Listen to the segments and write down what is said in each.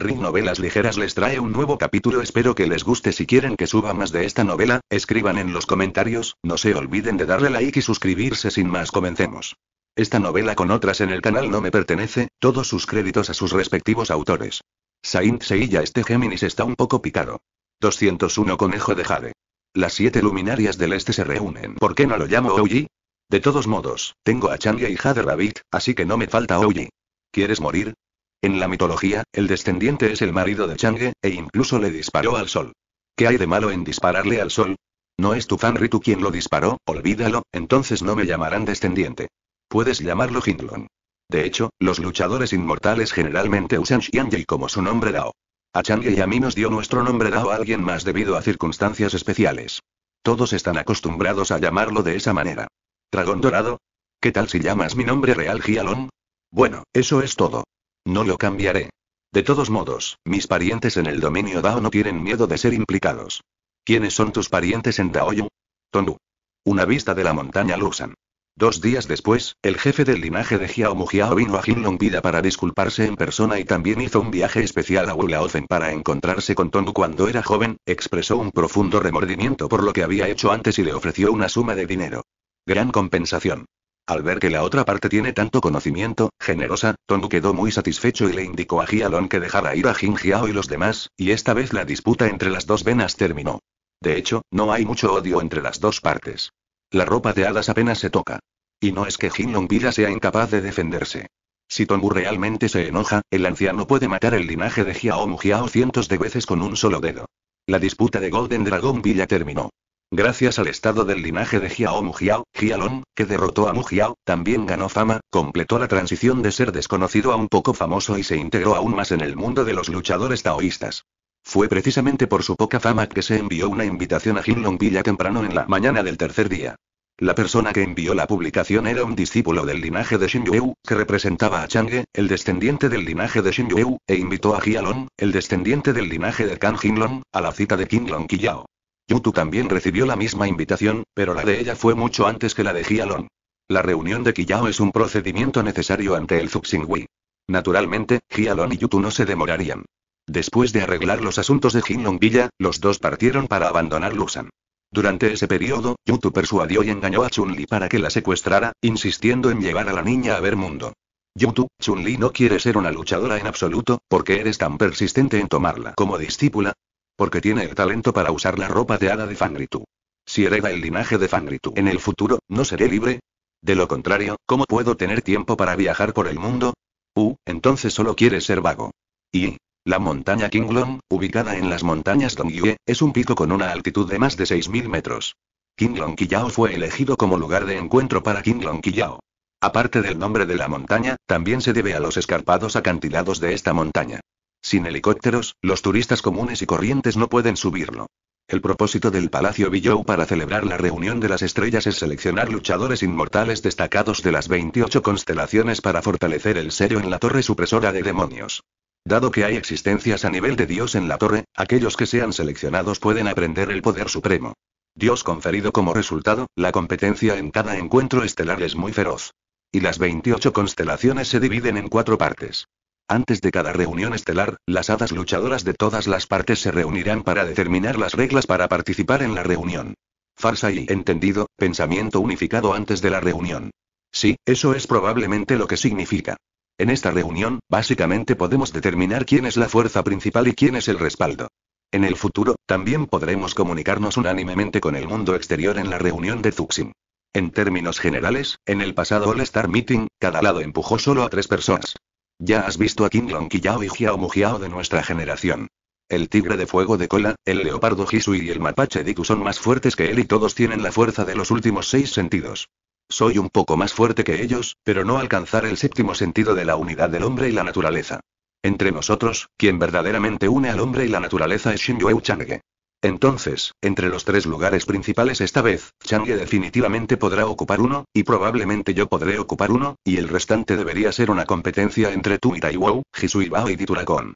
Ring Novelas Ligeras les trae un nuevo capítulo. Espero que les guste. Si quieren que suba más de esta novela, escriban en los comentarios. No se olviden de darle like y suscribirse. Sin más, comencemos. Esta novela con otras en el canal no me pertenece, todos sus créditos a sus respectivos autores. Saint Seiya este Géminis está un poco picado. 201 Conejo de Jade. Las siete luminarias del este se reúnen. ¿Por qué no lo llamo Ouji? De todos modos, tengo a Chania y Jade Rabbit, así que no me falta Ouji. ¿Quieres morir? En la mitología, el descendiente es el marido de Chang'e, e incluso le disparó al sol. ¿Qué hay de malo en dispararle al sol? No es tu fan Ritu quien lo disparó, olvídalo, entonces no me llamarán descendiente. Puedes llamarlo Hindlon. De hecho, los luchadores inmortales generalmente usan Xianji como su nombre Dao. A Chang'e y a mí nos dio nuestro nombre Dao a alguien más debido a circunstancias especiales. Todos están acostumbrados a llamarlo de esa manera. Dragón Dorado. ¿Qué tal si llamas mi nombre real Gialon? Bueno, eso es todo. No lo cambiaré. De todos modos, mis parientes en el dominio Dao no tienen miedo de ser implicados. ¿Quiénes son tus parientes en Daoyu? Tondu. Una vista de la montaña Lusan. Dos días después, el jefe del linaje de Jiao Mujiao vino a Vida para disculparse en persona y también hizo un viaje especial a Wulaofen para encontrarse con Tondu cuando era joven, expresó un profundo remordimiento por lo que había hecho antes y le ofreció una suma de dinero. Gran compensación. Al ver que la otra parte tiene tanto conocimiento, generosa, Tongu quedó muy satisfecho y le indicó a Gialon que dejara ir a Jin Jiao y los demás, y esta vez la disputa entre las dos venas terminó. De hecho, no hay mucho odio entre las dos partes. La ropa de hadas apenas se toca. Y no es que Jin Villa sea incapaz de defenderse. Si Tongu realmente se enoja, el anciano puede matar el linaje de Jiao Mu cientos de veces con un solo dedo. La disputa de Golden Dragon Villa terminó. Gracias al estado del linaje de Hiao, Mujiao, Long, que derrotó a Mu Mujiao, también ganó fama, completó la transición de ser desconocido a un poco famoso y se integró aún más en el mundo de los luchadores taoístas. Fue precisamente por su poca fama que se envió una invitación a Jinlong Villa temprano en la mañana del tercer día. La persona que envió la publicación era un discípulo del linaje de Yue, que representaba a Chang'e, el descendiente del linaje de Yue, e invitó a Long, el descendiente del linaje de Kan Jinlong, a la cita de Qinglong Qiyao. Yutu también recibió la misma invitación, pero la de ella fue mucho antes que la de Gialon. La reunión de Quillao es un procedimiento necesario ante el Zuxingui. Naturalmente, Gialon y Yutu no se demorarían. Después de arreglar los asuntos de Jinlong Villa, los dos partieron para abandonar Lusan. Durante ese periodo, Yutu persuadió y engañó a Chun-Li para que la secuestrara, insistiendo en llevar a la niña a ver mundo. Yutu, Chun-Li no quiere ser una luchadora en absoluto, porque eres tan persistente en tomarla como discípula? Porque tiene el talento para usar la ropa de hada de Fangritu. Si hereda el linaje de Fangritu en el futuro, ¿no seré libre? De lo contrario, ¿cómo puedo tener tiempo para viajar por el mundo? Uh, entonces solo quieres ser vago. Y, la montaña Kinglong, ubicada en las montañas Dongyue, es un pico con una altitud de más de 6.000 metros. Kinglong Quillao fue elegido como lugar de encuentro para Kinglong Quillao. Aparte del nombre de la montaña, también se debe a los escarpados acantilados de esta montaña. Sin helicópteros, los turistas comunes y corrientes no pueden subirlo. El propósito del Palacio billou para celebrar la reunión de las estrellas es seleccionar luchadores inmortales destacados de las 28 constelaciones para fortalecer el sello en la torre supresora de demonios. Dado que hay existencias a nivel de Dios en la torre, aquellos que sean seleccionados pueden aprender el poder supremo. Dios conferido como resultado, la competencia en cada encuentro estelar es muy feroz. Y las 28 constelaciones se dividen en cuatro partes. Antes de cada reunión estelar, las hadas luchadoras de todas las partes se reunirán para determinar las reglas para participar en la reunión. Farsa y entendido, pensamiento unificado antes de la reunión. Sí, eso es probablemente lo que significa. En esta reunión, básicamente podemos determinar quién es la fuerza principal y quién es el respaldo. En el futuro, también podremos comunicarnos unánimemente con el mundo exterior en la reunión de Zuxim. En términos generales, en el pasado All Star Meeting, cada lado empujó solo a tres personas. Ya has visto a King Long Kiyao y Mu Mujiao de nuestra generación. El tigre de fuego de cola, el leopardo Hisui y el mapache Diku son más fuertes que él y todos tienen la fuerza de los últimos seis sentidos. Soy un poco más fuerte que ellos, pero no alcanzar el séptimo sentido de la unidad del hombre y la naturaleza. Entre nosotros, quien verdaderamente une al hombre y la naturaleza es Yue Change. Entonces, entre los tres lugares principales esta vez, Changye definitivamente podrá ocupar uno, y probablemente yo podré ocupar uno, y el restante debería ser una competencia entre tú y Taiwou, Hisuibao y Dituragon.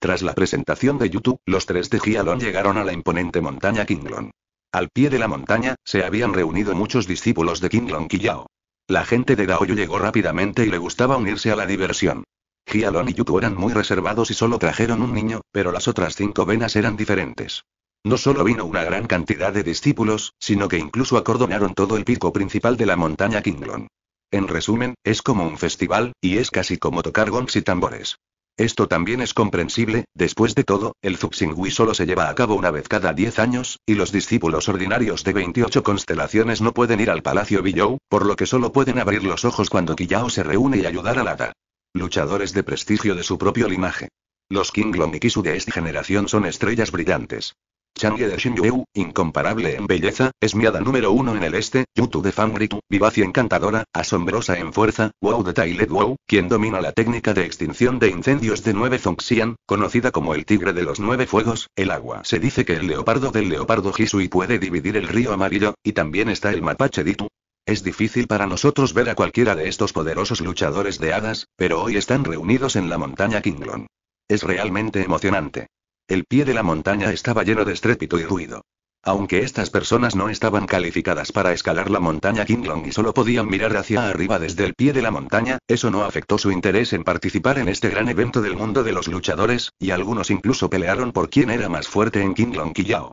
Tras la presentación de Yutu, los tres de Jialong llegaron a la imponente montaña Kinglon. Al pie de la montaña, se habían reunido muchos discípulos de y Kiyao. La gente de Daoyu llegó rápidamente y le gustaba unirse a la diversión. Gialon y Yutu eran muy reservados y solo trajeron un niño, pero las otras cinco venas eran diferentes. No solo vino una gran cantidad de discípulos, sino que incluso acordonaron todo el pico principal de la montaña Kinglon. En resumen, es como un festival, y es casi como tocar gongs y tambores. Esto también es comprensible, después de todo, el Zuxingui solo se lleva a cabo una vez cada 10 años, y los discípulos ordinarios de 28 constelaciones no pueden ir al Palacio Billou, por lo que solo pueden abrir los ojos cuando Quillao se reúne y ayudar a Lada. Luchadores de prestigio de su propio linaje. Los King Lomikisu de esta generación son estrellas brillantes. Chang'e de Xinyueu, incomparable en belleza, es miada número uno en el este, Yutu de Fangritu, vivaz y encantadora, asombrosa en fuerza, Wow de Tailet Wow, quien domina la técnica de extinción de incendios de nueve Zongxian, conocida como el tigre de los nueve fuegos, el agua. Se dice que el leopardo del leopardo Hisui puede dividir el río amarillo, y también está el mapache Ditu, es difícil para nosotros ver a cualquiera de estos poderosos luchadores de hadas, pero hoy están reunidos en la montaña Kinglong. Es realmente emocionante. El pie de la montaña estaba lleno de estrépito y ruido. Aunque estas personas no estaban calificadas para escalar la montaña Kinglong y solo podían mirar hacia arriba desde el pie de la montaña, eso no afectó su interés en participar en este gran evento del mundo de los luchadores, y algunos incluso pelearon por quién era más fuerte en Kinglong Yao.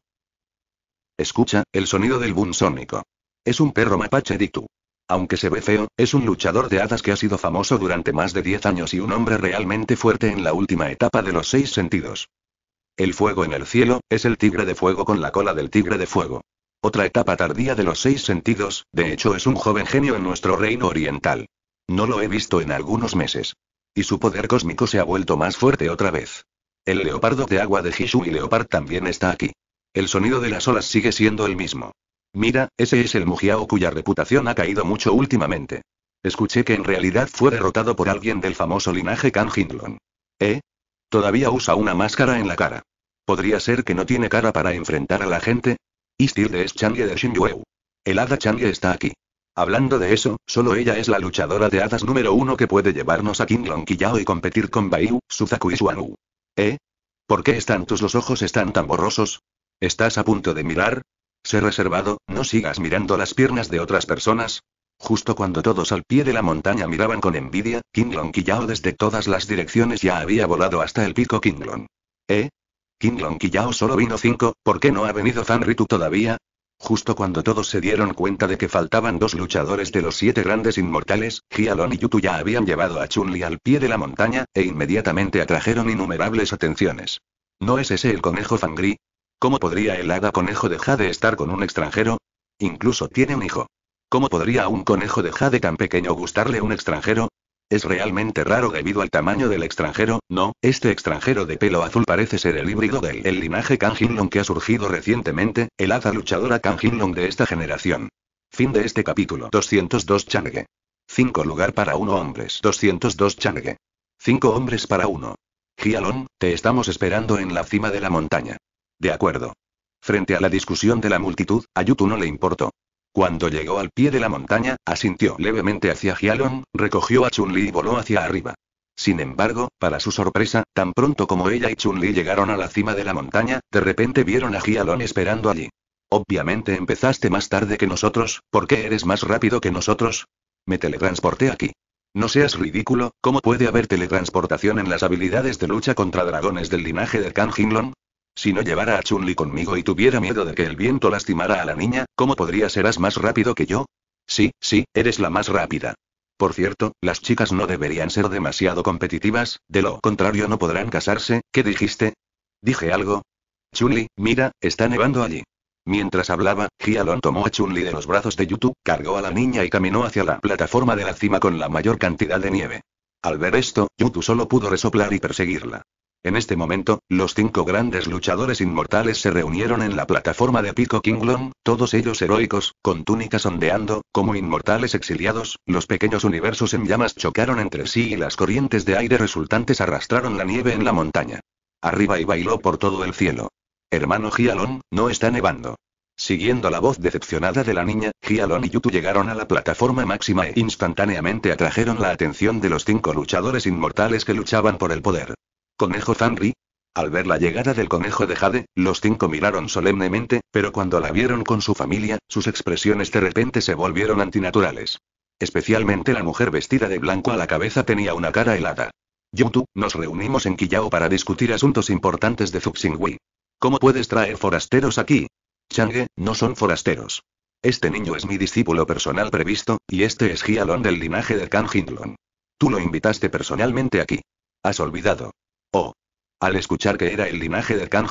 Escucha, el sonido del boom sónico. Es un perro mapache dictu. Aunque se ve feo, es un luchador de hadas que ha sido famoso durante más de 10 años y un hombre realmente fuerte en la última etapa de los seis sentidos. El fuego en el cielo, es el tigre de fuego con la cola del tigre de fuego. Otra etapa tardía de los seis sentidos, de hecho es un joven genio en nuestro reino oriental. No lo he visto en algunos meses. Y su poder cósmico se ha vuelto más fuerte otra vez. El leopardo de agua de Hishu y Leopard también está aquí. El sonido de las olas sigue siendo el mismo. Mira, ese es el Mujiao cuya reputación ha caído mucho últimamente. Escuché que en realidad fue derrotado por alguien del famoso linaje Kan Hinlon. ¿Eh? Todavía usa una máscara en la cara. ¿Podría ser que no tiene cara para enfrentar a la gente? Istilde es Chang'e de Xinyueu. El hada Chang'e está aquí. Hablando de eso, solo ella es la luchadora de hadas número uno que puede llevarnos a Kinglong Kiyao y competir con Baiu, Suzaku y Suanu. ¿Eh? ¿Por qué están tus los ojos están tan borrosos? ¿Estás a punto de mirar? Sé reservado, no sigas mirando las piernas de otras personas. Justo cuando todos al pie de la montaña miraban con envidia, Kinglong Longquillao desde todas las direcciones ya había volado hasta el pico Kinglong. ¿Eh? Kinglong Longquillao solo vino cinco, ¿por qué no ha venido ritu todavía? Justo cuando todos se dieron cuenta de que faltaban dos luchadores de los siete grandes inmortales, Gialon y Yutu ya habían llevado a Chunli al pie de la montaña, e inmediatamente atrajeron innumerables atenciones. ¿No es ese el conejo Fangri? ¿Cómo podría el hada conejo de estar con un extranjero? Incluso tiene un hijo. ¿Cómo podría un conejo de Jade tan pequeño gustarle un extranjero? Es realmente raro debido al tamaño del extranjero, no, este extranjero de pelo azul parece ser el híbrido del linaje linaje long que ha surgido recientemente, el hada luchadora long de esta generación. Fin de este capítulo 202 Chang'e. 5 lugar para uno hombres 202 Chang'e. 5 hombres para uno. Hialong, te estamos esperando en la cima de la montaña. De acuerdo. Frente a la discusión de la multitud, a Yutu no le importó. Cuando llegó al pie de la montaña, asintió levemente hacia Gialon, recogió a Chun-Li y voló hacia arriba. Sin embargo, para su sorpresa, tan pronto como ella y Chun-Li llegaron a la cima de la montaña, de repente vieron a Gialon esperando allí. Obviamente empezaste más tarde que nosotros, ¿por qué eres más rápido que nosotros? Me teletransporté aquí. No seas ridículo, ¿cómo puede haber teletransportación en las habilidades de lucha contra dragones del linaje de Kang si no llevara a Chunli conmigo y tuviera miedo de que el viento lastimara a la niña, ¿cómo podría serás más rápido que yo? Sí, sí, eres la más rápida. Por cierto, las chicas no deberían ser demasiado competitivas, de lo contrario no podrán casarse, ¿qué dijiste? Dije algo. Chunli, mira, está nevando allí. Mientras hablaba, Gialon tomó a Chunli de los brazos de Yutu, cargó a la niña y caminó hacia la plataforma de la cima con la mayor cantidad de nieve. Al ver esto, Yutu solo pudo resoplar y perseguirla. En este momento, los cinco grandes luchadores inmortales se reunieron en la plataforma de Pico Kinglong, todos ellos heroicos, con túnicas ondeando, como inmortales exiliados, los pequeños universos en llamas chocaron entre sí y las corrientes de aire resultantes arrastraron la nieve en la montaña. Arriba y bailó por todo el cielo. Hermano Gialon, no está nevando. Siguiendo la voz decepcionada de la niña, Gialon y Yutu llegaron a la plataforma máxima e instantáneamente atrajeron la atención de los cinco luchadores inmortales que luchaban por el poder. Conejo Zanri? Al ver la llegada del conejo de Jade, los cinco miraron solemnemente, pero cuando la vieron con su familia, sus expresiones de repente se volvieron antinaturales. Especialmente la mujer vestida de blanco a la cabeza tenía una cara helada. Yutu, nos reunimos en Quillao para discutir asuntos importantes de Zuxingui. ¿Cómo puedes traer forasteros aquí? Change, no son forasteros. Este niño es mi discípulo personal previsto, y este es Gialon del linaje de Kang Hinlon. Tú lo invitaste personalmente aquí. Has olvidado. Oh. Al escuchar que era el linaje de Kang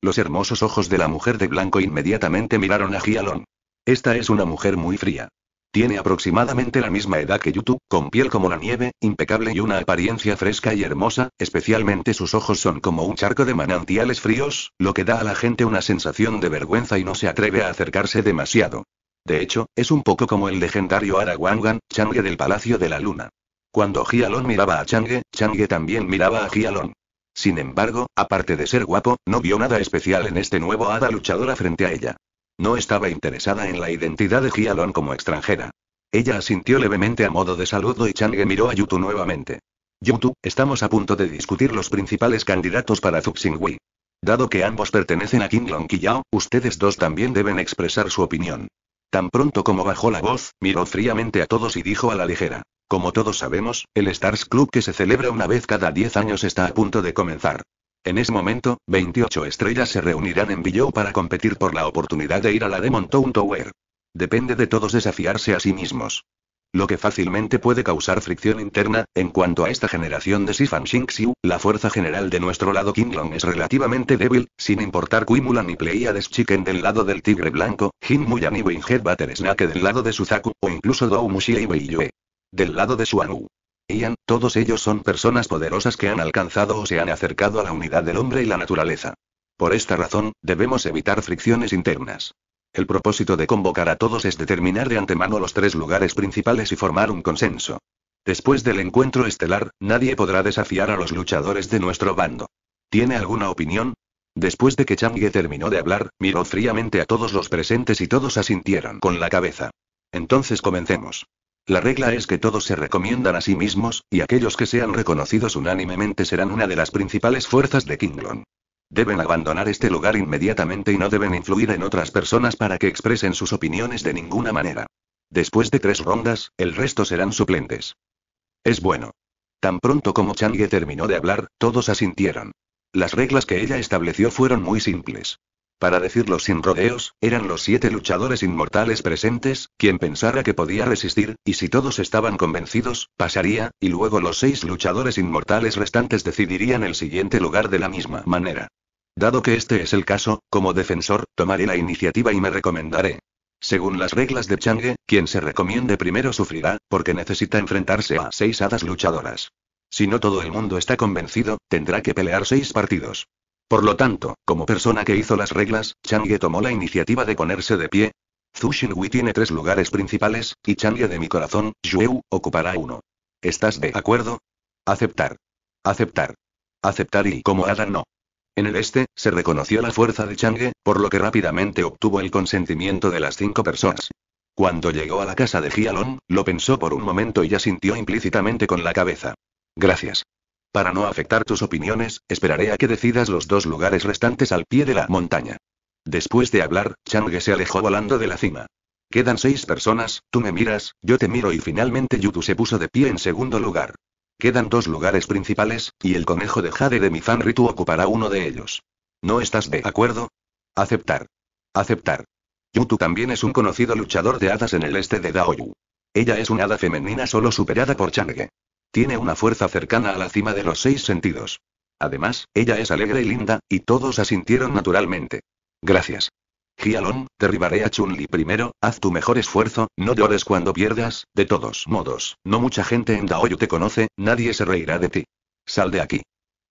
los hermosos ojos de la mujer de blanco inmediatamente miraron a Jialong. Esta es una mujer muy fría. Tiene aproximadamente la misma edad que Yutu, con piel como la nieve, impecable y una apariencia fresca y hermosa, especialmente sus ojos son como un charco de manantiales fríos, lo que da a la gente una sensación de vergüenza y no se atreve a acercarse demasiado. De hecho, es un poco como el legendario Arawangan, Chang'e del Palacio de la Luna. Cuando Jialong miraba a Change, Change también miraba a Jialong. Sin embargo, aparte de ser guapo, no vio nada especial en este nuevo hada luchadora frente a ella. No estaba interesada en la identidad de Gialon como extranjera. Ella asintió levemente a modo de saludo y Chang'e miró a Yutu nuevamente. Yutu, estamos a punto de discutir los principales candidatos para Zuxingui. Dado que ambos pertenecen a y Yao, ustedes dos también deben expresar su opinión. Tan pronto como bajó la voz, miró fríamente a todos y dijo a la ligera. Como todos sabemos, el Stars Club que se celebra una vez cada 10 años está a punto de comenzar. En ese momento, 28 estrellas se reunirán en Biyou para competir por la oportunidad de ir a la Demon Town Tower. Depende de todos desafiarse a sí mismos. Lo que fácilmente puede causar fricción interna, en cuanto a esta generación de Sifan Xingxiu, la fuerza general de nuestro lado Kinglong es relativamente débil, sin importar Kuimulan ni Pleiades Chicken del lado del Tigre Blanco, Jin Muyan y Winghead Butter Snake del lado de Suzaku, o incluso Mushi y Yue. Del lado de Suanu. Ian, todos ellos son personas poderosas que han alcanzado o se han acercado a la unidad del hombre y la naturaleza. Por esta razón, debemos evitar fricciones internas. El propósito de convocar a todos es determinar de antemano los tres lugares principales y formar un consenso. Después del encuentro estelar, nadie podrá desafiar a los luchadores de nuestro bando. ¿Tiene alguna opinión? Después de que Chang'e terminó de hablar, miró fríamente a todos los presentes y todos asintieron con la cabeza. Entonces comencemos. La regla es que todos se recomiendan a sí mismos, y aquellos que sean reconocidos unánimemente serán una de las principales fuerzas de Kinglon. Deben abandonar este lugar inmediatamente y no deben influir en otras personas para que expresen sus opiniones de ninguna manera. Después de tres rondas, el resto serán suplentes. Es bueno. Tan pronto como Chang'e terminó de hablar, todos asintieron. Las reglas que ella estableció fueron muy simples. Para decirlo sin rodeos, eran los siete luchadores inmortales presentes, quien pensara que podía resistir, y si todos estaban convencidos, pasaría, y luego los seis luchadores inmortales restantes decidirían el siguiente lugar de la misma manera. Dado que este es el caso, como defensor, tomaré la iniciativa y me recomendaré. Según las reglas de Change, quien se recomiende primero sufrirá, porque necesita enfrentarse a seis hadas luchadoras. Si no todo el mundo está convencido, tendrá que pelear seis partidos. Por lo tanto, como persona que hizo las reglas, Chang'e tomó la iniciativa de ponerse de pie. Zhu tiene tres lugares principales, y Chang'e de mi corazón, Yue, ocupará uno. ¿Estás de acuerdo? Aceptar. Aceptar. Aceptar y como Adam no. En el este, se reconoció la fuerza de Chang'e, por lo que rápidamente obtuvo el consentimiento de las cinco personas. Cuando llegó a la casa de Jialong, lo pensó por un momento y ya asintió implícitamente con la cabeza. Gracias. Para no afectar tus opiniones, esperaré a que decidas los dos lugares restantes al pie de la montaña. Después de hablar, Chang'e se alejó volando de la cima. Quedan seis personas, tú me miras, yo te miro y finalmente Yutu se puso de pie en segundo lugar. Quedan dos lugares principales, y el conejo de Jade de fan Ritu ocupará uno de ellos. ¿No estás de acuerdo? Aceptar. Aceptar. Yutu también es un conocido luchador de hadas en el este de Daoyu. Ella es una hada femenina solo superada por Change. Tiene una fuerza cercana a la cima de los seis sentidos. Además, ella es alegre y linda, y todos asintieron naturalmente. Gracias. te derribaré a Chunli primero, haz tu mejor esfuerzo, no llores cuando pierdas, de todos modos, no mucha gente en Daoyu te conoce, nadie se reirá de ti. Sal de aquí.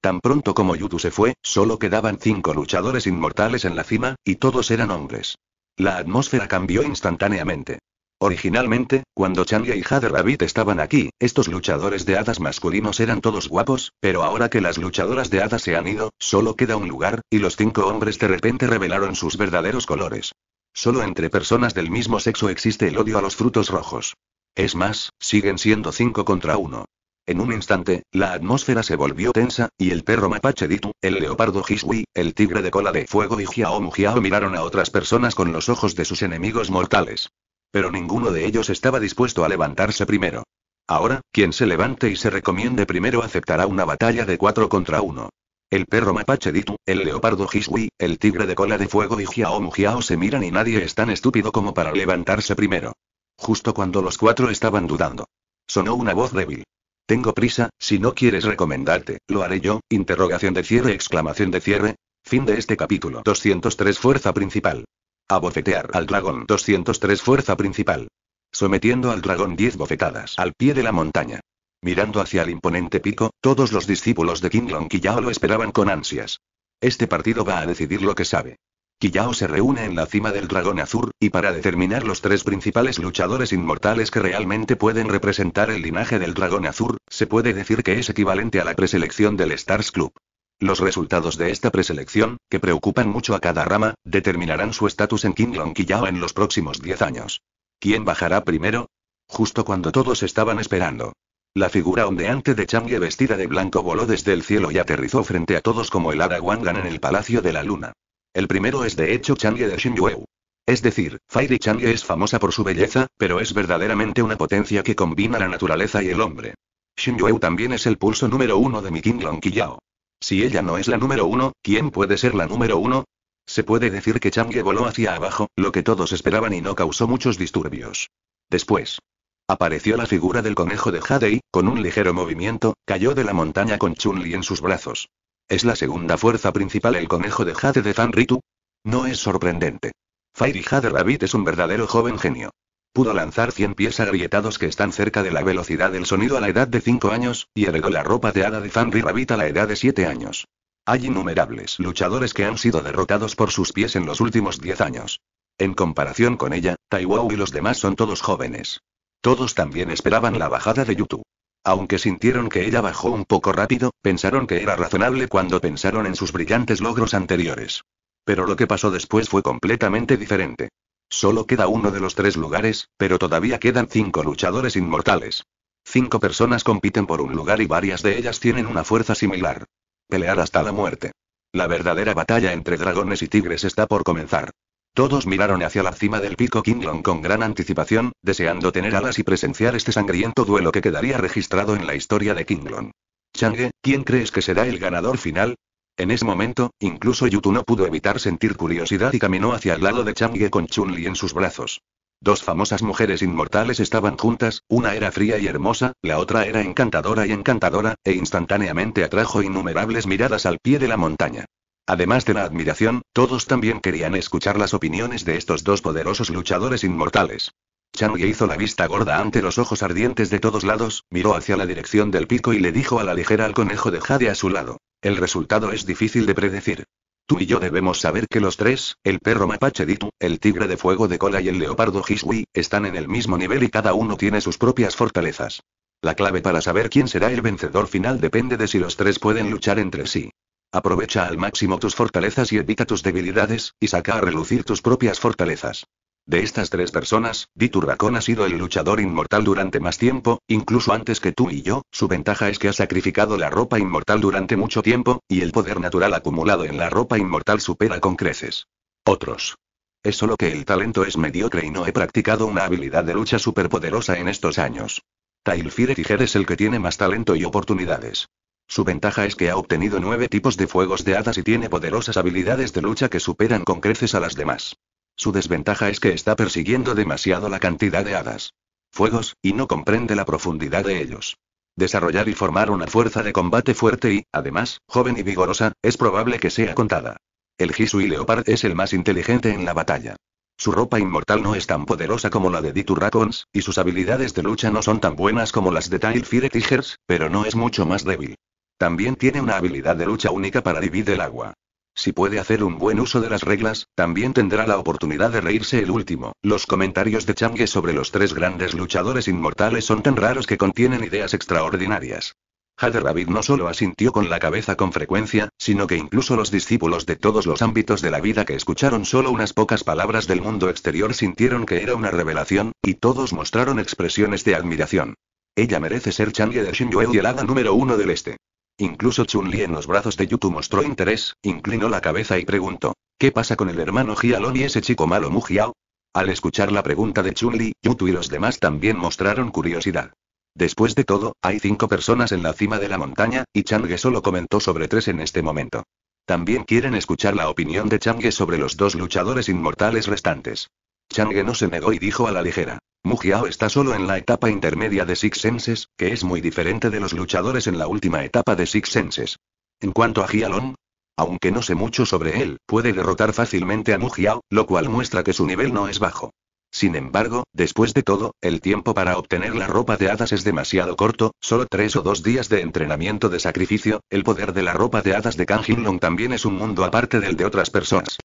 Tan pronto como Yutu se fue, solo quedaban cinco luchadores inmortales en la cima, y todos eran hombres. La atmósfera cambió instantáneamente. Originalmente, cuando Chania y Jade Rabbit estaban aquí, estos luchadores de hadas masculinos eran todos guapos, pero ahora que las luchadoras de hadas se han ido, solo queda un lugar, y los cinco hombres de repente revelaron sus verdaderos colores. Solo entre personas del mismo sexo existe el odio a los frutos rojos. Es más, siguen siendo cinco contra uno. En un instante, la atmósfera se volvió tensa, y el perro mapache Ditu, el leopardo Hisui, el tigre de cola de fuego y Jiao Mujiao miraron a otras personas con los ojos de sus enemigos mortales. Pero ninguno de ellos estaba dispuesto a levantarse primero. Ahora, quien se levante y se recomiende primero aceptará una batalla de cuatro contra uno. El perro mapache Ditu, el leopardo Hisui, el tigre de cola de fuego y Jiao Mujiao se miran y nadie es tan estúpido como para levantarse primero. Justo cuando los cuatro estaban dudando. Sonó una voz débil. Tengo prisa, si no quieres recomendarte, lo haré yo, interrogación de cierre, exclamación de cierre. Fin de este capítulo 203 Fuerza Principal. A bofetear al dragón 203 fuerza principal. Sometiendo al dragón 10 bofetadas al pie de la montaña. Mirando hacia el imponente pico, todos los discípulos de King Long Quillao lo esperaban con ansias. Este partido va a decidir lo que sabe. Killao se reúne en la cima del dragón azul, y para determinar los tres principales luchadores inmortales que realmente pueden representar el linaje del dragón azul, se puede decir que es equivalente a la preselección del Stars Club. Los resultados de esta preselección, que preocupan mucho a cada rama, determinarán su estatus en Kinglong Quillao en los próximos 10 años. ¿Quién bajará primero? Justo cuando todos estaban esperando. La figura ondeante de Chang'e vestida de blanco voló desde el cielo y aterrizó frente a todos como el hada Wangan en el Palacio de la Luna. El primero es de hecho Chang'e de Xinyueu. Es decir, Fairy Chang'e es famosa por su belleza, pero es verdaderamente una potencia que combina la naturaleza y el hombre. Xinyueu también es el pulso número uno de mi Kinglong Quillao. Si ella no es la número uno, ¿quién puede ser la número uno? Se puede decir que Changue voló hacia abajo, lo que todos esperaban y no causó muchos disturbios. Después. Apareció la figura del conejo de y, con un ligero movimiento, cayó de la montaña con Chun-Li en sus brazos. ¿Es la segunda fuerza principal el conejo de Jade de Fan Ritu? No es sorprendente. Fairy Jade Rabbit es un verdadero joven genio. Pudo lanzar 100 pies agrietados que están cerca de la velocidad del sonido a la edad de 5 años, y heredó la ropa de hada de Fanry Rabbit a la edad de 7 años. Hay innumerables luchadores que han sido derrotados por sus pies en los últimos 10 años. En comparación con ella, Taiwou y los demás son todos jóvenes. Todos también esperaban la bajada de YouTube. Aunque sintieron que ella bajó un poco rápido, pensaron que era razonable cuando pensaron en sus brillantes logros anteriores. Pero lo que pasó después fue completamente diferente. Solo queda uno de los tres lugares, pero todavía quedan cinco luchadores inmortales. Cinco personas compiten por un lugar y varias de ellas tienen una fuerza similar. Pelear hasta la muerte. La verdadera batalla entre dragones y tigres está por comenzar. Todos miraron hacia la cima del pico Kinglong con gran anticipación, deseando tener alas y presenciar este sangriento duelo que quedaría registrado en la historia de Kinglong. Change, ¿quién crees que será el ganador final? En ese momento, incluso Yutu no pudo evitar sentir curiosidad y caminó hacia el lado de Chang'e con Chun-Li en sus brazos. Dos famosas mujeres inmortales estaban juntas, una era fría y hermosa, la otra era encantadora y encantadora, e instantáneamente atrajo innumerables miradas al pie de la montaña. Además de la admiración, todos también querían escuchar las opiniones de estos dos poderosos luchadores inmortales. Chanoye hizo la vista gorda ante los ojos ardientes de todos lados, miró hacia la dirección del pico y le dijo a la ligera al conejo de Jade a su lado. El resultado es difícil de predecir. Tú y yo debemos saber que los tres, el perro mapache Ditu, el tigre de fuego de cola y el leopardo Hisui, están en el mismo nivel y cada uno tiene sus propias fortalezas. La clave para saber quién será el vencedor final depende de si los tres pueden luchar entre sí. Aprovecha al máximo tus fortalezas y evita tus debilidades, y saca a relucir tus propias fortalezas. De estas tres personas, Diturracón ha sido el luchador inmortal durante más tiempo, incluso antes que tú y yo, su ventaja es que ha sacrificado la ropa inmortal durante mucho tiempo, y el poder natural acumulado en la ropa inmortal supera con creces. Otros. Es solo que el talento es mediocre y no he practicado una habilidad de lucha superpoderosa en estos años. Tailfire Tiger es el que tiene más talento y oportunidades. Su ventaja es que ha obtenido nueve tipos de fuegos de hadas y tiene poderosas habilidades de lucha que superan con creces a las demás. Su desventaja es que está persiguiendo demasiado la cantidad de hadas. Fuegos, y no comprende la profundidad de ellos. Desarrollar y formar una fuerza de combate fuerte y, además, joven y vigorosa, es probable que sea contada. El Hisui Leopard es el más inteligente en la batalla. Su ropa inmortal no es tan poderosa como la de Ditu Racons, y sus habilidades de lucha no son tan buenas como las de Tailfire Tigers, pero no es mucho más débil. También tiene una habilidad de lucha única para dividir el agua. Si puede hacer un buen uso de las reglas, también tendrá la oportunidad de reírse el último. Los comentarios de Chang'e sobre los tres grandes luchadores inmortales son tan raros que contienen ideas extraordinarias. Hader David no solo asintió con la cabeza con frecuencia, sino que incluso los discípulos de todos los ámbitos de la vida que escucharon solo unas pocas palabras del mundo exterior sintieron que era una revelación, y todos mostraron expresiones de admiración. Ella merece ser Chang'e de Shinjue y el hada número uno del este. Incluso Chun-Li en los brazos de Yutu mostró interés, inclinó la cabeza y preguntó: ¿Qué pasa con el hermano Gialon y ese chico malo Mu Jiao? Al escuchar la pregunta de Chun-Li, Yutu y los demás también mostraron curiosidad. Después de todo, hay cinco personas en la cima de la montaña, y Chang'e solo comentó sobre tres en este momento. También quieren escuchar la opinión de Chang'e sobre los dos luchadores inmortales restantes. Chang'e no se negó y dijo a la ligera. Mugiao está solo en la etapa intermedia de Six Senses, que es muy diferente de los luchadores en la última etapa de Six Senses. En cuanto a Jialong, aunque no sé mucho sobre él, puede derrotar fácilmente a Mugiao, lo cual muestra que su nivel no es bajo. Sin embargo, después de todo, el tiempo para obtener la ropa de hadas es demasiado corto, solo tres o dos días de entrenamiento de sacrificio, el poder de la ropa de hadas de Kang también es un mundo aparte del de otras personas.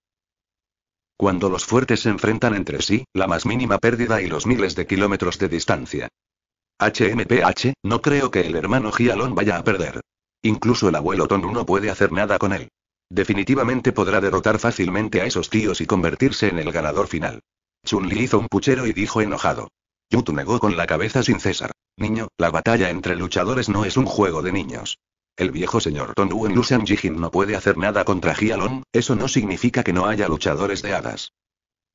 Cuando los fuertes se enfrentan entre sí, la más mínima pérdida y los miles de kilómetros de distancia. HMPH, no creo que el hermano Gialon vaya a perder. Incluso el abuelo Tom no puede hacer nada con él. Definitivamente podrá derrotar fácilmente a esos tíos y convertirse en el ganador final. Chun-Li hizo un puchero y dijo enojado. Yutu negó con la cabeza sin cesar. Niño, la batalla entre luchadores no es un juego de niños. El viejo señor Ton Wen Lusan Jihin no puede hacer nada contra Jialon, eso no significa que no haya luchadores de hadas.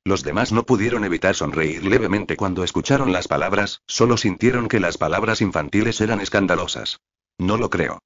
Los demás no pudieron evitar sonreír levemente cuando escucharon las palabras, solo sintieron que las palabras infantiles eran escandalosas. No lo creo.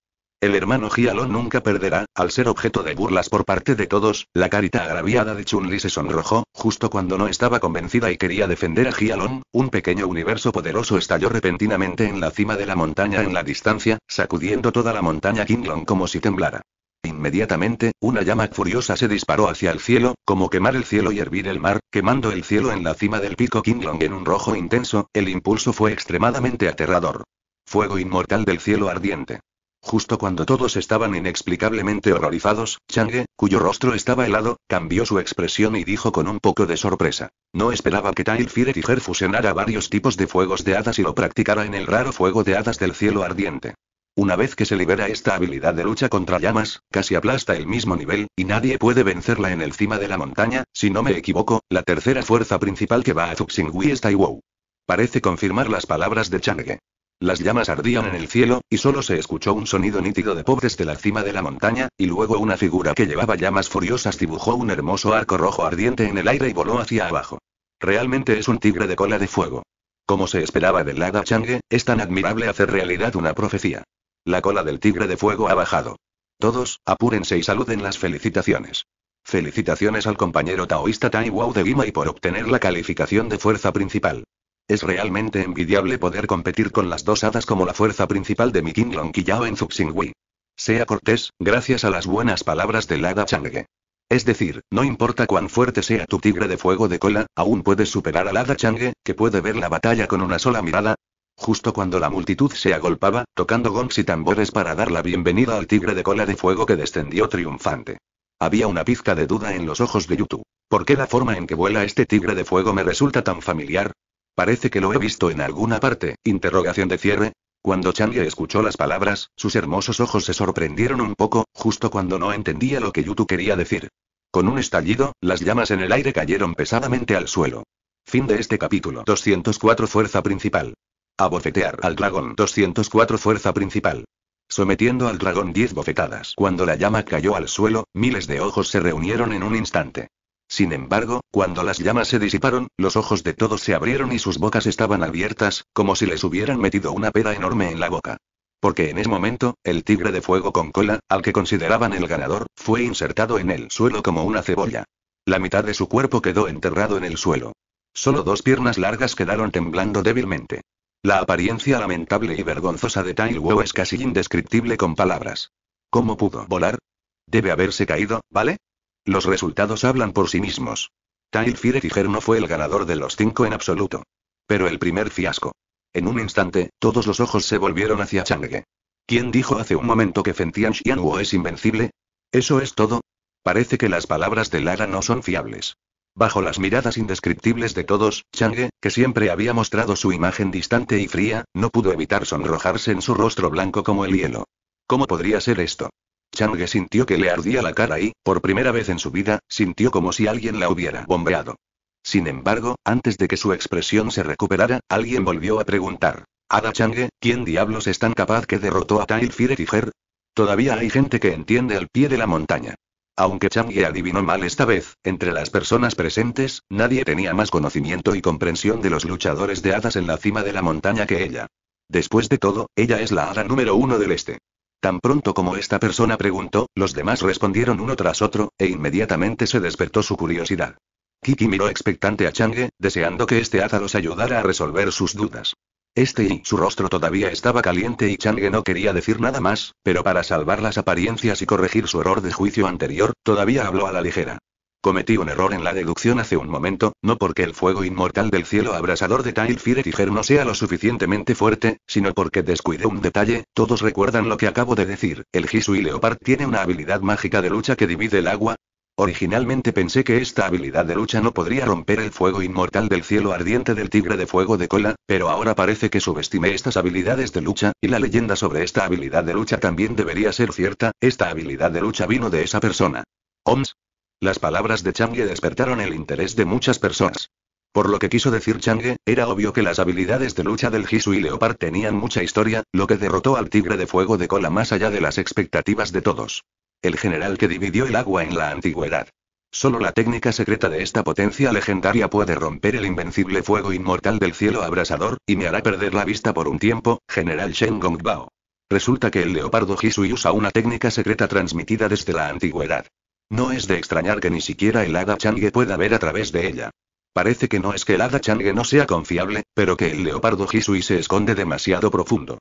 El hermano Giallo nunca perderá, al ser objeto de burlas por parte de todos, la carita agraviada de Chun-Li se sonrojó, justo cuando no estaba convencida y quería defender a Gialon, un pequeño universo poderoso estalló repentinamente en la cima de la montaña en la distancia, sacudiendo toda la montaña Kinglong como si temblara. Inmediatamente, una llama furiosa se disparó hacia el cielo, como quemar el cielo y hervir el mar, quemando el cielo en la cima del pico Kinglong en un rojo intenso, el impulso fue extremadamente aterrador. Fuego inmortal del cielo ardiente. Justo cuando todos estaban inexplicablemente horrorizados, Chang'e, cuyo rostro estaba helado, cambió su expresión y dijo con un poco de sorpresa. No esperaba que Tail Firet y fusionara varios tipos de fuegos de hadas y lo practicara en el raro fuego de hadas del cielo ardiente. Una vez que se libera esta habilidad de lucha contra llamas, casi aplasta el mismo nivel, y nadie puede vencerla en el cima de la montaña, si no me equivoco, la tercera fuerza principal que va a Zuxingui es Taiwou. Parece confirmar las palabras de Chang'e. Las llamas ardían en el cielo, y solo se escuchó un sonido nítido de pobres desde la cima de la montaña, y luego una figura que llevaba llamas furiosas dibujó un hermoso arco rojo ardiente en el aire y voló hacia abajo. Realmente es un tigre de cola de fuego. Como se esperaba del Lada Chang'e, es tan admirable hacer realidad una profecía. La cola del tigre de fuego ha bajado. Todos, apúrense y saluden las felicitaciones. Felicitaciones al compañero taoísta Tai de Lima y por obtener la calificación de fuerza principal. Es realmente envidiable poder competir con las dos hadas como la fuerza principal de mi Long Yao en Zuxingui. Sea cortés, gracias a las buenas palabras del hada Changge. Es decir, no importa cuán fuerte sea tu tigre de fuego de cola, aún puedes superar al hada Changge, que puede ver la batalla con una sola mirada. Justo cuando la multitud se agolpaba, tocando gongs y tambores para dar la bienvenida al tigre de cola de fuego que descendió triunfante. Había una pizca de duda en los ojos de Yutu. ¿Por qué la forma en que vuela este tigre de fuego me resulta tan familiar? Parece que lo he visto en alguna parte, interrogación de cierre. Cuando Chang'e escuchó las palabras, sus hermosos ojos se sorprendieron un poco, justo cuando no entendía lo que Yutu quería decir. Con un estallido, las llamas en el aire cayeron pesadamente al suelo. Fin de este capítulo 204 Fuerza Principal. Abofetear al dragón 204 Fuerza Principal. Sometiendo al dragón 10 bofetadas. Cuando la llama cayó al suelo, miles de ojos se reunieron en un instante. Sin embargo, cuando las llamas se disiparon, los ojos de todos se abrieron y sus bocas estaban abiertas, como si les hubieran metido una peda enorme en la boca. Porque en ese momento, el tigre de fuego con cola, al que consideraban el ganador, fue insertado en el suelo como una cebolla. La mitad de su cuerpo quedó enterrado en el suelo. Solo dos piernas largas quedaron temblando débilmente. La apariencia lamentable y vergonzosa de Tai es casi indescriptible con palabras. ¿Cómo pudo volar? Debe haberse caído, ¿vale? Los resultados hablan por sí mismos. Tailfire Tiger no fue el ganador de los cinco en absoluto. Pero el primer fiasco. En un instante, todos los ojos se volvieron hacia Chang'e. ¿Quién dijo hace un momento que Fentian Xianhuo es invencible? ¿Eso es todo? Parece que las palabras de Lara no son fiables. Bajo las miradas indescriptibles de todos, Chang'e, que siempre había mostrado su imagen distante y fría, no pudo evitar sonrojarse en su rostro blanco como el hielo. ¿Cómo podría ser esto? Chang sintió que le ardía la cara y, por primera vez en su vida, sintió como si alguien la hubiera bombeado. Sin embargo, antes de que su expresión se recuperara, alguien volvió a preguntar. Ada Change, ¿quién diablos es tan capaz que derrotó a Tail Tiger? Todavía hay gente que entiende al pie de la montaña. Aunque Change adivinó mal esta vez, entre las personas presentes, nadie tenía más conocimiento y comprensión de los luchadores de hadas en la cima de la montaña que ella. Después de todo, ella es la hada número uno del este. Tan pronto como esta persona preguntó, los demás respondieron uno tras otro, e inmediatamente se despertó su curiosidad. Kiki miró expectante a Change, deseando que este hada los ayudara a resolver sus dudas. Este y su rostro todavía estaba caliente y Change no quería decir nada más, pero para salvar las apariencias y corregir su error de juicio anterior, todavía habló a la ligera. Cometí un error en la deducción hace un momento, no porque el fuego inmortal del cielo abrasador de Tailfire Tiger no sea lo suficientemente fuerte, sino porque descuidé un detalle, todos recuerdan lo que acabo de decir, el Jisui Leopard tiene una habilidad mágica de lucha que divide el agua. Originalmente pensé que esta habilidad de lucha no podría romper el fuego inmortal del cielo ardiente del tigre de fuego de cola, pero ahora parece que subestimé estas habilidades de lucha, y la leyenda sobre esta habilidad de lucha también debería ser cierta, esta habilidad de lucha vino de esa persona. Oms, las palabras de Chang'e despertaron el interés de muchas personas. Por lo que quiso decir Chang'e, era obvio que las habilidades de lucha del Jisui y Leopard tenían mucha historia, lo que derrotó al tigre de fuego de cola más allá de las expectativas de todos. El general que dividió el agua en la antigüedad. Solo la técnica secreta de esta potencia legendaria puede romper el invencible fuego inmortal del cielo abrasador, y me hará perder la vista por un tiempo, general Shen Gongbao. Resulta que el leopardo Jisui usa una técnica secreta transmitida desde la antigüedad. No es de extrañar que ni siquiera el hada Changue pueda ver a través de ella. Parece que no es que el hada Changue no sea confiable, pero que el leopardo Jisui se esconde demasiado profundo.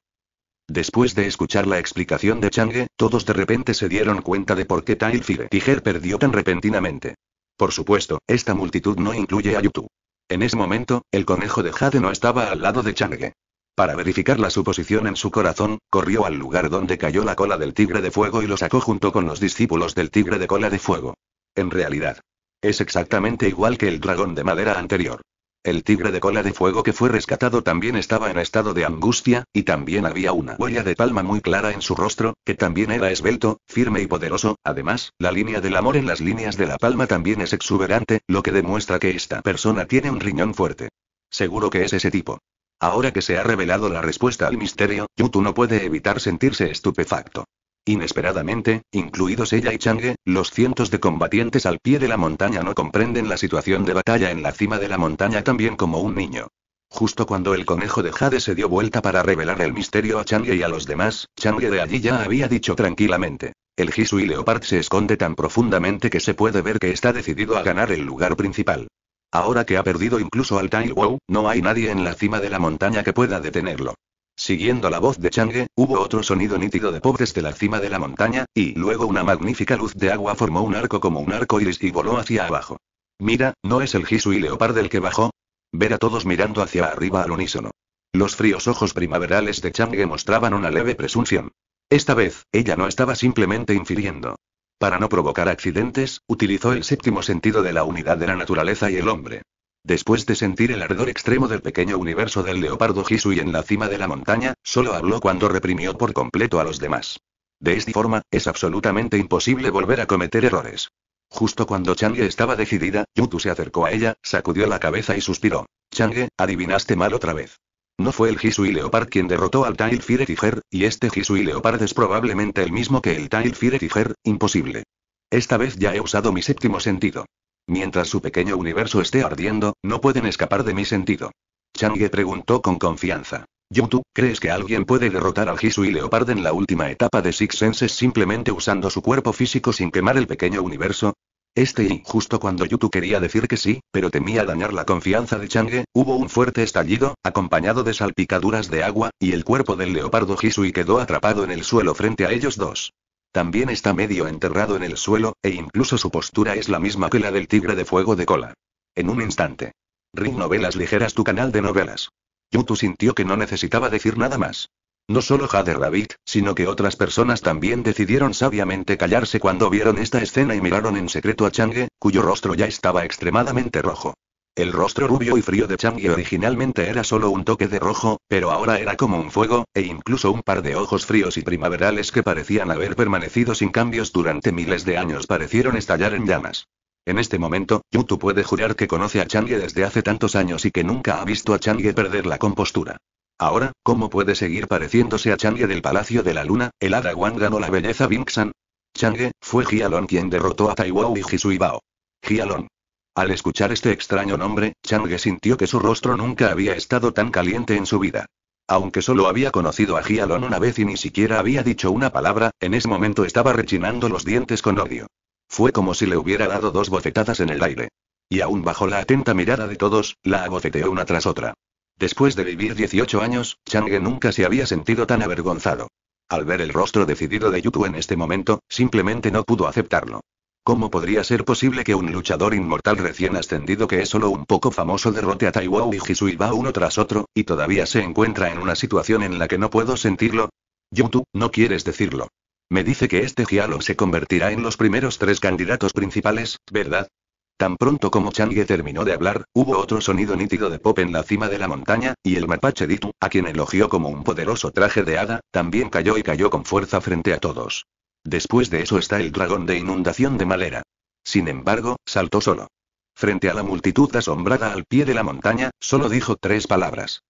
Después de escuchar la explicación de Change, todos de repente se dieron cuenta de por qué Tailfire Tiger perdió tan repentinamente. Por supuesto, esta multitud no incluye a Yutu. En ese momento, el conejo de Jade no estaba al lado de Change. Para verificar la suposición en su corazón, corrió al lugar donde cayó la cola del tigre de fuego y lo sacó junto con los discípulos del tigre de cola de fuego. En realidad, es exactamente igual que el dragón de madera anterior. El tigre de cola de fuego que fue rescatado también estaba en estado de angustia, y también había una huella de palma muy clara en su rostro, que también era esbelto, firme y poderoso. Además, la línea del amor en las líneas de la palma también es exuberante, lo que demuestra que esta persona tiene un riñón fuerte. Seguro que es ese tipo. Ahora que se ha revelado la respuesta al misterio, Yutu no puede evitar sentirse estupefacto. Inesperadamente, incluidos ella y Change, los cientos de combatientes al pie de la montaña no comprenden la situación de batalla en la cima de la montaña también como un niño. Justo cuando el conejo de Jade se dio vuelta para revelar el misterio a Change y a los demás, Change de allí ya había dicho tranquilamente. El Jisui Leopard se esconde tan profundamente que se puede ver que está decidido a ganar el lugar principal. Ahora que ha perdido incluso al Tai no hay nadie en la cima de la montaña que pueda detenerlo. Siguiendo la voz de Chang'e, hubo otro sonido nítido de pobres desde la cima de la montaña, y luego una magnífica luz de agua formó un arco como un arco iris y voló hacia abajo. Mira, ¿no es el jisui Leopard el que bajó? Ver a todos mirando hacia arriba al unísono. Los fríos ojos primaverales de Chang'e mostraban una leve presunción. Esta vez, ella no estaba simplemente infiriendo. Para no provocar accidentes, utilizó el séptimo sentido de la unidad de la naturaleza y el hombre. Después de sentir el ardor extremo del pequeño universo del leopardo Hisui en la cima de la montaña, solo habló cuando reprimió por completo a los demás. De esta forma, es absolutamente imposible volver a cometer errores. Justo cuando Chang'e estaba decidida, Yutu se acercó a ella, sacudió la cabeza y suspiró. Chang'e, adivinaste mal otra vez. No fue el Jisui Leopard quien derrotó al Tail Tiger, y este Jisui Leopard es probablemente el mismo que el Tail imposible. Esta vez ya he usado mi séptimo sentido. Mientras su pequeño universo esté ardiendo, no pueden escapar de mi sentido. Chang'e preguntó con confianza. "Yutu, ¿crees que alguien puede derrotar al Jisui Leopard en la última etapa de Six Senses simplemente usando su cuerpo físico sin quemar el pequeño universo? Este y, justo cuando Yutu quería decir que sí, pero temía dañar la confianza de Change, hubo un fuerte estallido, acompañado de salpicaduras de agua, y el cuerpo del leopardo Jisui quedó atrapado en el suelo frente a ellos dos. También está medio enterrado en el suelo, e incluso su postura es la misma que la del tigre de fuego de cola. En un instante. Ring Novelas Ligeras tu canal de novelas. Yutu sintió que no necesitaba decir nada más. No solo Hader Rabbit, sino que otras personas también decidieron sabiamente callarse cuando vieron esta escena y miraron en secreto a Chang'e, cuyo rostro ya estaba extremadamente rojo. El rostro rubio y frío de Chang'e originalmente era solo un toque de rojo, pero ahora era como un fuego, e incluso un par de ojos fríos y primaverales que parecían haber permanecido sin cambios durante miles de años parecieron estallar en llamas. En este momento, Yutu puede jurar que conoce a Chang'e desde hace tantos años y que nunca ha visto a Chang'e perder la compostura. Ahora, ¿cómo puede seguir pareciéndose a Change del Palacio de la Luna, el Hada ganó la belleza Bingxan? Change, fue Gialon quien derrotó a Taiwu y Jisuibao. Gialon. Al escuchar este extraño nombre, Change sintió que su rostro nunca había estado tan caliente en su vida. Aunque solo había conocido a Gialon una vez y ni siquiera había dicho una palabra, en ese momento estaba rechinando los dientes con odio. Fue como si le hubiera dado dos bofetadas en el aire. Y aún bajo la atenta mirada de todos, la abofeteó una tras otra. Después de vivir 18 años, Change nunca se había sentido tan avergonzado. Al ver el rostro decidido de Yutu en este momento, simplemente no pudo aceptarlo. ¿Cómo podría ser posible que un luchador inmortal recién ascendido que es solo un poco famoso derrote a Taiwu y va uno tras otro, y todavía se encuentra en una situación en la que no puedo sentirlo? Yutu, no quieres decirlo. Me dice que este Gialo se convertirá en los primeros tres candidatos principales, ¿verdad? Tan pronto como Changue terminó de hablar, hubo otro sonido nítido de pop en la cima de la montaña, y el mapache Ditu, a quien elogió como un poderoso traje de hada, también cayó y cayó con fuerza frente a todos. Después de eso está el dragón de inundación de madera. Sin embargo, saltó solo. Frente a la multitud asombrada al pie de la montaña, solo dijo tres palabras.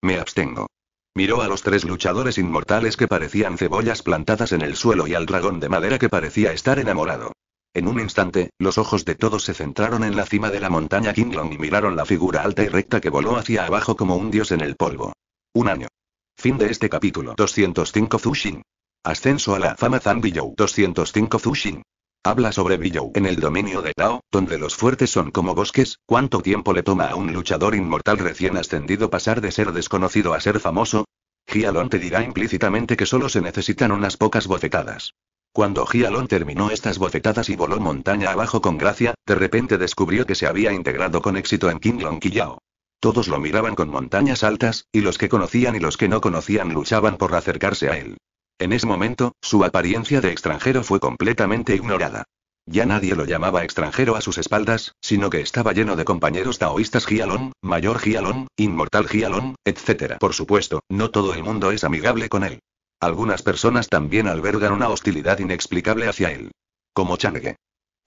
Me abstengo. Miró a los tres luchadores inmortales que parecían cebollas plantadas en el suelo y al dragón de madera que parecía estar enamorado. En un instante, los ojos de todos se centraron en la cima de la montaña Kinglong y miraron la figura alta y recta que voló hacia abajo como un dios en el polvo. Un año. Fin de este capítulo 205 Zushin. Ascenso a la fama Zan Biyou 205 Zushin. Habla sobre Biyou en el dominio de Tao, donde los fuertes son como bosques, cuánto tiempo le toma a un luchador inmortal recién ascendido pasar de ser desconocido a ser famoso. Gialon te dirá implícitamente que solo se necesitan unas pocas bofetadas. Cuando Gialon terminó estas bofetadas y voló montaña abajo con gracia, de repente descubrió que se había integrado con éxito en Qinglong Quillao. Todos lo miraban con montañas altas, y los que conocían y los que no conocían luchaban por acercarse a él. En ese momento, su apariencia de extranjero fue completamente ignorada. Ya nadie lo llamaba extranjero a sus espaldas, sino que estaba lleno de compañeros taoístas Gialon, Mayor Gialon, Inmortal Gialon, etc. Por supuesto, no todo el mundo es amigable con él. Algunas personas también albergan una hostilidad inexplicable hacia él. Como Change.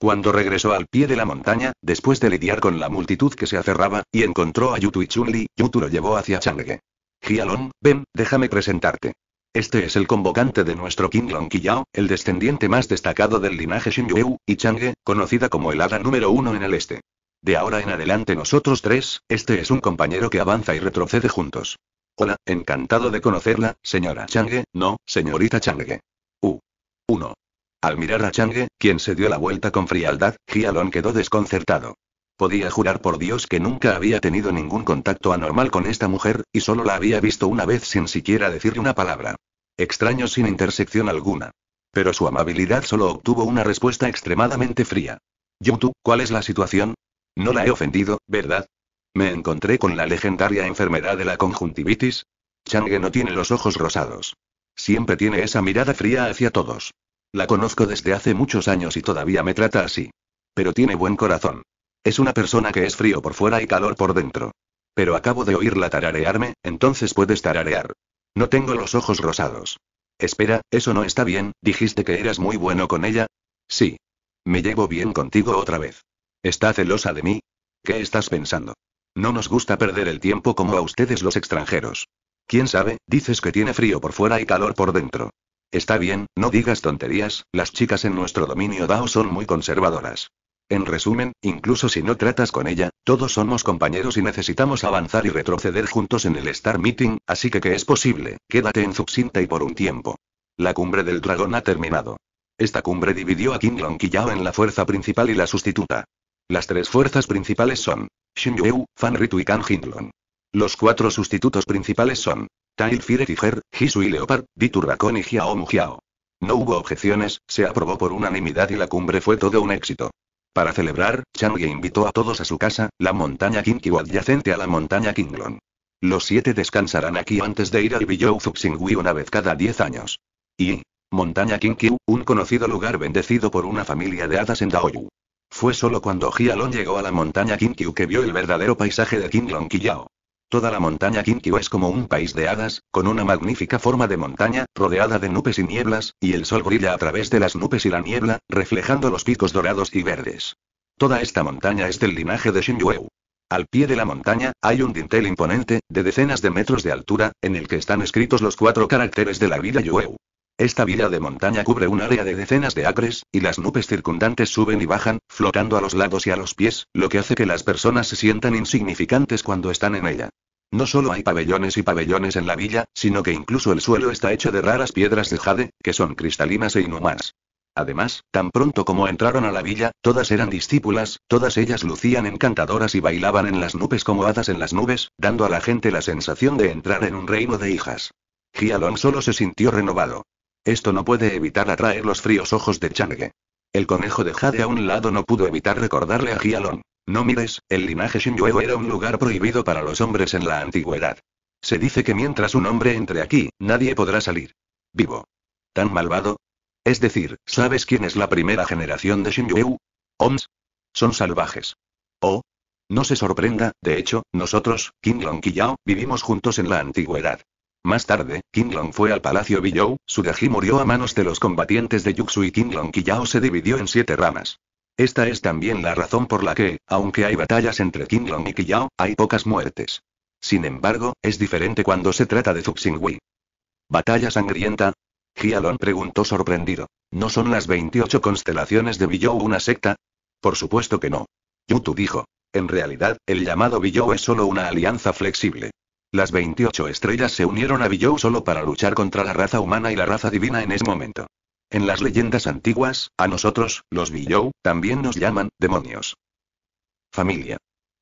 Cuando regresó al pie de la montaña, después de lidiar con la multitud que se aferraba, y encontró a Yutu y chun Yutu lo llevó hacia Change. Hialong, ven, déjame presentarte. Este es el convocante de nuestro King Long Kiyao, el descendiente más destacado del linaje Yu y Change, conocida como el hada número uno en el este. De ahora en adelante nosotros tres, este es un compañero que avanza y retrocede juntos. Hola, encantado de conocerla, señora Changue, no, señorita Changue. U. 1. Al mirar a Changue, quien se dio la vuelta con frialdad, Gialon quedó desconcertado. Podía jurar por Dios que nunca había tenido ningún contacto anormal con esta mujer, y solo la había visto una vez sin siquiera decirle una palabra. Extraño sin intersección alguna. Pero su amabilidad solo obtuvo una respuesta extremadamente fría. Youtube, ¿cuál es la situación? No la he ofendido, ¿verdad? Me encontré con la legendaria enfermedad de la conjuntivitis. Changue no tiene los ojos rosados. Siempre tiene esa mirada fría hacia todos. La conozco desde hace muchos años y todavía me trata así. Pero tiene buen corazón. Es una persona que es frío por fuera y calor por dentro. Pero acabo de oírla tararearme, entonces puedes tararear. No tengo los ojos rosados. Espera, eso no está bien, dijiste que eras muy bueno con ella. Sí. Me llevo bien contigo otra vez. ¿Está celosa de mí? ¿Qué estás pensando? No nos gusta perder el tiempo como a ustedes los extranjeros. ¿Quién sabe? Dices que tiene frío por fuera y calor por dentro. Está bien, no digas tonterías, las chicas en nuestro dominio DAO son muy conservadoras. En resumen, incluso si no tratas con ella, todos somos compañeros y necesitamos avanzar y retroceder juntos en el Star Meeting, así que que es posible, quédate en Zuxinta y por un tiempo. La cumbre del dragón ha terminado. Esta cumbre dividió a King Long Yao en la fuerza principal y la sustituta. Las tres fuerzas principales son Shinyu, Fan Ritu y Kan Los cuatro sustitutos principales son Tail Fire Tiger, Hisui Leopard, y Jiao Mujiao. No hubo objeciones, se aprobó por unanimidad y la cumbre fue todo un éxito. Para celebrar, Chang'e invitó a todos a su casa, la montaña Kinkyu adyacente a la montaña Kinglon. Los siete descansarán aquí antes de ir al Biyou Zuxingui una vez cada diez años. Y, Montaña Kinkyu, un conocido lugar bendecido por una familia de hadas en Daoyu. Fue solo cuando Gialon llegó a la montaña Kinkyu que vio el verdadero paisaje de Kinglong Kiyao. Toda la montaña Kinkyu es como un país de hadas, con una magnífica forma de montaña, rodeada de nubes y nieblas, y el sol brilla a través de las nubes y la niebla, reflejando los picos dorados y verdes. Toda esta montaña es del linaje de Xinyueu. Al pie de la montaña, hay un dintel imponente, de decenas de metros de altura, en el que están escritos los cuatro caracteres de la vida Yueu. Esta villa de montaña cubre un área de decenas de acres, y las nubes circundantes suben y bajan, flotando a los lados y a los pies, lo que hace que las personas se sientan insignificantes cuando están en ella. No solo hay pabellones y pabellones en la villa, sino que incluso el suelo está hecho de raras piedras de jade, que son cristalinas e inhumanas. Además, tan pronto como entraron a la villa, todas eran discípulas, todas ellas lucían encantadoras y bailaban en las nubes como hadas en las nubes, dando a la gente la sensación de entrar en un reino de hijas. Gialon solo se sintió renovado. Esto no puede evitar atraer los fríos ojos de Change. El conejo de Jade a un lado no pudo evitar recordarle a Gialon. No mires, el linaje Shinyue era un lugar prohibido para los hombres en la antigüedad. Se dice que mientras un hombre entre aquí, nadie podrá salir. Vivo. ¿Tan malvado? Es decir, ¿sabes quién es la primera generación de Shinyue? Oms. Son salvajes. Oh. No se sorprenda, de hecho, nosotros, King Long y Yao, vivimos juntos en la antigüedad. Más tarde, Kinglong fue al palacio su deji murió a manos de los combatientes de Yuxu y Kinglong Qiyao se dividió en siete ramas. Esta es también la razón por la que, aunque hay batallas entre Kinglong y Kiyao, hay pocas muertes. Sin embargo, es diferente cuando se trata de Zuxingui. ¿Batalla sangrienta? Gialon preguntó sorprendido. ¿No son las 28 constelaciones de Biyou una secta? Por supuesto que no. Yutu dijo. En realidad, el llamado Biyou es solo una alianza flexible. Las 28 estrellas se unieron a Billou solo para luchar contra la raza humana y la raza divina en ese momento. En las leyendas antiguas, a nosotros, los Billou, también nos llaman demonios. Familia.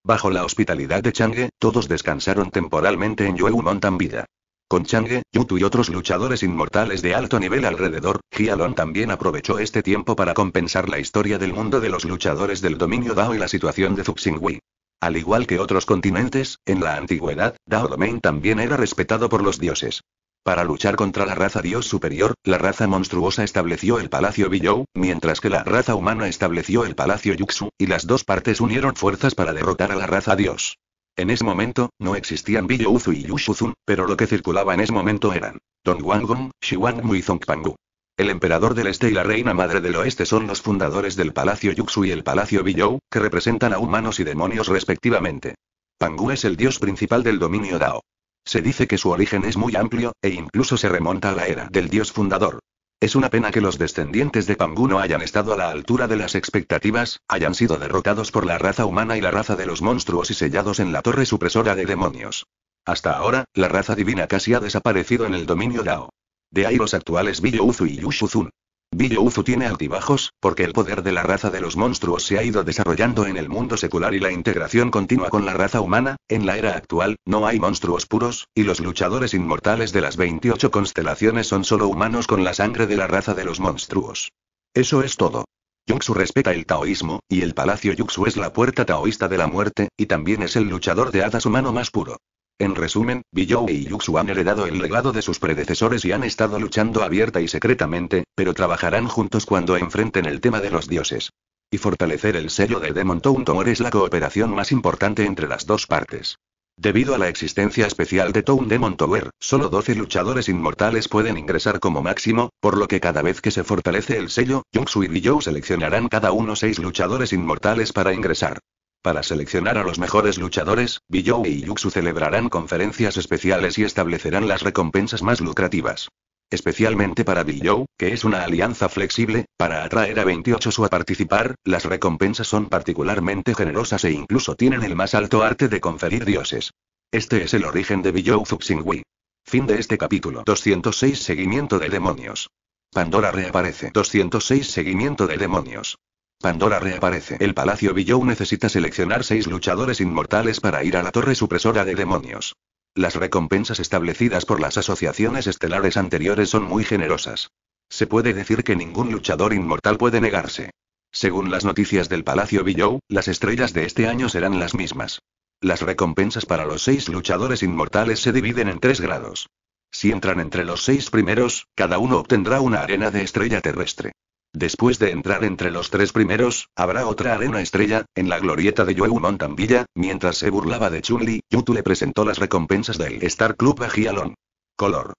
Bajo la hospitalidad de Chang'e, todos descansaron temporalmente en Yueu Mountain Vida. Con Chang'e, Yutu y otros luchadores inmortales de alto nivel alrededor, Hialon también aprovechó este tiempo para compensar la historia del mundo de los luchadores del dominio Dao y la situación de Zuxingui. Al igual que otros continentes, en la antigüedad, Dao Domain también era respetado por los dioses. Para luchar contra la raza dios superior, la raza monstruosa estableció el palacio Billou, mientras que la raza humana estableció el palacio Yuxu, y las dos partes unieron fuerzas para derrotar a la raza dios. En ese momento, no existían Biyouzu y Yushuzun, pero lo que circulaba en ese momento eran Dongwangong, Shiwangmu y Zongpangu. El emperador del este y la reina madre del oeste son los fundadores del Palacio Yuxu y el Palacio Biyou, que representan a humanos y demonios respectivamente. Pangu es el dios principal del dominio Dao. Se dice que su origen es muy amplio, e incluso se remonta a la era del dios fundador. Es una pena que los descendientes de Pangu no hayan estado a la altura de las expectativas, hayan sido derrotados por la raza humana y la raza de los monstruos y sellados en la torre supresora de demonios. Hasta ahora, la raza divina casi ha desaparecido en el dominio Dao. De ahí los actuales Biyouzu y Yushuzun. Biyouzu tiene altibajos, porque el poder de la raza de los monstruos se ha ido desarrollando en el mundo secular y la integración continua con la raza humana, en la era actual, no hay monstruos puros, y los luchadores inmortales de las 28 constelaciones son solo humanos con la sangre de la raza de los monstruos. Eso es todo. Yuxu respeta el taoísmo, y el palacio Yuxu es la puerta taoísta de la muerte, y también es el luchador de hadas humano más puro. En resumen, Bijou y Yuxu han heredado el legado de sus predecesores y han estado luchando abierta y secretamente, pero trabajarán juntos cuando enfrenten el tema de los dioses. Y fortalecer el sello de Demon Town Tower es la cooperación más importante entre las dos partes. Debido a la existencia especial de Town Demon Tower, solo 12 luchadores inmortales pueden ingresar como máximo, por lo que cada vez que se fortalece el sello, Yuxu y Billou seleccionarán cada uno 6 luchadores inmortales para ingresar. Para seleccionar a los mejores luchadores, Billou y Yuxu celebrarán conferencias especiales y establecerán las recompensas más lucrativas. Especialmente para Billou, que es una alianza flexible, para atraer a 28 su a participar, las recompensas son particularmente generosas e incluso tienen el más alto arte de conferir dioses. Este es el origen de Billou Zuxingui. Fin de este capítulo 206 Seguimiento de demonios. Pandora reaparece 206 Seguimiento de demonios. Pandora reaparece. El Palacio Billou necesita seleccionar seis luchadores inmortales para ir a la torre supresora de demonios. Las recompensas establecidas por las asociaciones estelares anteriores son muy generosas. Se puede decir que ningún luchador inmortal puede negarse. Según las noticias del Palacio Billou, las estrellas de este año serán las mismas. Las recompensas para los seis luchadores inmortales se dividen en tres grados. Si entran entre los seis primeros, cada uno obtendrá una arena de estrella terrestre. Después de entrar entre los tres primeros, habrá otra arena estrella, en la glorieta de Yueu Mountain Villa, mientras se burlaba de Chun-Li, Yutu le presentó las recompensas del Star Club a Gialon. Color.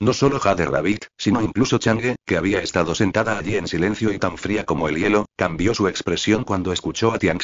No solo Jade Rabbit, sino incluso Change, que había estado sentada allí en silencio y tan fría como el hielo, cambió su expresión cuando escuchó a Tian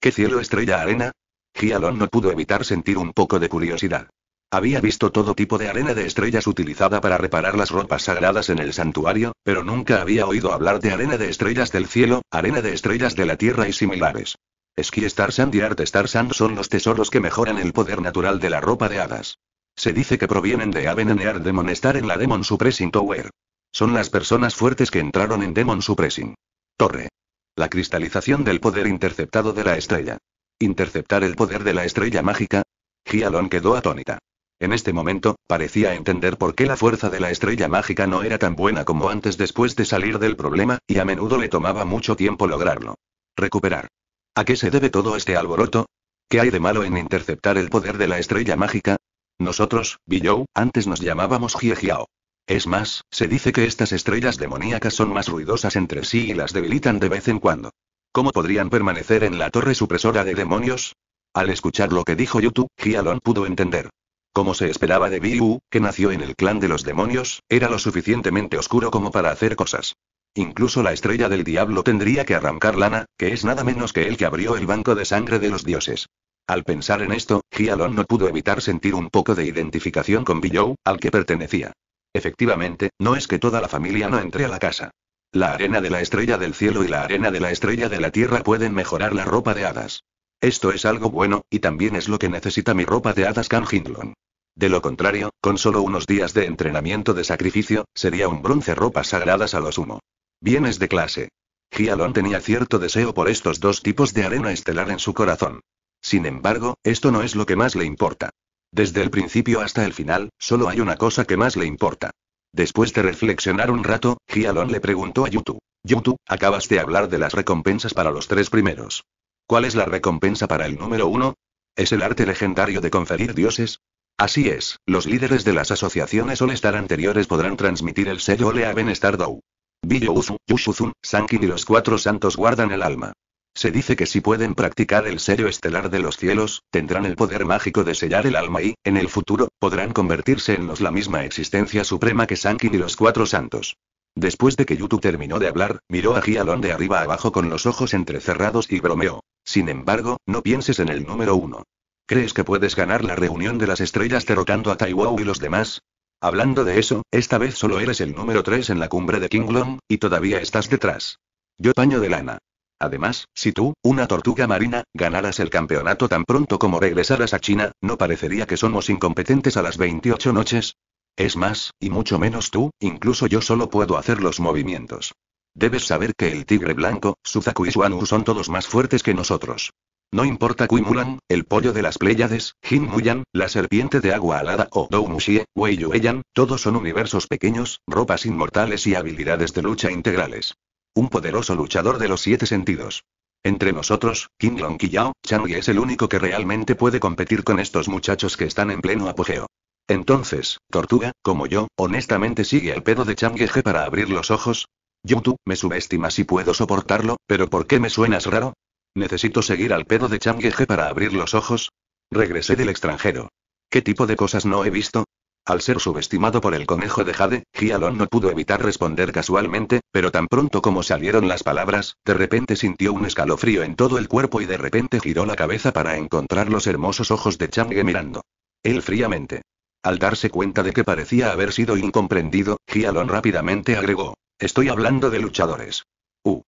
¿Qué cielo estrella arena? Gialon no pudo evitar sentir un poco de curiosidad. Había visto todo tipo de arena de estrellas utilizada para reparar las ropas sagradas en el santuario, pero nunca había oído hablar de arena de estrellas del cielo, arena de estrellas de la tierra y similares. Ski Star Sand y Art Star Sand son los tesoros que mejoran el poder natural de la ropa de hadas. Se dice que provienen de Aven Art Demon Star en la Demon Suppressing Tower. Son las personas fuertes que entraron en Demon Suppressing. Torre. La cristalización del poder interceptado de la estrella. Interceptar el poder de la estrella mágica. Gialon quedó atónita. En este momento, parecía entender por qué la fuerza de la estrella mágica no era tan buena como antes después de salir del problema, y a menudo le tomaba mucho tiempo lograrlo. Recuperar. ¿A qué se debe todo este alboroto? ¿Qué hay de malo en interceptar el poder de la estrella mágica? Nosotros, Billou, antes nos llamábamos Hiehiao. Es más, se dice que estas estrellas demoníacas son más ruidosas entre sí y las debilitan de vez en cuando. ¿Cómo podrían permanecer en la torre supresora de demonios? Al escuchar lo que dijo Yutu, Jialon pudo entender. Como se esperaba de Biu, que nació en el clan de los demonios, era lo suficientemente oscuro como para hacer cosas. Incluso la estrella del diablo tendría que arrancar lana, que es nada menos que el que abrió el banco de sangre de los dioses. Al pensar en esto, Gialon no pudo evitar sentir un poco de identificación con Billou, al que pertenecía. Efectivamente, no es que toda la familia no entre a la casa. La arena de la estrella del cielo y la arena de la estrella de la tierra pueden mejorar la ropa de hadas. Esto es algo bueno, y también es lo que necesita mi ropa de hadas Kang Hindlon. De lo contrario, con solo unos días de entrenamiento de sacrificio, sería un bronce ropa sagradas a lo sumo. Bienes de clase. Gialon tenía cierto deseo por estos dos tipos de arena estelar en su corazón. Sin embargo, esto no es lo que más le importa. Desde el principio hasta el final, solo hay una cosa que más le importa. Después de reflexionar un rato, Gialon le preguntó a Yutu. Yutu, acabas de hablar de las recompensas para los tres primeros. ¿Cuál es la recompensa para el número uno? ¿Es el arte legendario de conferir dioses? Así es, los líderes de las asociaciones all anteriores podrán transmitir el sello Ole a Benestar Dou. Biyouzu, Yushuzun, Sankin y los cuatro santos guardan el alma. Se dice que si pueden practicar el sello estelar de los cielos, tendrán el poder mágico de sellar el alma y, en el futuro, podrán convertirse en los la misma existencia suprema que Sankin y los cuatro santos. Después de que Yutu terminó de hablar, miró a Gialon de arriba abajo con los ojos entrecerrados y bromeó. Sin embargo, no pienses en el número uno. ¿Crees que puedes ganar la reunión de las estrellas derrotando a Taiwau y los demás? Hablando de eso, esta vez solo eres el número 3 en la cumbre de Kinglong, y todavía estás detrás. Yo paño de lana. Además, si tú, una tortuga marina, ganaras el campeonato tan pronto como regresaras a China, ¿no parecería que somos incompetentes a las 28 noches? Es más, y mucho menos tú, incluso yo solo puedo hacer los movimientos. Debes saber que el tigre blanco, Suzaku y Suanu son todos más fuertes que nosotros. No importa Kuimulan, el pollo de las Pléyades, Muyan, la serpiente de agua alada o Muxie, Wei Yueyan, todos son universos pequeños, ropas inmortales y habilidades de lucha integrales. Un poderoso luchador de los siete sentidos. Entre nosotros, King Long Kiyao, es el único que realmente puede competir con estos muchachos que están en pleno apogeo. Entonces, Tortuga, como yo, honestamente sigue al pedo de Changeje para abrir los ojos, Yutu, me subestimas y puedo soportarlo, pero ¿por qué me suenas raro? Necesito seguir al pedo de Changeje para abrir los ojos. Regresé del extranjero. ¿Qué tipo de cosas no he visto? Al ser subestimado por el conejo de Jade, Gialon no pudo evitar responder casualmente, pero tan pronto como salieron las palabras, de repente sintió un escalofrío en todo el cuerpo y de repente giró la cabeza para encontrar los hermosos ojos de Change mirando. Él fríamente. Al darse cuenta de que parecía haber sido incomprendido, Gialon rápidamente agregó. Estoy hablando de luchadores. Uh.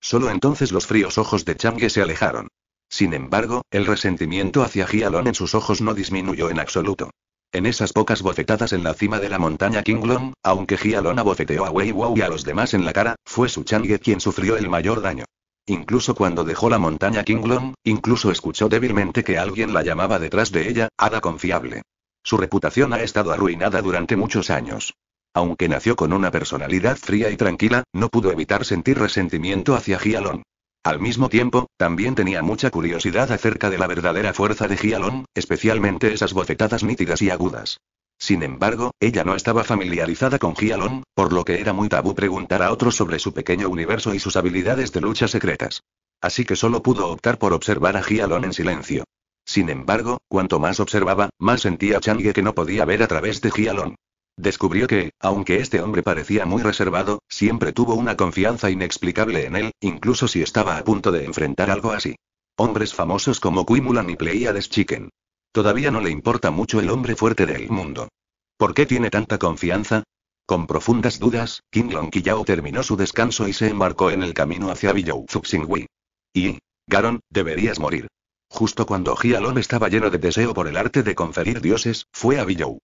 Solo entonces los fríos ojos de Chang'e se alejaron. Sin embargo, el resentimiento hacia Gialon en sus ojos no disminuyó en absoluto. En esas pocas bofetadas en la cima de la montaña Kinglong, aunque Gialon abofeteó a Wei Wu y a los demás en la cara, fue su Chang'e quien sufrió el mayor daño. Incluso cuando dejó la montaña Kinglong, incluso escuchó débilmente que alguien la llamaba detrás de ella, hada confiable. Su reputación ha estado arruinada durante muchos años. Aunque nació con una personalidad fría y tranquila, no pudo evitar sentir resentimiento hacia Gialon. Al mismo tiempo, también tenía mucha curiosidad acerca de la verdadera fuerza de Gialon, especialmente esas bocetadas nítidas y agudas. Sin embargo, ella no estaba familiarizada con Gialon, por lo que era muy tabú preguntar a otros sobre su pequeño universo y sus habilidades de lucha secretas. Así que solo pudo optar por observar a Gialon en silencio. Sin embargo, cuanto más observaba, más sentía Chang'e que no podía ver a través de Gialon. Descubrió que, aunque este hombre parecía muy reservado, siempre tuvo una confianza inexplicable en él, incluso si estaba a punto de enfrentar algo así. Hombres famosos como Quimulan y Pleiades Chicken. Todavía no le importa mucho el hombre fuerte del mundo. ¿Por qué tiene tanta confianza? Con profundas dudas, King Long terminó su descanso y se embarcó en el camino hacia Billou Zuxingui. Y, Garon, deberías morir. Justo cuando Gialon estaba lleno de deseo por el arte de conferir dioses, fue a Billou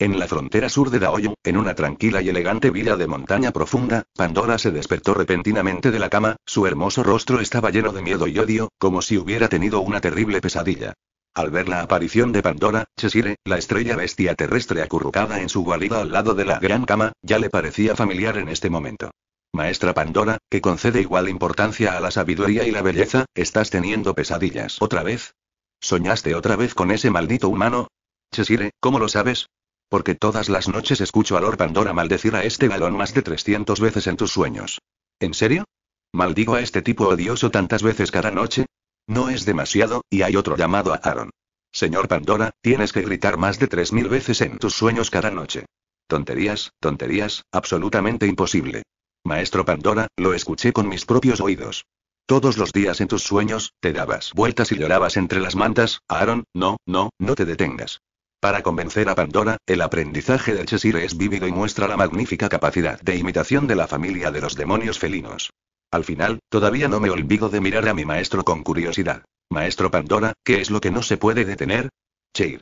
en la frontera sur de Daoyu, en una tranquila y elegante villa de montaña profunda, Pandora se despertó repentinamente de la cama, su hermoso rostro estaba lleno de miedo y odio, como si hubiera tenido una terrible pesadilla. Al ver la aparición de Pandora, Cheshire, la estrella bestia terrestre acurrucada en su guarida al lado de la gran cama, ya le parecía familiar en este momento. Maestra Pandora, que concede igual importancia a la sabiduría y la belleza, estás teniendo pesadillas otra vez. ¿Soñaste otra vez con ese maldito humano? Cheshire, ¿cómo lo sabes? Porque todas las noches escucho a Lord Pandora maldecir a este galón más de 300 veces en tus sueños. ¿En serio? ¿Maldigo a este tipo odioso tantas veces cada noche? No es demasiado, y hay otro llamado a Aaron. Señor Pandora, tienes que gritar más de 3.000 veces en tus sueños cada noche. Tonterías, tonterías, absolutamente imposible. Maestro Pandora, lo escuché con mis propios oídos. Todos los días en tus sueños, te dabas vueltas y llorabas entre las mantas, Aaron, no, no, no te detengas. Para convencer a Pandora, el aprendizaje de Cheshire es vívido y muestra la magnífica capacidad de imitación de la familia de los demonios felinos. Al final, todavía no me olvido de mirar a mi maestro con curiosidad. Maestro Pandora, ¿qué es lo que no se puede detener? Cheir.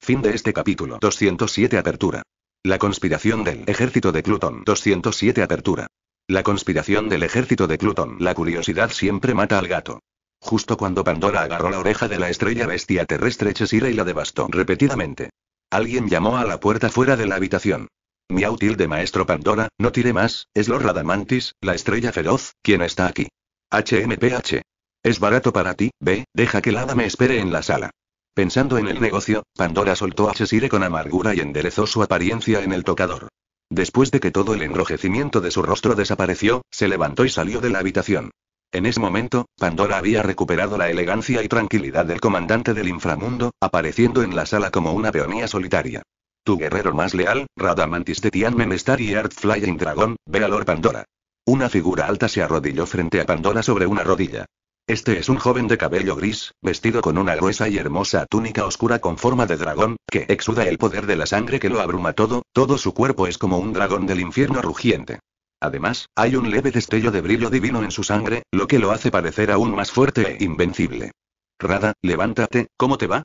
Fin de este capítulo 207 Apertura. La conspiración del ejército de Plutón 207 Apertura. La conspiración del ejército de Plutón. La curiosidad siempre mata al gato. Justo cuando Pandora agarró la oreja de la estrella bestia terrestre Chesire y la devastó repetidamente. Alguien llamó a la puerta fuera de la habitación. útil de maestro Pandora, no tire más, es Lord Radamantis, la estrella feroz, quien está aquí. HMPH. Es barato para ti, ve, deja que hada me espere en la sala. Pensando en el negocio, Pandora soltó a Chesire con amargura y enderezó su apariencia en el tocador. Después de que todo el enrojecimiento de su rostro desapareció, se levantó y salió de la habitación. En ese momento, Pandora había recuperado la elegancia y tranquilidad del comandante del inframundo, apareciendo en la sala como una peonía solitaria. Tu guerrero más leal, Radamantis de Tian Memestar y Art Flying Dragon, ve a Lord Pandora. Una figura alta se arrodilló frente a Pandora sobre una rodilla. Este es un joven de cabello gris, vestido con una gruesa y hermosa túnica oscura con forma de dragón, que exuda el poder de la sangre que lo abruma todo, todo su cuerpo es como un dragón del infierno rugiente. Además, hay un leve destello de brillo divino en su sangre, lo que lo hace parecer aún más fuerte e invencible. Rada, levántate, ¿cómo te va?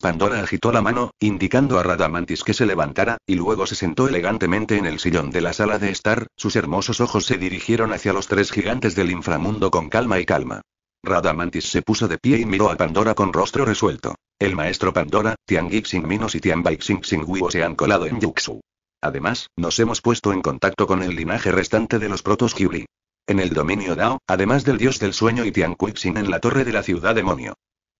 Pandora agitó la mano, indicando a Radamantis que se levantara, y luego se sentó elegantemente en el sillón de la sala de estar, sus hermosos ojos se dirigieron hacia los tres gigantes del inframundo con calma y calma. Radamantis se puso de pie y miró a Pandora con rostro resuelto. El maestro Pandora, Tian Minos y Tian Bai se han colado en Yuxu. Además, nos hemos puesto en contacto con el linaje restante de los protos Kyuri. En el dominio Dao, además del dios del sueño y Tian Tianquixin en la torre de la ciudad demonio.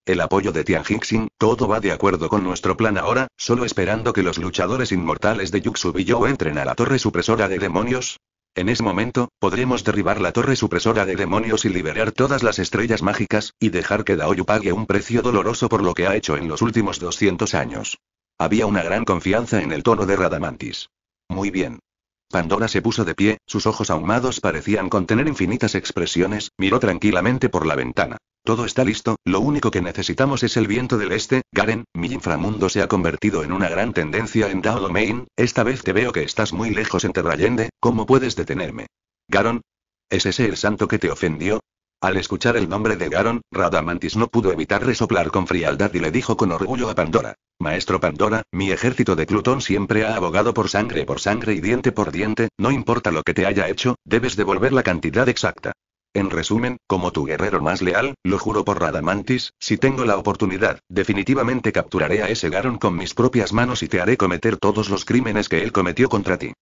El apoyo de Tian Hixin, todo va de acuerdo con nuestro plan ahora, solo esperando que los luchadores inmortales de Yo entren a la torre supresora de demonios. En ese momento, podremos derribar la torre supresora de demonios y liberar todas las estrellas mágicas, y dejar que Daoyu pague un precio doloroso por lo que ha hecho en los últimos 200 años. Había una gran confianza en el tono de Radamantis. Muy bien. Pandora se puso de pie, sus ojos ahumados parecían contener infinitas expresiones, miró tranquilamente por la ventana. Todo está listo, lo único que necesitamos es el viento del este, Garen, mi inframundo se ha convertido en una gran tendencia en Dao Domain, esta vez te veo que estás muy lejos en Terrayende, ¿cómo puedes detenerme? Garon. ¿Es ese el santo que te ofendió? Al escuchar el nombre de Garon, Radamantis no pudo evitar resoplar con frialdad y le dijo con orgullo a Pandora. Maestro Pandora, mi ejército de Plutón siempre ha abogado por sangre por sangre y diente por diente, no importa lo que te haya hecho, debes devolver la cantidad exacta. En resumen, como tu guerrero más leal, lo juro por Radamantis, si tengo la oportunidad, definitivamente capturaré a ese Garon con mis propias manos y te haré cometer todos los crímenes que él cometió contra ti.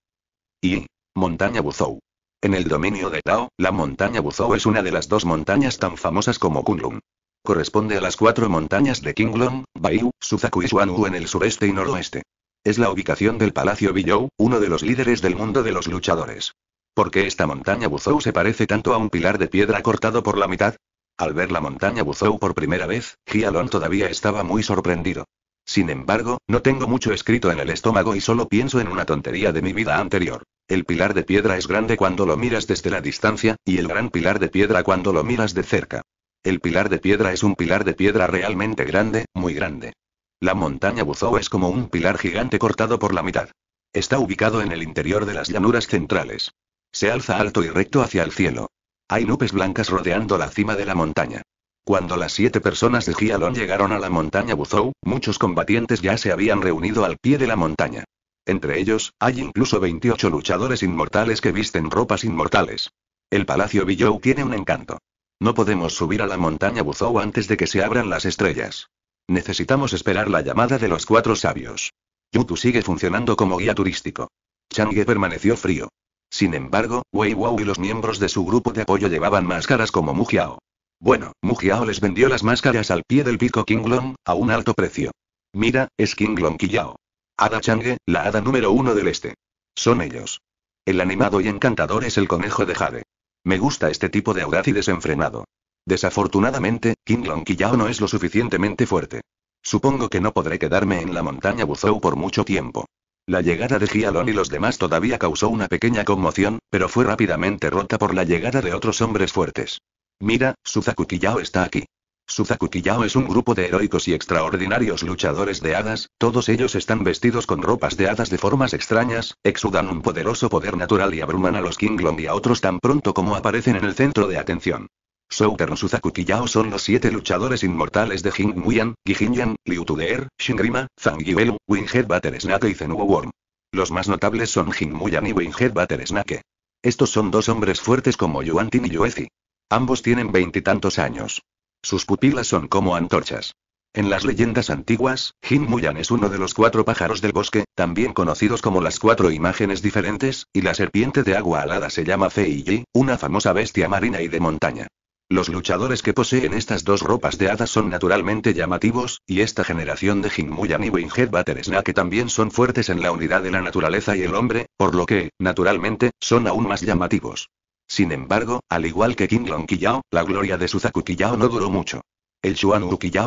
Y... Montaña Buzou. En el dominio de Tao, la montaña Buzhou es una de las dos montañas tan famosas como Kunlun. Corresponde a las cuatro montañas de Qinglong, Baiyu, Suzaku y Xuanwu en el sureste y noroeste. Es la ubicación del Palacio Billou, uno de los líderes del mundo de los luchadores. ¿Por qué esta montaña Buzhou se parece tanto a un pilar de piedra cortado por la mitad? Al ver la montaña Buzhou por primera vez, Gialon todavía estaba muy sorprendido. Sin embargo, no tengo mucho escrito en el estómago y solo pienso en una tontería de mi vida anterior. El pilar de piedra es grande cuando lo miras desde la distancia, y el gran pilar de piedra cuando lo miras de cerca. El pilar de piedra es un pilar de piedra realmente grande, muy grande. La montaña Buzou es como un pilar gigante cortado por la mitad. Está ubicado en el interior de las llanuras centrales. Se alza alto y recto hacia el cielo. Hay nubes blancas rodeando la cima de la montaña. Cuando las siete personas de Gialon llegaron a la montaña Buzou, muchos combatientes ya se habían reunido al pie de la montaña. Entre ellos, hay incluso 28 luchadores inmortales que visten ropas inmortales. El Palacio Billou tiene un encanto. No podemos subir a la montaña Buzou antes de que se abran las estrellas. Necesitamos esperar la llamada de los cuatro sabios. Yutu sigue funcionando como guía turístico. Chang'e permaneció frío. Sin embargo, Wei Wu y los miembros de su grupo de apoyo llevaban máscaras como Mujiao. Bueno, Mujiao les vendió las máscaras al pie del pico Kinglong, a un alto precio. Mira, es Kinglong Qiyao. Ada Chang'e, la hada número uno del este. Son ellos. El animado y encantador es el conejo de Jade. Me gusta este tipo de audaz y desenfrenado. Desafortunadamente, King Long yao no es lo suficientemente fuerte. Supongo que no podré quedarme en la montaña Buzou por mucho tiempo. La llegada de Gialon y los demás todavía causó una pequeña conmoción, pero fue rápidamente rota por la llegada de otros hombres fuertes. Mira, Suzaku Quillao está aquí. Suzaku Kiyao es un grupo de heroicos y extraordinarios luchadores de hadas, todos ellos están vestidos con ropas de hadas de formas extrañas, exudan un poderoso poder natural y abruman a los Kinglong y a otros tan pronto como aparecen en el centro de atención. Southern Suzaku Kiyao son los siete luchadores inmortales de Jing Muyan, Yan, Liu Tudeer, Shingrima, Zhang Yuelu, Winghead Butter Snake y Zenuo Worm. Los más notables son Jing Muyan y Winghead Butter Snake. Estos son dos hombres fuertes como Yuan y Yuezi. Ambos tienen veintitantos años. Sus pupilas son como antorchas. En las leyendas antiguas, Jin Muyan es uno de los cuatro pájaros del bosque, también conocidos como las cuatro imágenes diferentes, y la serpiente de agua alada se llama Yi, una famosa bestia marina y de montaña. Los luchadores que poseen estas dos ropas de hadas son naturalmente llamativos, y esta generación de Muyan y Winged Snake también son fuertes en la unidad de la naturaleza y el hombre, por lo que, naturalmente, son aún más llamativos. Sin embargo, al igual que Kinglong Qiyao, la gloria de Suzaku Yao no duró mucho. El Chuan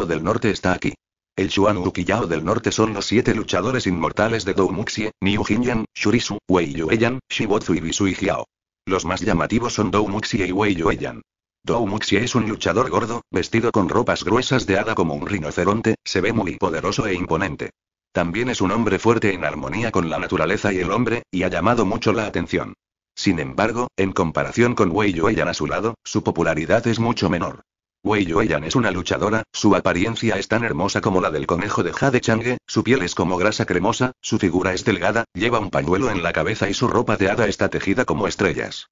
del norte está aquí. El Chuan del norte son los siete luchadores inmortales de Doumuxie, Niu Jinyan, Shurisu, Wei Yueyan, Shibotsu y Bisui Los más llamativos son Doumuxie y Wei Yueyan. Doumuxie es un luchador gordo, vestido con ropas gruesas de hada como un rinoceronte, se ve muy poderoso e imponente. También es un hombre fuerte en armonía con la naturaleza y el hombre, y ha llamado mucho la atención. Sin embargo, en comparación con Wei Yueyan a su lado, su popularidad es mucho menor. Wei Yueyan es una luchadora, su apariencia es tan hermosa como la del conejo de Jade Chang'e, su piel es como grasa cremosa, su figura es delgada, lleva un pañuelo en la cabeza y su ropa de hada está tejida como estrellas.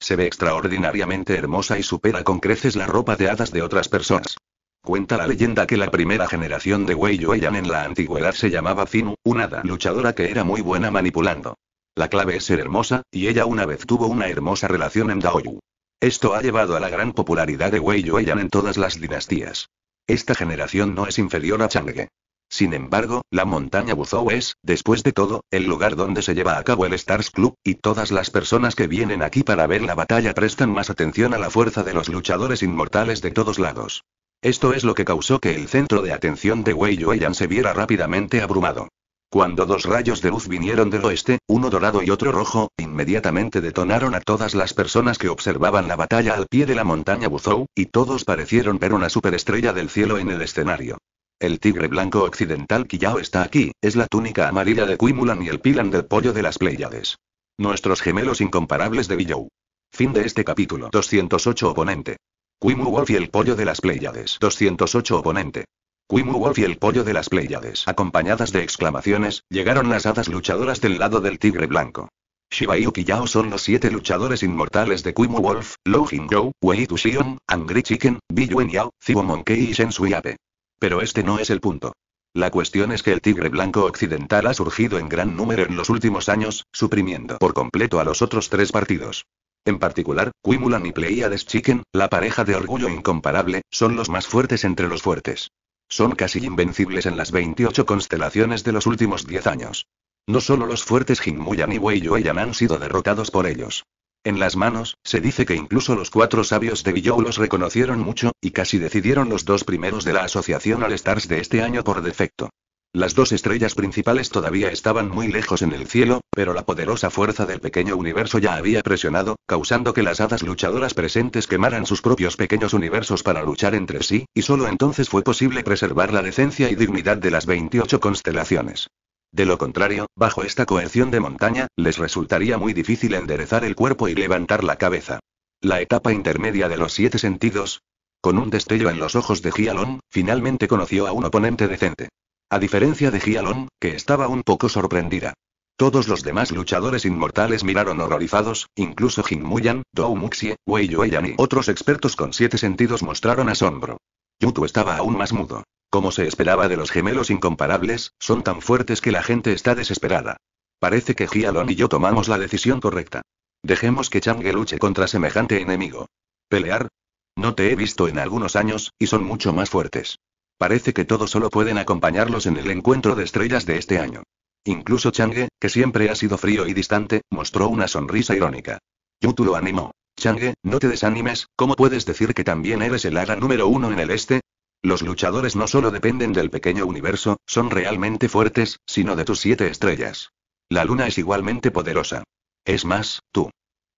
Se ve extraordinariamente hermosa y supera con creces la ropa de hadas de otras personas. Cuenta la leyenda que la primera generación de Wei Yueyan en la antigüedad se llamaba Finu, una hada luchadora que era muy buena manipulando. La clave es ser hermosa, y ella una vez tuvo una hermosa relación en Daoyu. Esto ha llevado a la gran popularidad de Wei Yueyan en todas las dinastías. Esta generación no es inferior a Chang'e. Sin embargo, la montaña Buzhou es, después de todo, el lugar donde se lleva a cabo el Stars Club, y todas las personas que vienen aquí para ver la batalla prestan más atención a la fuerza de los luchadores inmortales de todos lados. Esto es lo que causó que el centro de atención de Wei Yueyan se viera rápidamente abrumado. Cuando dos rayos de luz vinieron del oeste, uno dorado y otro rojo, inmediatamente detonaron a todas las personas que observaban la batalla al pie de la montaña Buzou, y todos parecieron ver una superestrella del cielo en el escenario. El tigre blanco occidental Quillao está aquí, es la túnica amarilla de Quimulan y el pilan del pollo de las Pléyades. Nuestros gemelos incomparables de Billou. Fin de este capítulo 208 oponente. Quimu Wolf y el pollo de las Pléyades 208 oponente. Quimu Wolf y el pollo de las Pléyades. Acompañadas de exclamaciones, llegaron las hadas luchadoras del lado del tigre blanco. Shiba y son los siete luchadores inmortales de Quimu Wolf, Lou Wei Xiong, Angry Chicken, Biyuen Yao, Zibo Monkey y Sui Ape. Pero este no es el punto. La cuestión es que el tigre blanco occidental ha surgido en gran número en los últimos años, suprimiendo por completo a los otros tres partidos. En particular, Quimulan y Pleiades Chicken, la pareja de orgullo incomparable, son los más fuertes entre los fuertes. Son casi invencibles en las 28 constelaciones de los últimos 10 años. No solo los fuertes Jinmuyan y Weiyueyan han sido derrotados por ellos. En las manos, se dice que incluso los cuatro sabios de Bijou los reconocieron mucho, y casi decidieron los dos primeros de la asociación All-Stars de este año por defecto. Las dos estrellas principales todavía estaban muy lejos en el cielo, pero la poderosa fuerza del pequeño universo ya había presionado, causando que las hadas luchadoras presentes quemaran sus propios pequeños universos para luchar entre sí, y solo entonces fue posible preservar la decencia y dignidad de las 28 constelaciones. De lo contrario, bajo esta coerción de montaña, les resultaría muy difícil enderezar el cuerpo y levantar la cabeza. La etapa intermedia de los siete sentidos. Con un destello en los ojos de Gialón, finalmente conoció a un oponente decente. A diferencia de Gialon, que estaba un poco sorprendida. Todos los demás luchadores inmortales miraron horrorizados, incluso Muyan, Dou Muxie, Wei Yueyan y otros expertos con siete sentidos mostraron asombro. Yutu estaba aún más mudo. Como se esperaba de los gemelos incomparables, son tan fuertes que la gente está desesperada. Parece que Gialon y yo tomamos la decisión correcta. Dejemos que Chang luche contra semejante enemigo. ¿Pelear? No te he visto en algunos años, y son mucho más fuertes. Parece que todos solo pueden acompañarlos en el encuentro de estrellas de este año. Incluso Chang'e, que siempre ha sido frío y distante, mostró una sonrisa irónica. Yutu lo animó. Chang'e, no te desanimes, ¿cómo puedes decir que también eres el ala número uno en el este? Los luchadores no solo dependen del pequeño universo, son realmente fuertes, sino de tus siete estrellas. La luna es igualmente poderosa. Es más, tú.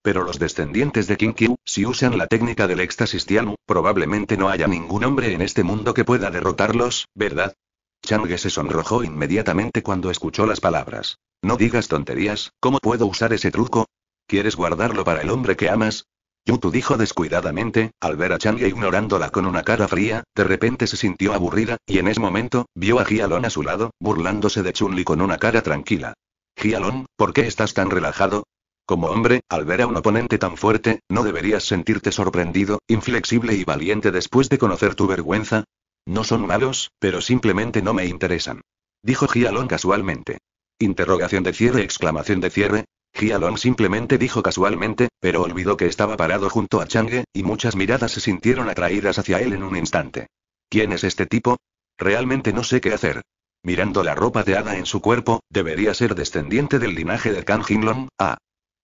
Pero los descendientes de Kinkyu, si usan la técnica del éxtasis Tianmu, probablemente no haya ningún hombre en este mundo que pueda derrotarlos, ¿verdad? Chang'e se sonrojó inmediatamente cuando escuchó las palabras. No digas tonterías, ¿cómo puedo usar ese truco? ¿Quieres guardarlo para el hombre que amas? Yutu dijo descuidadamente, al ver a Chang'e ignorándola con una cara fría, de repente se sintió aburrida, y en ese momento, vio a Gialon a su lado, burlándose de Chun-Li con una cara tranquila. Gialon, ¿por qué estás tan relajado? Como hombre, al ver a un oponente tan fuerte, ¿no deberías sentirte sorprendido, inflexible y valiente después de conocer tu vergüenza? No son malos, pero simplemente no me interesan. Dijo Gialon casualmente. Interrogación de cierre, exclamación de cierre. Gialon simplemente dijo casualmente, pero olvidó que estaba parado junto a Change, y muchas miradas se sintieron atraídas hacia él en un instante. ¿Quién es este tipo? Realmente no sé qué hacer. Mirando la ropa de hada en su cuerpo, debería ser descendiente del linaje de Kang Jinlong, ah.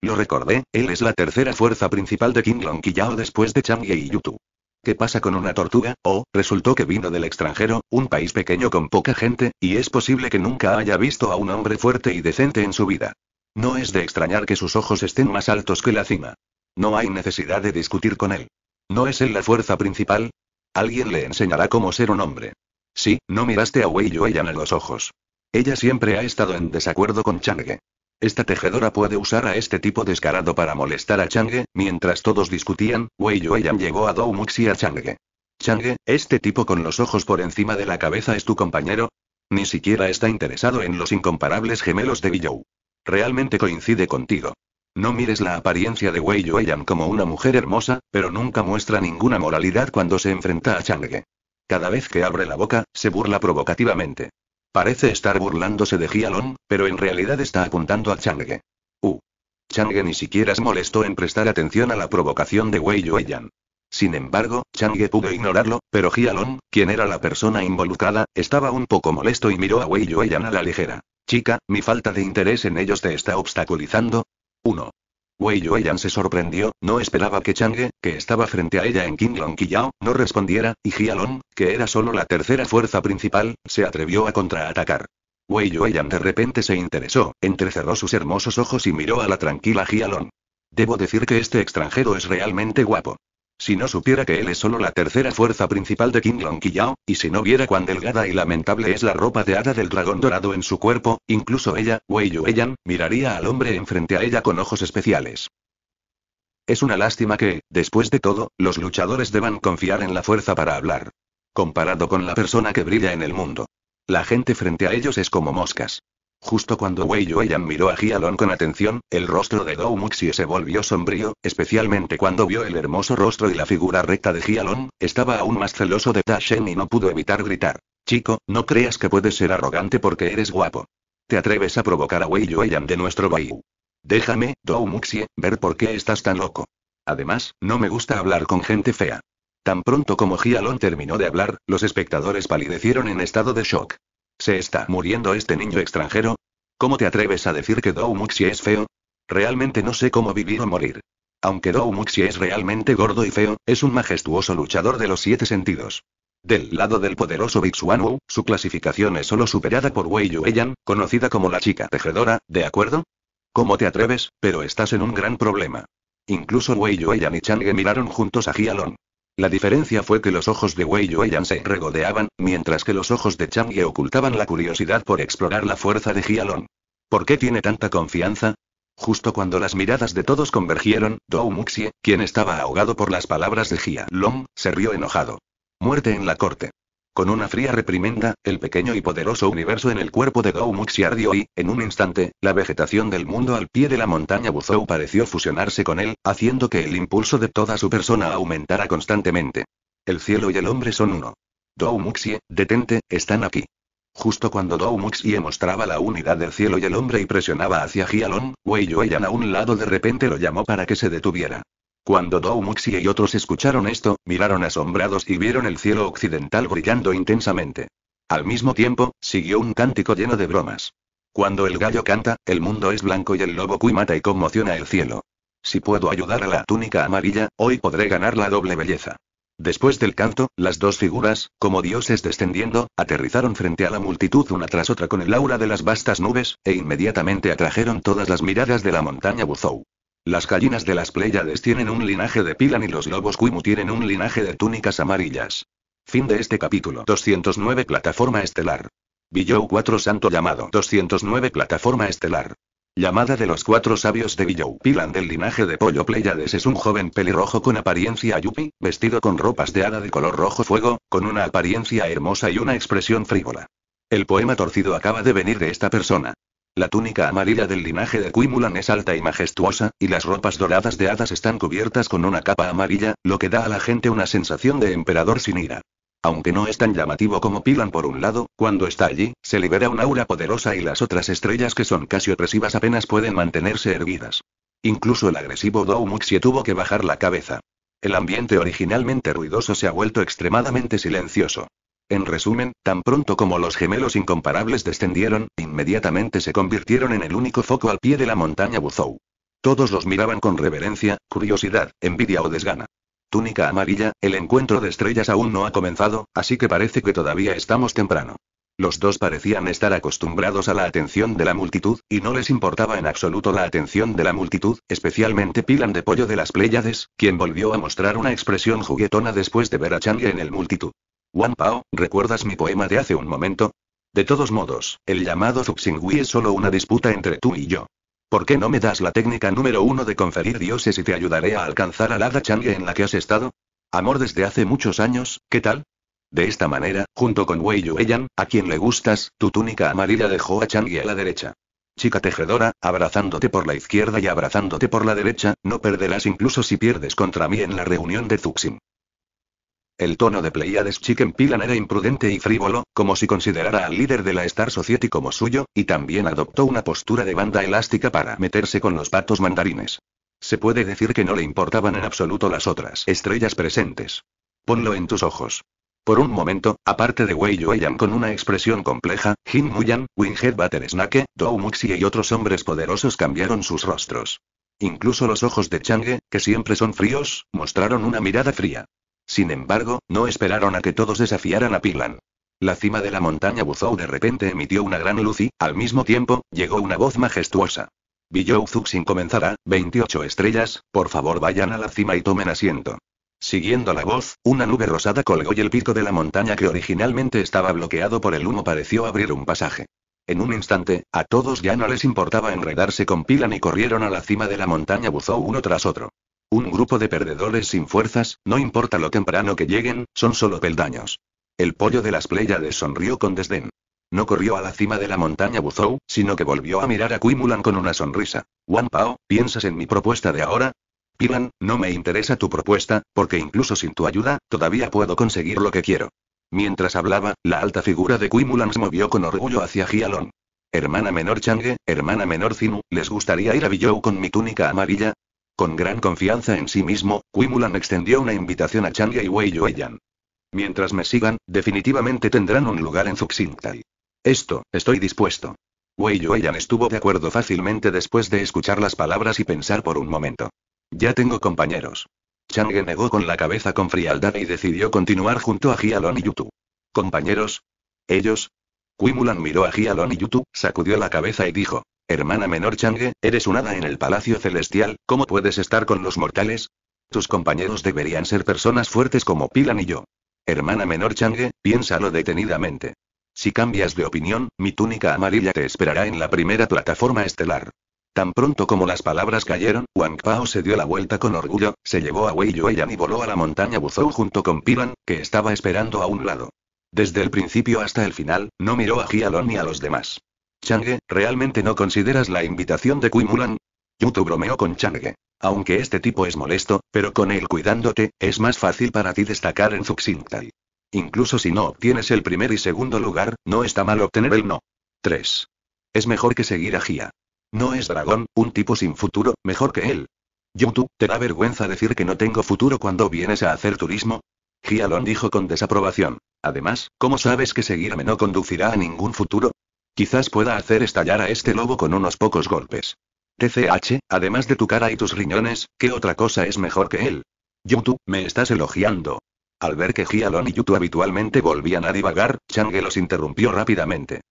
Lo recordé, él es la tercera fuerza principal de King Long después de Changye y Yutu. ¿Qué pasa con una tortuga? Oh, resultó que vino del extranjero, un país pequeño con poca gente, y es posible que nunca haya visto a un hombre fuerte y decente en su vida. No es de extrañar que sus ojos estén más altos que la cima. No hay necesidad de discutir con él. ¿No es él la fuerza principal? Alguien le enseñará cómo ser un hombre. Sí, no miraste a Wei Yueyan a los ojos. Ella siempre ha estado en desacuerdo con Chang'e. Esta tejedora puede usar a este tipo descarado para molestar a Change. Mientras todos discutían, Wei Yueyan llegó a Doumuxi a Change. Change, este tipo con los ojos por encima de la cabeza es tu compañero. Ni siquiera está interesado en los incomparables gemelos de Billou. Realmente coincide contigo. No mires la apariencia de Wei Yueyan como una mujer hermosa, pero nunca muestra ninguna moralidad cuando se enfrenta a Change. Cada vez que abre la boca, se burla provocativamente. Parece estar burlándose de Gialon, pero en realidad está apuntando a Chang'e. Uh. Chang'e ni siquiera se molestó en prestar atención a la provocación de Wei Yueyan. Sin embargo, Chang'e pudo ignorarlo, pero Gialon, quien era la persona involucrada, estaba un poco molesto y miró a Wei Yueyan a la ligera. Chica, mi falta de interés en ellos te está obstaculizando. 1. Wei Yueyan se sorprendió, no esperaba que Chang'e, que estaba frente a ella en Qinglong Qiyao, no respondiera, y Jialong, que era solo la tercera fuerza principal, se atrevió a contraatacar. Wei Yueyan de repente se interesó, entrecerró sus hermosos ojos y miró a la tranquila Jialong. Debo decir que este extranjero es realmente guapo. Si no supiera que él es solo la tercera fuerza principal de King Long y si no viera cuán delgada y lamentable es la ropa de hada del dragón dorado en su cuerpo, incluso ella, Wei Yueyan, miraría al hombre enfrente a ella con ojos especiales. Es una lástima que, después de todo, los luchadores deban confiar en la fuerza para hablar. Comparado con la persona que brilla en el mundo. La gente frente a ellos es como moscas. Justo cuando Wei Yueyan miró a Jialong con atención, el rostro de Dou Muxie se volvió sombrío, especialmente cuando vio el hermoso rostro y la figura recta de Jialong, estaba aún más celoso de Tashen y no pudo evitar gritar. Chico, no creas que puedes ser arrogante porque eres guapo. Te atreves a provocar a Wei Yueyan de nuestro baiu? Déjame, Dou Muxie, ver por qué estás tan loco. Además, no me gusta hablar con gente fea. Tan pronto como Jialong terminó de hablar, los espectadores palidecieron en estado de shock. ¿Se está muriendo este niño extranjero? ¿Cómo te atreves a decir que Dou Muxi es feo? Realmente no sé cómo vivir o morir. Aunque Dou Muxi es realmente gordo y feo, es un majestuoso luchador de los siete sentidos. Del lado del poderoso Bixuan Wu, su clasificación es solo superada por Wei Yueyan, conocida como la chica tejedora, ¿de acuerdo? ¿Cómo te atreves? Pero estás en un gran problema. Incluso Wei Yueyan y Chang'e miraron juntos a Jialong. La diferencia fue que los ojos de Wei Yueyan se regodeaban, mientras que los ojos de Chang Ye ocultaban la curiosidad por explorar la fuerza de Long. ¿Por qué tiene tanta confianza? Justo cuando las miradas de todos convergieron, Dou Muxie, quien estaba ahogado por las palabras de Gia Long, se rió enojado. Muerte en la corte. Con una fría reprimenda, el pequeño y poderoso universo en el cuerpo de Muxie ardió y, en un instante, la vegetación del mundo al pie de la montaña Buzou pareció fusionarse con él, haciendo que el impulso de toda su persona aumentara constantemente. El cielo y el hombre son uno. Muxie, detente, están aquí. Justo cuando Muxie mostraba la unidad del cielo y el hombre y presionaba hacia Gialon, Wei Yueyan a un lado de repente lo llamó para que se detuviera. Cuando Doumuxi y otros escucharon esto, miraron asombrados y vieron el cielo occidental brillando intensamente. Al mismo tiempo, siguió un cántico lleno de bromas. Cuando el gallo canta, el mundo es blanco y el lobo cuy mata y conmociona el cielo. Si puedo ayudar a la túnica amarilla, hoy podré ganar la doble belleza. Después del canto, las dos figuras, como dioses descendiendo, aterrizaron frente a la multitud una tras otra con el aura de las vastas nubes, e inmediatamente atrajeron todas las miradas de la montaña Buzou. Las gallinas de las Pléyades tienen un linaje de Pilan y los lobos Quimu tienen un linaje de túnicas amarillas. Fin de este capítulo 209 Plataforma Estelar. Villou 4 Santo llamado 209 Plataforma Estelar. Llamada de los cuatro sabios de Billou. Pilan del linaje de Pollo Pleiades es un joven pelirrojo con apariencia yupi vestido con ropas de hada de color rojo fuego, con una apariencia hermosa y una expresión frívola. El poema torcido acaba de venir de esta persona. La túnica amarilla del linaje de Quimulan es alta y majestuosa, y las ropas doradas de hadas están cubiertas con una capa amarilla, lo que da a la gente una sensación de emperador sin ira. Aunque no es tan llamativo como Pilan por un lado, cuando está allí, se libera un aura poderosa y las otras estrellas que son casi opresivas apenas pueden mantenerse erguidas. Incluso el agresivo Doumuxie tuvo que bajar la cabeza. El ambiente originalmente ruidoso se ha vuelto extremadamente silencioso. En resumen, tan pronto como los gemelos incomparables descendieron, inmediatamente se convirtieron en el único foco al pie de la montaña Buzou. Todos los miraban con reverencia, curiosidad, envidia o desgana. Túnica amarilla, el encuentro de estrellas aún no ha comenzado, así que parece que todavía estamos temprano. Los dos parecían estar acostumbrados a la atención de la multitud, y no les importaba en absoluto la atención de la multitud, especialmente Pilan de Pollo de las Pléyades, quien volvió a mostrar una expresión juguetona después de ver a Chang en el multitud. Wan Pao, ¿recuerdas mi poema de hace un momento? De todos modos, el llamado Zuxingui es solo una disputa entre tú y yo. ¿Por qué no me das la técnica número uno de conferir dioses y te ayudaré a alcanzar al hada Chang'e en la que has estado? Amor desde hace muchos años, ¿qué tal? De esta manera, junto con Wei Yueyan, a quien le gustas, tu túnica amarilla dejó a Changi a la derecha. Chica tejedora, abrazándote por la izquierda y abrazándote por la derecha, no perderás incluso si pierdes contra mí en la reunión de Zuxing. El tono de Pleiades Chicken Pilan era imprudente y frívolo, como si considerara al líder de la Star Society como suyo, y también adoptó una postura de banda elástica para meterse con los patos mandarines. Se puede decir que no le importaban en absoluto las otras estrellas presentes. Ponlo en tus ojos. Por un momento, aparte de Wei Yueyan con una expresión compleja, Jin Muyan, Winghead Butter Snake, Dou Muxi y otros hombres poderosos cambiaron sus rostros. Incluso los ojos de Chang'e, que siempre son fríos, mostraron una mirada fría. Sin embargo, no esperaron a que todos desafiaran a Pilan. La cima de la montaña Buzou de repente emitió una gran luz y, al mismo tiempo, llegó una voz majestuosa. Billou Zuxin comenzará, 28 estrellas, por favor vayan a la cima y tomen asiento. Siguiendo la voz, una nube rosada colgó y el pico de la montaña que originalmente estaba bloqueado por el humo pareció abrir un pasaje. En un instante, a todos ya no les importaba enredarse con Pilan y corrieron a la cima de la montaña buzó uno tras otro. Un grupo de perdedores sin fuerzas, no importa lo temprano que lleguen, son solo peldaños. El pollo de las Pléyades sonrió con desdén. No corrió a la cima de la montaña Buzou, sino que volvió a mirar a Kuimulan con una sonrisa. Wanpao, Pao, ¿piensas en mi propuesta de ahora? Pilan, no me interesa tu propuesta, porque incluso sin tu ayuda, todavía puedo conseguir lo que quiero. Mientras hablaba, la alta figura de Quimulan se movió con orgullo hacia Gialon. Hermana menor Change, hermana menor Zinu, ¿les gustaría ir a Billou con mi túnica amarilla? Con gran confianza en sí mismo, Quimulan extendió una invitación a Chang'e y Wei Yueyan. Mientras me sigan, definitivamente tendrán un lugar en Zuxingtai. Esto, estoy dispuesto. Wei Yueyan estuvo de acuerdo fácilmente después de escuchar las palabras y pensar por un momento. Ya tengo compañeros. Chang negó con la cabeza con frialdad y decidió continuar junto a Hyalon y Yutu. ¿Compañeros? ¿Ellos? Quimulan miró a Hyalon y Yutu, sacudió la cabeza y dijo. Hermana menor Change, eres un hada en el palacio celestial, ¿cómo puedes estar con los mortales? Tus compañeros deberían ser personas fuertes como Pilan y yo. Hermana menor Change, piénsalo detenidamente. Si cambias de opinión, mi túnica amarilla te esperará en la primera plataforma estelar. Tan pronto como las palabras cayeron, Wang Pao se dio la vuelta con orgullo, se llevó a Wei Yueyan y voló a la montaña Buzhou junto con Pilan, que estaba esperando a un lado. Desde el principio hasta el final, no miró a Jialon ni a los demás. Chang'e, ¿realmente no consideras la invitación de Kuimulan? Yutu bromeó con Chang'e. Aunque este tipo es molesto, pero con él cuidándote, es más fácil para ti destacar en Zuxintai. Incluso si no obtienes el primer y segundo lugar, no está mal obtener el no. 3. Es mejor que seguir a Gia. No es dragón, un tipo sin futuro, mejor que él. Yutu, ¿te da vergüenza decir que no tengo futuro cuando vienes a hacer turismo? Gialon dijo con desaprobación. Además, ¿cómo sabes que seguirme no conducirá a ningún futuro? Quizás pueda hacer estallar a este lobo con unos pocos golpes. TCH, además de tu cara y tus riñones, ¿qué otra cosa es mejor que él? Yutu, me estás elogiando. Al ver que Gialon y Yutu habitualmente volvían a divagar, Change los interrumpió rápidamente.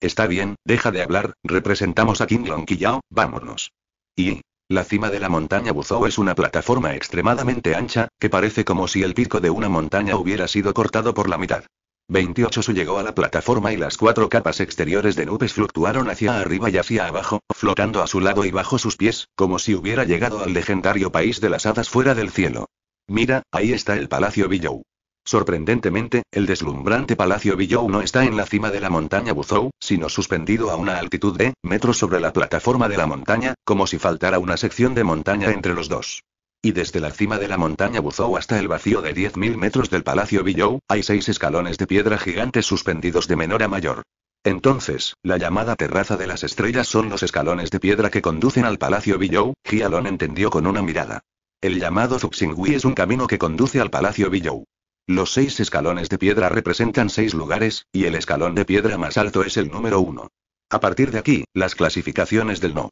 Está bien, deja de hablar, representamos a y Yao, vámonos. Y. La cima de la montaña Buzhou es una plataforma extremadamente ancha, que parece como si el pico de una montaña hubiera sido cortado por la mitad. 28 Su llegó a la plataforma y las cuatro capas exteriores de nubes fluctuaron hacia arriba y hacia abajo, flotando a su lado y bajo sus pies, como si hubiera llegado al legendario país de las hadas fuera del cielo. Mira, ahí está el Palacio Billou. Sorprendentemente, el deslumbrante Palacio Billou no está en la cima de la montaña Buzou, sino suspendido a una altitud de metros sobre la plataforma de la montaña, como si faltara una sección de montaña entre los dos. Y desde la cima de la montaña Buzou hasta el vacío de 10.000 metros del Palacio billou hay seis escalones de piedra gigantes suspendidos de menor a mayor. Entonces, la llamada terraza de las estrellas son los escalones de piedra que conducen al Palacio Billou, Gialon entendió con una mirada. El llamado Zuxingui es un camino que conduce al Palacio billou Los seis escalones de piedra representan seis lugares, y el escalón de piedra más alto es el número uno. A partir de aquí, las clasificaciones del no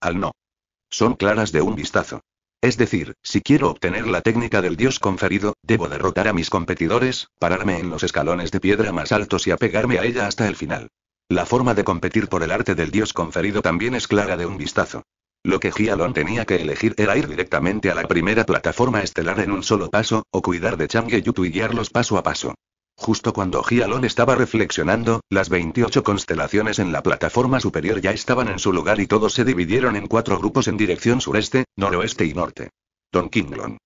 al no son claras de un vistazo. Es decir, si quiero obtener la técnica del dios conferido, debo derrotar a mis competidores, pararme en los escalones de piedra más altos y apegarme a ella hasta el final. La forma de competir por el arte del dios conferido también es clara de un vistazo. Lo que Gialon tenía que elegir era ir directamente a la primera plataforma estelar en un solo paso, o cuidar de Change Yutu y guiarlos paso a paso. Justo cuando Gialon estaba reflexionando, las 28 constelaciones en la plataforma superior ya estaban en su lugar y todos se dividieron en cuatro grupos en dirección sureste, noroeste y norte. Don Kinglon.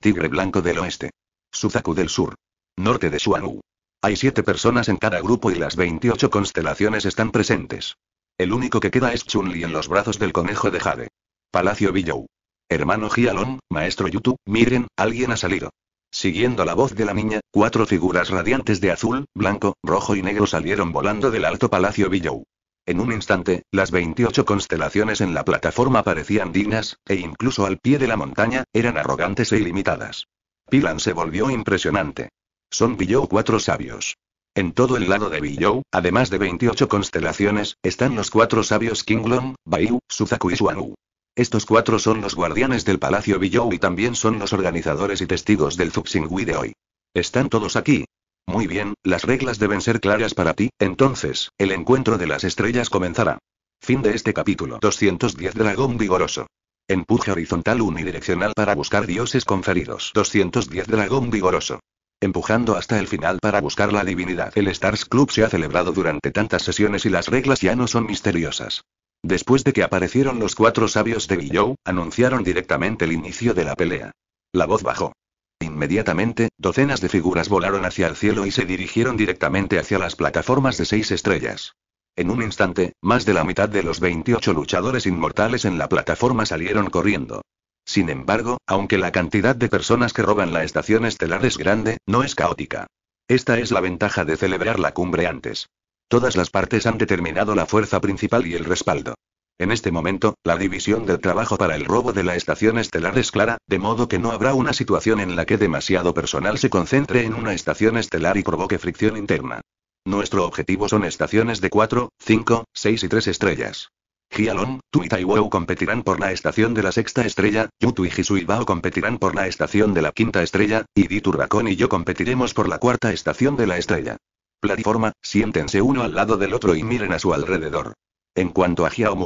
Tigre Blanco del oeste. Suzaku del sur. Norte de Suanu. Hay siete personas en cada grupo y las 28 constelaciones están presentes. El único que queda es Chunli en los brazos del conejo de Jade. Palacio Villou. Hermano Gialon, maestro Yutu, miren, alguien ha salido. Siguiendo la voz de la niña, cuatro figuras radiantes de azul, blanco, rojo y negro salieron volando del alto palacio billou En un instante, las 28 constelaciones en la plataforma parecían dignas, e incluso al pie de la montaña, eran arrogantes e ilimitadas. Pilan se volvió impresionante. Son billou cuatro sabios. En todo el lado de billou además de 28 constelaciones, están los cuatro sabios Kinglong, Baiu, Suzaku y Suanu. Estos cuatro son los guardianes del Palacio Villou y también son los organizadores y testigos del Zuxingui de hoy. Están todos aquí. Muy bien, las reglas deben ser claras para ti, entonces, el encuentro de las estrellas comenzará. Fin de este capítulo 210 Dragón Vigoroso. Empuje horizontal unidireccional para buscar dioses conferidos. 210 Dragón Vigoroso. Empujando hasta el final para buscar la divinidad. El Stars Club se ha celebrado durante tantas sesiones y las reglas ya no son misteriosas. Después de que aparecieron los cuatro sabios de Guillou, anunciaron directamente el inicio de la pelea. La voz bajó. Inmediatamente, docenas de figuras volaron hacia el cielo y se dirigieron directamente hacia las plataformas de seis estrellas. En un instante, más de la mitad de los 28 luchadores inmortales en la plataforma salieron corriendo. Sin embargo, aunque la cantidad de personas que roban la estación estelar es grande, no es caótica. Esta es la ventaja de celebrar la cumbre antes. Todas las partes han determinado la fuerza principal y el respaldo. En este momento, la división del trabajo para el robo de la estación estelar es clara, de modo que no habrá una situación en la que demasiado personal se concentre en una estación estelar y provoque fricción interna. Nuestro objetivo son estaciones de 4, 5, 6 y 3 estrellas. Gialon, Tu y competirán por la estación de la sexta estrella, Yutu y Hisuibao competirán por la estación de la quinta estrella, y Turbacón y yo competiremos por la cuarta estación de la estrella plataforma, siéntense uno al lado del otro y miren a su alrededor. En cuanto a Jiao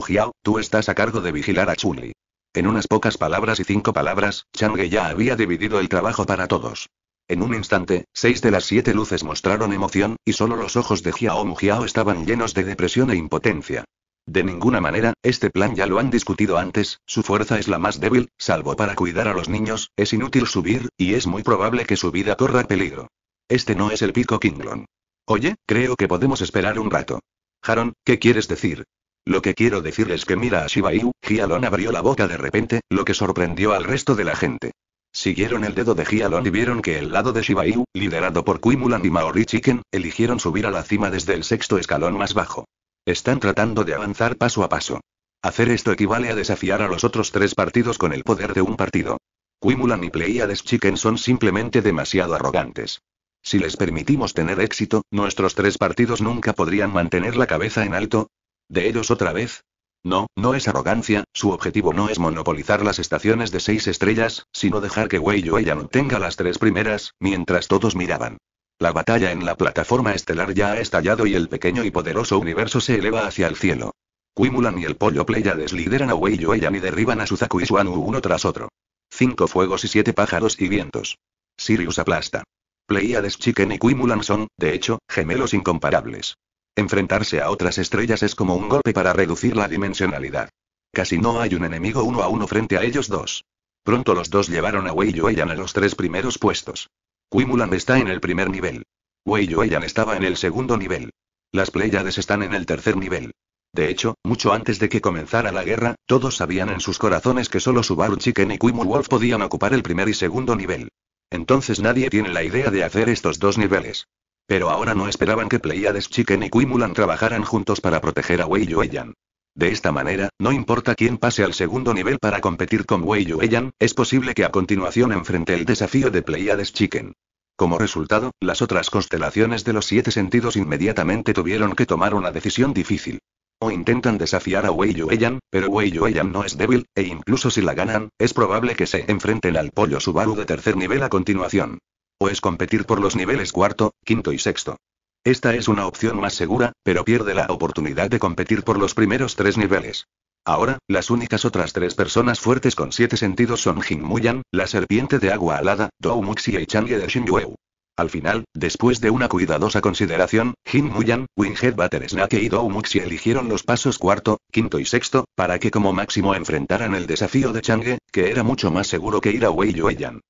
tú estás a cargo de vigilar a Chunli. En unas pocas palabras y cinco palabras, Chang'e ya había dividido el trabajo para todos. En un instante, seis de las siete luces mostraron emoción, y solo los ojos de Jiao estaban llenos de depresión e impotencia. De ninguna manera, este plan ya lo han discutido antes, su fuerza es la más débil, salvo para cuidar a los niños, es inútil subir, y es muy probable que su vida corra peligro. Este no es el pico Kinglon. Oye, creo que podemos esperar un rato. Jaron, ¿qué quieres decir? Lo que quiero decir es que mira a Shiba Inu, Gialon abrió la boca de repente, lo que sorprendió al resto de la gente. Siguieron el dedo de Gialon y vieron que el lado de Shiba liderado por Quimulan y Maori Chicken, eligieron subir a la cima desde el sexto escalón más bajo. Están tratando de avanzar paso a paso. Hacer esto equivale a desafiar a los otros tres partidos con el poder de un partido. Quimulan y Pleiades Chicken son simplemente demasiado arrogantes. Si les permitimos tener éxito, nuestros tres partidos nunca podrían mantener la cabeza en alto. ¿De ellos otra vez? No, no es arrogancia, su objetivo no es monopolizar las estaciones de seis estrellas, sino dejar que Wei no tenga las tres primeras, mientras todos miraban. La batalla en la plataforma estelar ya ha estallado y el pequeño y poderoso universo se eleva hacia el cielo. Quimulan y el pollo Pleiades lideran a Wei Yueyan y derriban a Suzaku y Suanu uno tras otro. Cinco fuegos y siete pájaros y vientos. Sirius aplasta. Pleiades Chicken y Quimulan son, de hecho, gemelos incomparables. Enfrentarse a otras estrellas es como un golpe para reducir la dimensionalidad. Casi no hay un enemigo uno a uno frente a ellos dos. Pronto los dos llevaron a Wei Yueyan a los tres primeros puestos. Quimulan está en el primer nivel. Wei Yueyan estaba en el segundo nivel. Las Pleiades están en el tercer nivel. De hecho, mucho antes de que comenzara la guerra, todos sabían en sus corazones que solo Subaru Chicken y Quimul Wolf podían ocupar el primer y segundo nivel. Entonces nadie tiene la idea de hacer estos dos niveles. Pero ahora no esperaban que Pleiades Chicken y Quimulan trabajaran juntos para proteger a Wei De esta manera, no importa quién pase al segundo nivel para competir con Wei Yueyan, es posible que a continuación enfrente el desafío de Pleiades Chicken. Como resultado, las otras constelaciones de los siete sentidos inmediatamente tuvieron que tomar una decisión difícil intentan desafiar a Wei Yueyan, pero Wei Yueyan no es débil, e incluso si la ganan, es probable que se enfrenten al pollo Subaru de tercer nivel a continuación. O es competir por los niveles cuarto, quinto y sexto. Esta es una opción más segura, pero pierde la oportunidad de competir por los primeros tres niveles. Ahora, las únicas otras tres personas fuertes con siete sentidos son Jin Muyan, la serpiente de agua alada, Dou Muxi y Ye de al final, después de una cuidadosa consideración, Jin Muyan, Winghead Snake y Muxi eligieron los pasos cuarto, quinto y sexto, para que como máximo enfrentaran el desafío de Chang'e, que era mucho más seguro que ir a Wei Yueyan.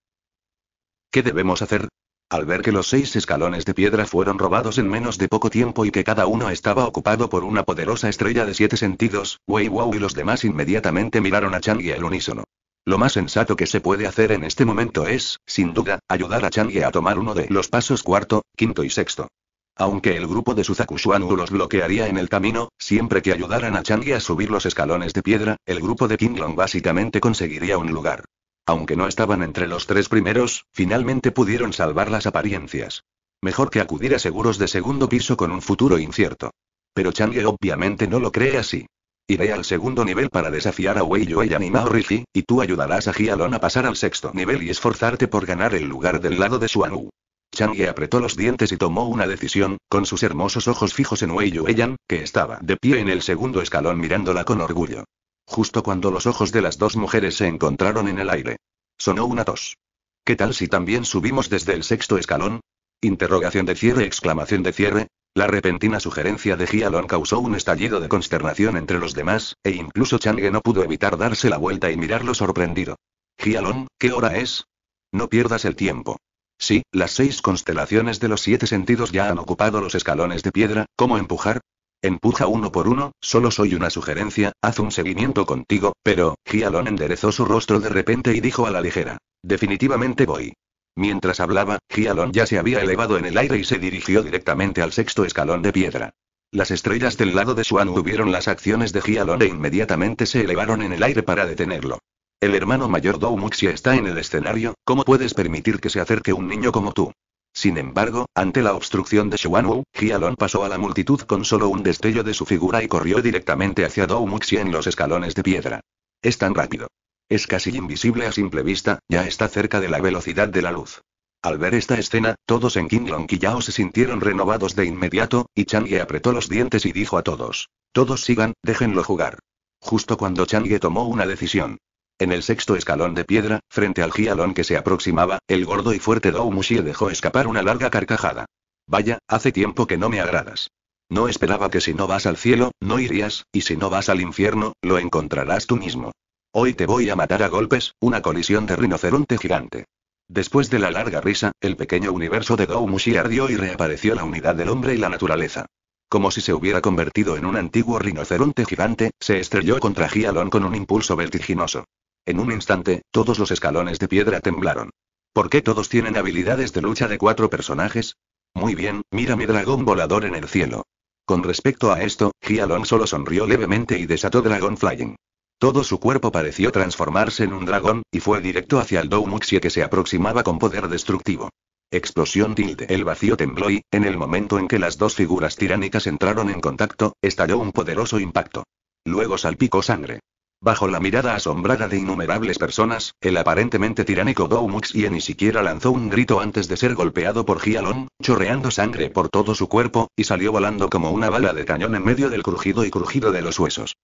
¿Qué debemos hacer? Al ver que los seis escalones de piedra fueron robados en menos de poco tiempo y que cada uno estaba ocupado por una poderosa estrella de siete sentidos, Wei Wu y los demás inmediatamente miraron a Chang'e al unísono. Lo más sensato que se puede hacer en este momento es, sin duda, ayudar a Chang'e a tomar uno de los pasos cuarto, quinto y sexto. Aunque el grupo de Suzaku los bloquearía en el camino, siempre que ayudaran a Chang'e a subir los escalones de piedra, el grupo de Kinglong básicamente conseguiría un lugar. Aunque no estaban entre los tres primeros, finalmente pudieron salvar las apariencias. Mejor que acudir a seguros de segundo piso con un futuro incierto. Pero Chang'e obviamente no lo cree así. Iré al segundo nivel para desafiar a Wei Yueyan y a y tú ayudarás a Jialon a pasar al sexto nivel y esforzarte por ganar el lugar del lado de Xuanwu. Chang'e apretó los dientes y tomó una decisión, con sus hermosos ojos fijos en Wei Yueyan, que estaba de pie en el segundo escalón mirándola con orgullo. Justo cuando los ojos de las dos mujeres se encontraron en el aire. Sonó una tos. ¿Qué tal si también subimos desde el sexto escalón? Interrogación de cierre, exclamación de cierre, la repentina sugerencia de Gialon causó un estallido de consternación entre los demás, e incluso Change no pudo evitar darse la vuelta y mirarlo sorprendido. Gialon, ¿qué hora es? No pierdas el tiempo. Sí, las seis constelaciones de los siete sentidos ya han ocupado los escalones de piedra, ¿cómo empujar? Empuja uno por uno, solo soy una sugerencia, haz un seguimiento contigo, pero, Gialon enderezó su rostro de repente y dijo a la ligera. Definitivamente voy. Mientras hablaba, Gialon ya se había elevado en el aire y se dirigió directamente al sexto escalón de piedra. Las estrellas del lado de Suan vieron las acciones de Gialon e inmediatamente se elevaron en el aire para detenerlo. El hermano mayor Doumuxia está en el escenario, ¿cómo puedes permitir que se acerque un niño como tú? Sin embargo, ante la obstrucción de Wu, Gialon pasó a la multitud con solo un destello de su figura y corrió directamente hacia Doumuxia en los escalones de piedra. Es tan rápido. Es casi invisible a simple vista, ya está cerca de la velocidad de la luz. Al ver esta escena, todos en Qinglong Yao se sintieron renovados de inmediato, y Changye apretó los dientes y dijo a todos: Todos sigan, déjenlo jugar. Justo cuando Chang'e tomó una decisión. En el sexto escalón de piedra, frente al jialón que se aproximaba, el gordo y fuerte Dou Mushi dejó escapar una larga carcajada. Vaya, hace tiempo que no me agradas. No esperaba que si no vas al cielo, no irías, y si no vas al infierno, lo encontrarás tú mismo. Hoy te voy a matar a golpes, una colisión de rinoceronte gigante. Después de la larga risa, el pequeño universo de Mushi ardió y reapareció la unidad del hombre y la naturaleza. Como si se hubiera convertido en un antiguo rinoceronte gigante, se estrelló contra Gialon con un impulso vertiginoso. En un instante, todos los escalones de piedra temblaron. ¿Por qué todos tienen habilidades de lucha de cuatro personajes? Muy bien, mira mi dragón volador en el cielo. Con respecto a esto, Gialon solo sonrió levemente y desató Dragon Flying. Todo su cuerpo pareció transformarse en un dragón, y fue directo hacia el Muxie que se aproximaba con poder destructivo. Explosión tilde. El vacío tembló y, en el momento en que las dos figuras tiránicas entraron en contacto, estalló un poderoso impacto. Luego salpicó sangre. Bajo la mirada asombrada de innumerables personas, el aparentemente tiránico Muxie ni siquiera lanzó un grito antes de ser golpeado por Gialon, chorreando sangre por todo su cuerpo, y salió volando como una bala de cañón en medio del crujido y crujido de los huesos.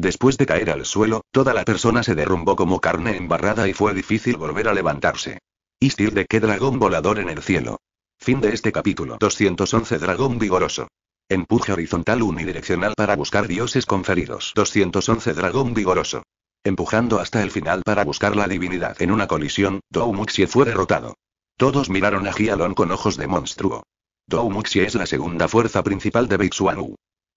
Después de caer al suelo, toda la persona se derrumbó como carne embarrada y fue difícil volver a levantarse. Istil de qué dragón volador en el cielo. Fin de este capítulo 211 Dragón vigoroso. Empuje horizontal unidireccional para buscar dioses conferidos 211 Dragón vigoroso. Empujando hasta el final para buscar la divinidad en una colisión, Doumuxie fue derrotado. Todos miraron a Gialon con ojos de monstruo. Muxie es la segunda fuerza principal de Big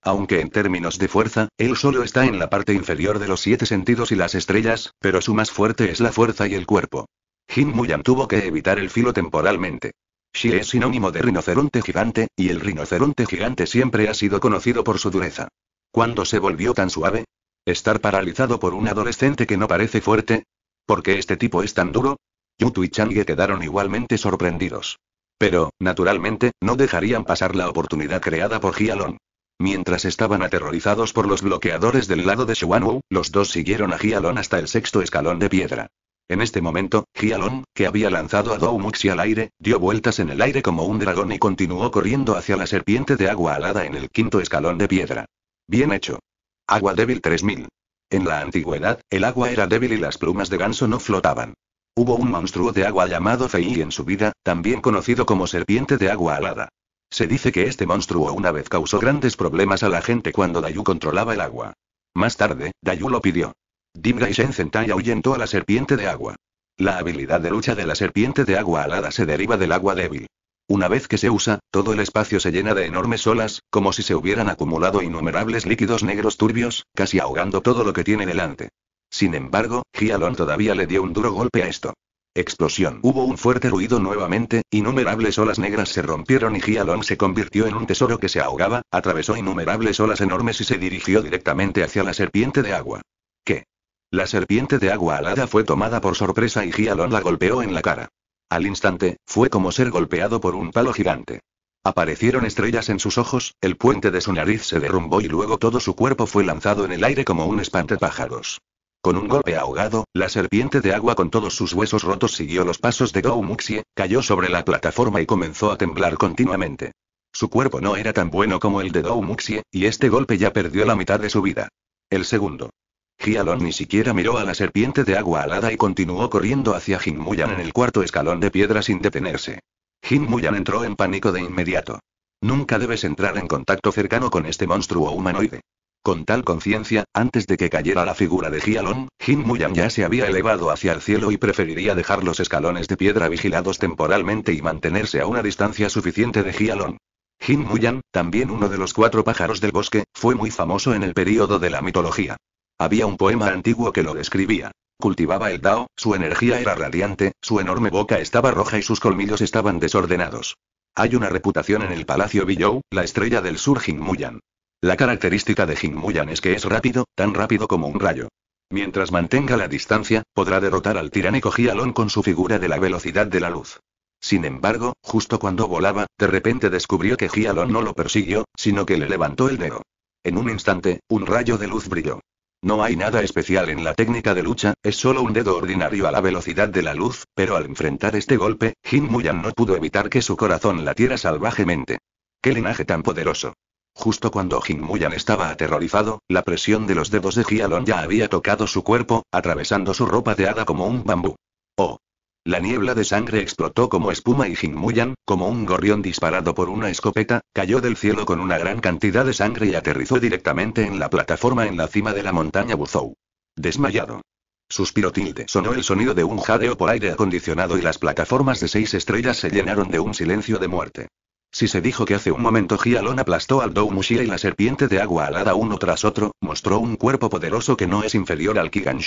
aunque en términos de fuerza, él solo está en la parte inferior de los siete sentidos y las estrellas, pero su más fuerte es la fuerza y el cuerpo. Jin Muyan tuvo que evitar el filo temporalmente. Shi es sinónimo de rinoceronte gigante, y el rinoceronte gigante siempre ha sido conocido por su dureza. ¿Cuándo se volvió tan suave? ¿Estar paralizado por un adolescente que no parece fuerte? ¿Por qué este tipo es tan duro? Yutu y Chang'e quedaron igualmente sorprendidos. Pero, naturalmente, no dejarían pasar la oportunidad creada por Jialong. Mientras estaban aterrorizados por los bloqueadores del lado de Xuanwu, los dos siguieron a Gialon hasta el sexto escalón de piedra. En este momento, Gialon, que había lanzado a Muxi al aire, dio vueltas en el aire como un dragón y continuó corriendo hacia la serpiente de agua alada en el quinto escalón de piedra. Bien hecho. Agua débil 3000. En la antigüedad, el agua era débil y las plumas de ganso no flotaban. Hubo un monstruo de agua llamado Fei en su vida, también conocido como serpiente de agua alada. Se dice que este monstruo una vez causó grandes problemas a la gente cuando Dayu controlaba el agua. Más tarde, Dayu lo pidió. Dimga y Shen y ahuyentó a la serpiente de agua. La habilidad de lucha de la serpiente de agua alada se deriva del agua débil. Una vez que se usa, todo el espacio se llena de enormes olas, como si se hubieran acumulado innumerables líquidos negros turbios, casi ahogando todo lo que tiene delante. Sin embargo, Gialon todavía le dio un duro golpe a esto. Explosión. Hubo un fuerte ruido nuevamente, innumerables olas negras se rompieron y Gialón se convirtió en un tesoro que se ahogaba, atravesó innumerables olas enormes y se dirigió directamente hacia la serpiente de agua. ¿Qué? La serpiente de agua alada fue tomada por sorpresa y Gialón la golpeó en la cara. Al instante, fue como ser golpeado por un palo gigante. Aparecieron estrellas en sus ojos, el puente de su nariz se derrumbó y luego todo su cuerpo fue lanzado en el aire como un espantapájaros. Con un golpe ahogado, la serpiente de agua con todos sus huesos rotos siguió los pasos de Gou Muxie, cayó sobre la plataforma y comenzó a temblar continuamente. Su cuerpo no era tan bueno como el de Dou Muxie, y este golpe ya perdió la mitad de su vida. El segundo. Gialon ni siquiera miró a la serpiente de agua alada y continuó corriendo hacia Jinmuyan en el cuarto escalón de piedra sin detenerse. Jinmuyan entró en pánico de inmediato. Nunca debes entrar en contacto cercano con este monstruo humanoide. Con tal conciencia, antes de que cayera la figura de Gialon, Jin Muyan ya se había elevado hacia el cielo y preferiría dejar los escalones de piedra vigilados temporalmente y mantenerse a una distancia suficiente de Gialon. Jin Muyan, también uno de los cuatro pájaros del bosque, fue muy famoso en el período de la mitología. Había un poema antiguo que lo describía. Cultivaba el Dao, su energía era radiante, su enorme boca estaba roja y sus colmillos estaban desordenados. Hay una reputación en el Palacio Billou, la estrella del Sur Jin Muyan. La característica de Muyan es que es rápido, tan rápido como un rayo. Mientras mantenga la distancia, podrá derrotar al tiránico Gialón con su figura de la velocidad de la luz. Sin embargo, justo cuando volaba, de repente descubrió que Gialon no lo persiguió, sino que le levantó el dedo. En un instante, un rayo de luz brilló. No hay nada especial en la técnica de lucha, es solo un dedo ordinario a la velocidad de la luz, pero al enfrentar este golpe, Jin Muyan no pudo evitar que su corazón latiera salvajemente. ¡Qué linaje tan poderoso! Justo cuando Muyan estaba aterrorizado, la presión de los dedos de Gialon ya había tocado su cuerpo, atravesando su ropa de hada como un bambú. ¡Oh! La niebla de sangre explotó como espuma y Muyan, como un gorrión disparado por una escopeta, cayó del cielo con una gran cantidad de sangre y aterrizó directamente en la plataforma en la cima de la montaña Buzou. Desmayado. Suspiró Tilde. Sonó el sonido de un jadeo por aire acondicionado y las plataformas de seis estrellas se llenaron de un silencio de muerte. Si se dijo que hace un momento Gialon aplastó al Mushi y la serpiente de agua alada uno tras otro, mostró un cuerpo poderoso que no es inferior al Kigan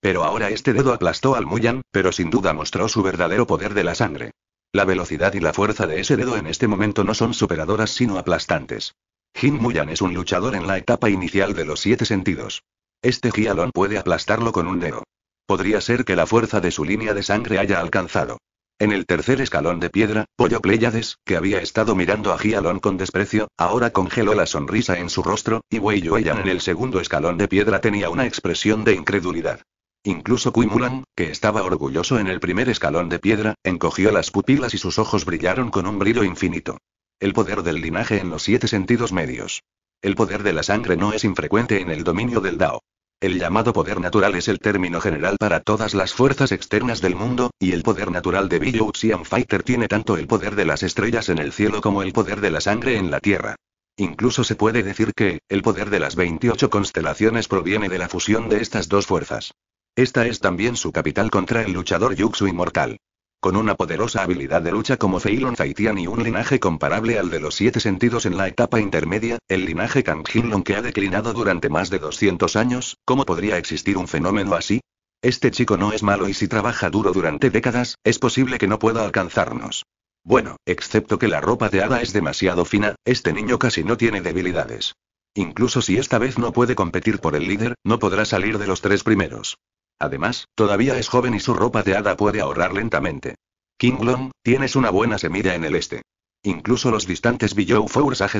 pero ahora este dedo aplastó al Muyan, pero sin duda mostró su verdadero poder de la sangre. La velocidad y la fuerza de ese dedo en este momento no son superadoras sino aplastantes. Jin Muyan es un luchador en la etapa inicial de los siete sentidos. Este Gialon puede aplastarlo con un dedo. Podría ser que la fuerza de su línea de sangre haya alcanzado en el tercer escalón de piedra, Pollo Pleiades, que había estado mirando a Gialón con desprecio, ahora congeló la sonrisa en su rostro, y Wei Yueyan en el segundo escalón de piedra tenía una expresión de incredulidad. Incluso Kuimulan, que estaba orgulloso en el primer escalón de piedra, encogió las pupilas y sus ojos brillaron con un brillo infinito. El poder del linaje en los siete sentidos medios. El poder de la sangre no es infrecuente en el dominio del Dao. El llamado poder natural es el término general para todas las fuerzas externas del mundo, y el poder natural de Billy Xian Fighter tiene tanto el poder de las estrellas en el cielo como el poder de la sangre en la tierra. Incluso se puede decir que, el poder de las 28 constelaciones proviene de la fusión de estas dos fuerzas. Esta es también su capital contra el luchador Yuxu Inmortal. Con una poderosa habilidad de lucha como Feilon Zaitian y un linaje comparable al de los siete sentidos en la etapa intermedia, el linaje Kangjinlong que ha declinado durante más de 200 años, ¿cómo podría existir un fenómeno así? Este chico no es malo y si trabaja duro durante décadas, es posible que no pueda alcanzarnos. Bueno, excepto que la ropa de hada es demasiado fina, este niño casi no tiene debilidades. Incluso si esta vez no puede competir por el líder, no podrá salir de los tres primeros. Además, todavía es joven y su ropa de hada puede ahorrar lentamente. King Long, tienes una buena semilla en el este. Incluso los distantes Billou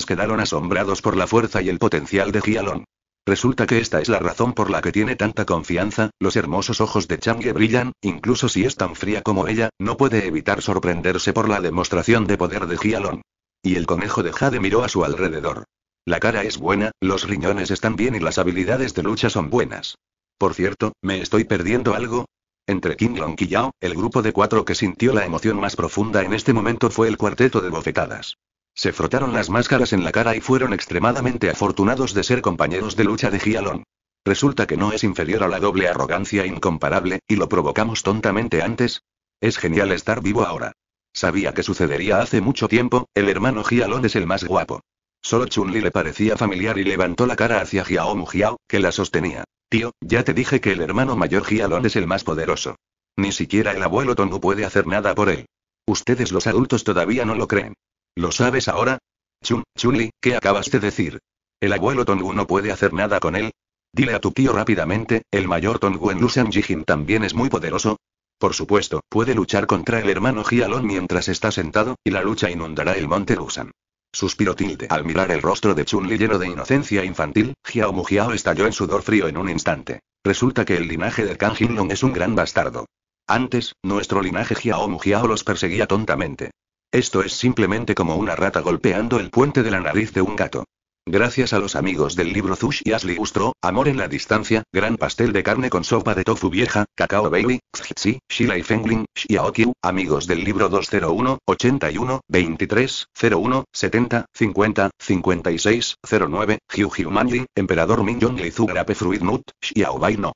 quedaron asombrados por la fuerza y el potencial de Gialon. Resulta que esta es la razón por la que tiene tanta confianza, los hermosos ojos de Chang'e brillan, incluso si es tan fría como ella, no puede evitar sorprenderse por la demostración de poder de Gialon. Y el conejo de Jade miró a su alrededor. La cara es buena, los riñones están bien y las habilidades de lucha son buenas. Por cierto, ¿me estoy perdiendo algo? Entre King Long y Yao, el grupo de cuatro que sintió la emoción más profunda en este momento fue el cuarteto de bofetadas. Se frotaron las máscaras en la cara y fueron extremadamente afortunados de ser compañeros de lucha de Gialon. Resulta que no es inferior a la doble arrogancia incomparable, y lo provocamos tontamente antes. Es genial estar vivo ahora. Sabía que sucedería hace mucho tiempo, el hermano Gialon es el más guapo. Solo Chun-Li le parecía familiar y levantó la cara hacia Jiao Jiao, que la sostenía. Tío, ya te dije que el hermano mayor Gialon es el más poderoso. Ni siquiera el abuelo Tongu puede hacer nada por él. Ustedes los adultos todavía no lo creen. ¿Lo sabes ahora? Chun, Chunli, ¿qué acabas de decir? El abuelo Tongu no puede hacer nada con él. Dile a tu tío rápidamente, el mayor Tongu en Lusan Jijin también es muy poderoso. Por supuesto, puede luchar contra el hermano Gialon mientras está sentado, y la lucha inundará el monte Lusan. Suspiró Tilde al mirar el rostro de Chun-Li lleno de inocencia infantil, Jiao Mu estalló en sudor frío en un instante. Resulta que el linaje del Kang Long es un gran bastardo. Antes, nuestro linaje hiao Mu los perseguía tontamente. Esto es simplemente como una rata golpeando el puente de la nariz de un gato. Gracias a los amigos del libro Zush y Ashley Amor en la distancia, gran pastel de carne con sopa de tofu vieja, Cacao Baby, Xixi, Shila y Fengling, Xiaokiu, amigos del libro 201, 81, 23, 01, 70, 50, 56, 09, Hyu Manji, Emperador Minjong Yong Lizu Grape Fruit Nut, Xiaobai no.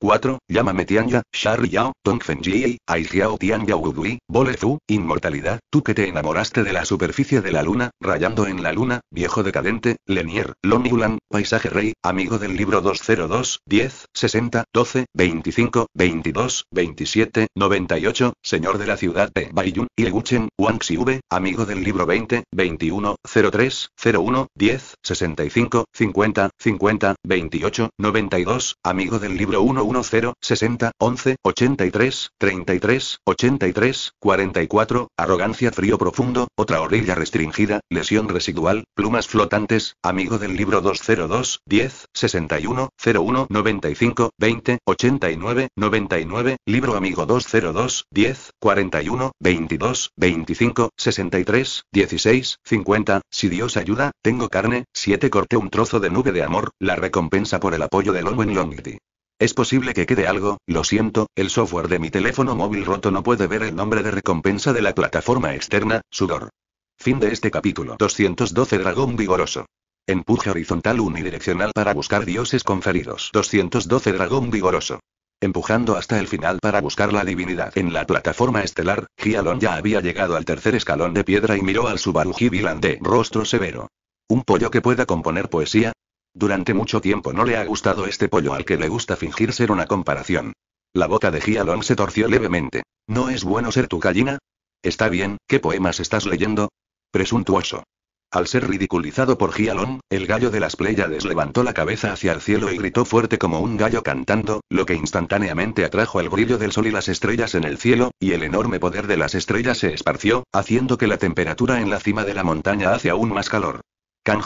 4. Llámame Tianya, Shar Yao, Tongfenji, Aijiao Tianyao Udui, Bolezu, Inmortalidad, tú que te enamoraste de la superficie de la luna, rayando en la luna, viejo decadente, Lenier, Lomulan, paisaje rey, amigo del libro 202, 10, 60, 12, 25, 22, 27, 98, señor de la ciudad de Baiyun, Wang Wangxiube, amigo del libro 20, 21, 03, 01, 10, 65, 50, 50, 28, 92, amigo del libro 1 0, 60, 11, 83, 33, 83, 44, arrogancia frío profundo, otra orilla restringida, lesión residual, plumas flotantes, amigo del libro 202, 10, 61, 01, 95, 20, 89, 99, libro amigo 202, 10, 41, 22, 25, 63, 16, 50, si Dios ayuda, tengo carne, 7 corté un trozo de nube de amor, la recompensa por el apoyo de Lonwen longity. Es posible que quede algo, lo siento, el software de mi teléfono móvil roto no puede ver el nombre de recompensa de la plataforma externa, sudor. Fin de este capítulo 212 Dragón Vigoroso. Empuje horizontal unidireccional para buscar dioses conferidos 212 Dragón Vigoroso. Empujando hasta el final para buscar la divinidad en la plataforma estelar, Gialon ya había llegado al tercer escalón de piedra y miró al Subaruji de rostro severo. ¿Un pollo que pueda componer poesía? Durante mucho tiempo no le ha gustado este pollo al que le gusta fingir ser una comparación. La boca de Gialón se torció levemente. ¿No es bueno ser tu gallina? Está bien, ¿qué poemas estás leyendo? Presuntuoso. Al ser ridiculizado por Gialón, el gallo de las Pléyades levantó la cabeza hacia el cielo y gritó fuerte como un gallo cantando, lo que instantáneamente atrajo el brillo del sol y las estrellas en el cielo, y el enorme poder de las estrellas se esparció, haciendo que la temperatura en la cima de la montaña hace aún más calor. Kang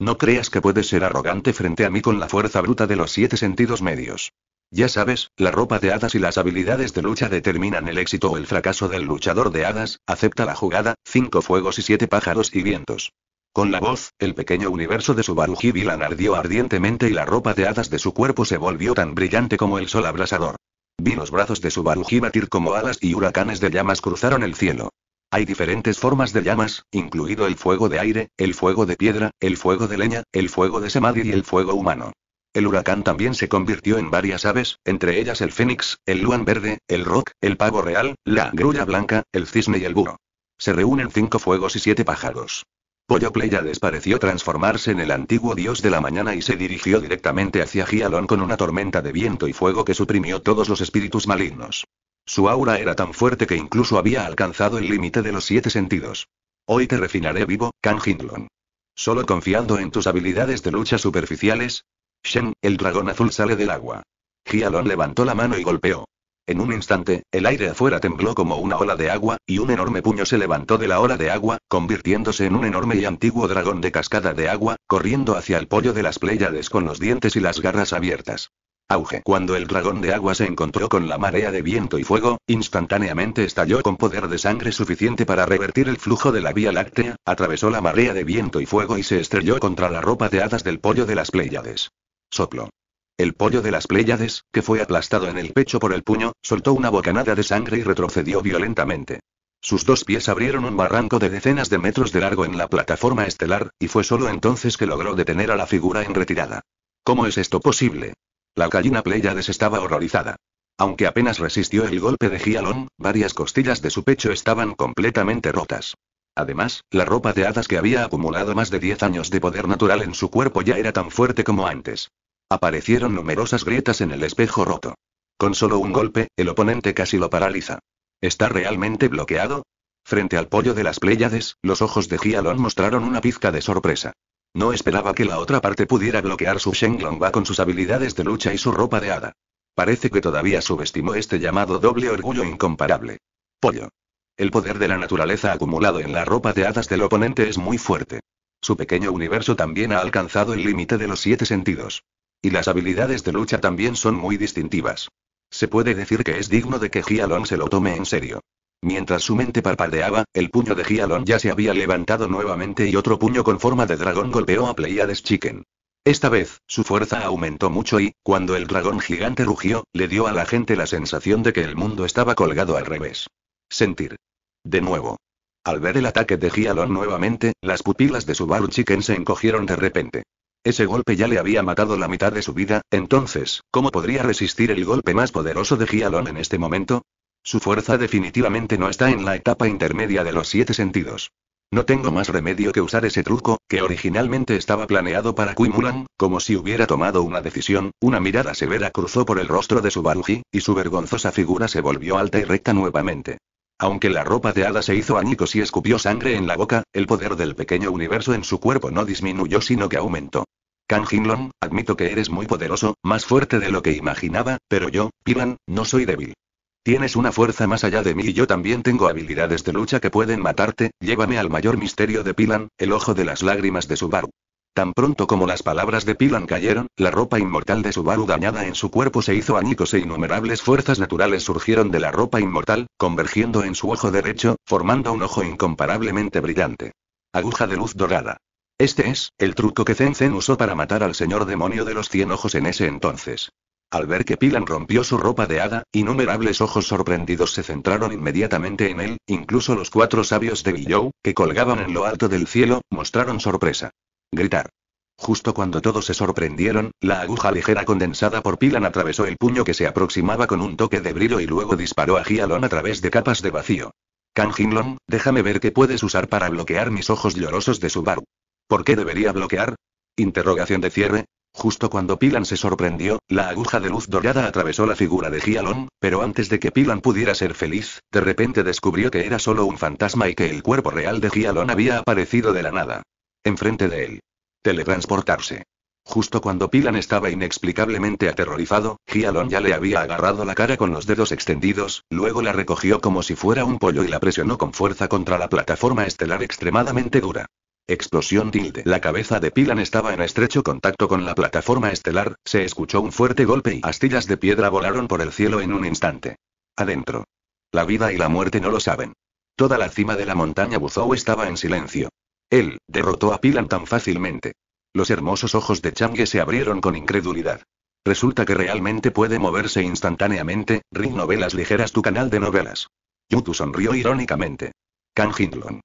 no creas que puedes ser arrogante frente a mí con la fuerza bruta de los siete sentidos medios. Ya sabes, la ropa de hadas y las habilidades de lucha determinan el éxito o el fracaso del luchador de hadas, acepta la jugada, cinco fuegos y siete pájaros y vientos. Con la voz, el pequeño universo de su Vilan ardió ardientemente y la ropa de hadas de su cuerpo se volvió tan brillante como el sol abrasador. Vi los brazos de su batir como alas y huracanes de llamas cruzaron el cielo. Hay diferentes formas de llamas, incluido el fuego de aire, el fuego de piedra, el fuego de leña, el fuego de semadir y el fuego humano. El huracán también se convirtió en varias aves, entre ellas el fénix, el luan verde, el roc, el pavo real, la grulla blanca, el cisne y el búho. Se reúnen cinco fuegos y siete pájaros. Pollo Pleiades pareció transformarse en el antiguo dios de la mañana y se dirigió directamente hacia Gialon con una tormenta de viento y fuego que suprimió todos los espíritus malignos. Su aura era tan fuerte que incluso había alcanzado el límite de los siete sentidos. Hoy te refinaré vivo, Kang Hindlon. Solo confiando en tus habilidades de lucha superficiales. Shen, el dragón azul sale del agua. Gialon levantó la mano y golpeó. En un instante, el aire afuera tembló como una ola de agua, y un enorme puño se levantó de la ola de agua, convirtiéndose en un enorme y antiguo dragón de cascada de agua, corriendo hacia el pollo de las Pléyades con los dientes y las garras abiertas. Auge. Cuando el dragón de agua se encontró con la marea de viento y fuego, instantáneamente estalló con poder de sangre suficiente para revertir el flujo de la Vía Láctea, atravesó la marea de viento y fuego y se estrelló contra la ropa de hadas del pollo de las Pléyades. Soplo. El pollo de las Pléyades, que fue aplastado en el pecho por el puño, soltó una bocanada de sangre y retrocedió violentamente. Sus dos pies abrieron un barranco de decenas de metros de largo en la plataforma estelar, y fue solo entonces que logró detener a la figura en retirada. ¿Cómo es esto posible? La gallina Pleiades estaba horrorizada. Aunque apenas resistió el golpe de Gialón, varias costillas de su pecho estaban completamente rotas. Además, la ropa de hadas que había acumulado más de 10 años de poder natural en su cuerpo ya era tan fuerte como antes. Aparecieron numerosas grietas en el espejo roto. Con solo un golpe, el oponente casi lo paraliza. ¿Está realmente bloqueado? Frente al pollo de las Pléyades, los ojos de Gialón mostraron una pizca de sorpresa. No esperaba que la otra parte pudiera bloquear su Shenlongba con sus habilidades de lucha y su ropa de hada. Parece que todavía subestimó este llamado doble orgullo incomparable. Pollo. El poder de la naturaleza acumulado en la ropa de hadas del oponente es muy fuerte. Su pequeño universo también ha alcanzado el límite de los siete sentidos. Y las habilidades de lucha también son muy distintivas. Se puede decir que es digno de que Long se lo tome en serio. Mientras su mente parpadeaba, el puño de Gialon ya se había levantado nuevamente y otro puño con forma de dragón golpeó a Pleiades Chicken. Esta vez, su fuerza aumentó mucho y, cuando el dragón gigante rugió, le dio a la gente la sensación de que el mundo estaba colgado al revés. Sentir. De nuevo. Al ver el ataque de Gialon nuevamente, las pupilas de Subaru Chicken se encogieron de repente. Ese golpe ya le había matado la mitad de su vida, entonces, ¿cómo podría resistir el golpe más poderoso de Gialon en este momento? Su fuerza definitivamente no está en la etapa intermedia de los siete sentidos. No tengo más remedio que usar ese truco, que originalmente estaba planeado para Quimulan, como si hubiera tomado una decisión, una mirada severa cruzó por el rostro de su Baruji, y su vergonzosa figura se volvió alta y recta nuevamente. Aunque la ropa de hada se hizo añicos y escupió sangre en la boca, el poder del pequeño universo en su cuerpo no disminuyó sino que aumentó. Kang admito que eres muy poderoso, más fuerte de lo que imaginaba, pero yo, Piran, no soy débil. Tienes una fuerza más allá de mí y yo también tengo habilidades de lucha que pueden matarte, llévame al mayor misterio de Pilan, el ojo de las lágrimas de Subaru. Tan pronto como las palabras de Pilan cayeron, la ropa inmortal de Subaru dañada en su cuerpo se hizo añicos e innumerables fuerzas naturales surgieron de la ropa inmortal, convergiendo en su ojo derecho, formando un ojo incomparablemente brillante. Aguja de luz dorada. Este es, el truco que Zen Zen usó para matar al señor demonio de los cien ojos en ese entonces. Al ver que Pilan rompió su ropa de hada, innumerables ojos sorprendidos se centraron inmediatamente en él, incluso los cuatro sabios de Guillou, que colgaban en lo alto del cielo, mostraron sorpresa. Gritar. Justo cuando todos se sorprendieron, la aguja ligera condensada por Pilan atravesó el puño que se aproximaba con un toque de brillo y luego disparó a Gialon a través de capas de vacío. Kang déjame ver qué puedes usar para bloquear mis ojos llorosos de Subaru. ¿Por qué debería bloquear? Interrogación de cierre, Justo cuando Pilan se sorprendió, la aguja de luz dorada atravesó la figura de Gialon, pero antes de que Pilan pudiera ser feliz, de repente descubrió que era solo un fantasma y que el cuerpo real de Gialon había aparecido de la nada. Enfrente de él. Teletransportarse. Justo cuando Pilan estaba inexplicablemente aterrorizado, Gialon ya le había agarrado la cara con los dedos extendidos, luego la recogió como si fuera un pollo y la presionó con fuerza contra la plataforma estelar extremadamente dura. Explosión tilde. La cabeza de Pilan estaba en estrecho contacto con la plataforma estelar, se escuchó un fuerte golpe y astillas de piedra volaron por el cielo en un instante. Adentro. La vida y la muerte no lo saben. Toda la cima de la montaña Buzou estaba en silencio. Él, derrotó a Pilan tan fácilmente. Los hermosos ojos de Chang'e se abrieron con incredulidad. Resulta que realmente puede moverse instantáneamente, Ring Novelas Ligeras tu canal de novelas. Yutu sonrió irónicamente. Kang Hinlon.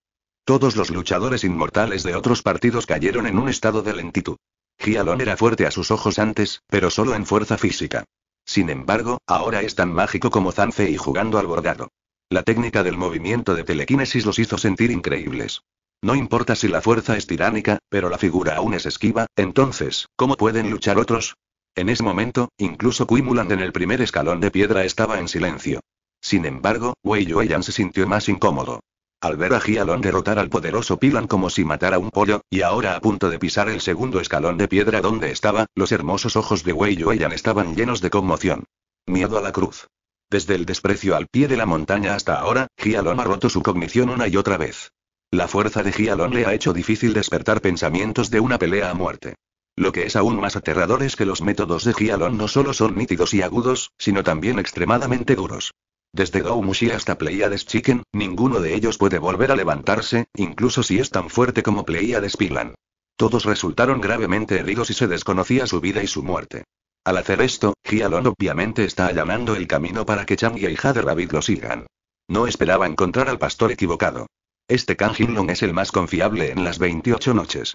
Todos los luchadores inmortales de otros partidos cayeron en un estado de lentitud. Gialon era fuerte a sus ojos antes, pero solo en fuerza física. Sin embargo, ahora es tan mágico como Zanfei y jugando al bordado. La técnica del movimiento de telequinesis los hizo sentir increíbles. No importa si la fuerza es tiránica, pero la figura aún es esquiva, entonces, ¿cómo pueden luchar otros? En ese momento, incluso Quimuland en el primer escalón de piedra estaba en silencio. Sin embargo, Wei Yueyan se sintió más incómodo al ver a Gialon derrotar al poderoso Pilan como si matara un pollo, y ahora a punto de pisar el segundo escalón de piedra donde estaba, los hermosos ojos de Wei Yueyan estaban llenos de conmoción. Miedo a la cruz. Desde el desprecio al pie de la montaña hasta ahora, Gialon ha roto su cognición una y otra vez. La fuerza de Gialon le ha hecho difícil despertar pensamientos de una pelea a muerte. Lo que es aún más aterrador es que los métodos de Gialon no solo son nítidos y agudos, sino también extremadamente duros. Desde Goumushi hasta Pleiades Chicken, ninguno de ellos puede volver a levantarse, incluso si es tan fuerte como Pleiades Pilan. Todos resultaron gravemente heridos y se desconocía su vida y su muerte. Al hacer esto, Gialon obviamente está allanando el camino para que Chang y de Rabbit lo sigan. No esperaba encontrar al pastor equivocado. Este Jinlong es el más confiable en las 28 noches.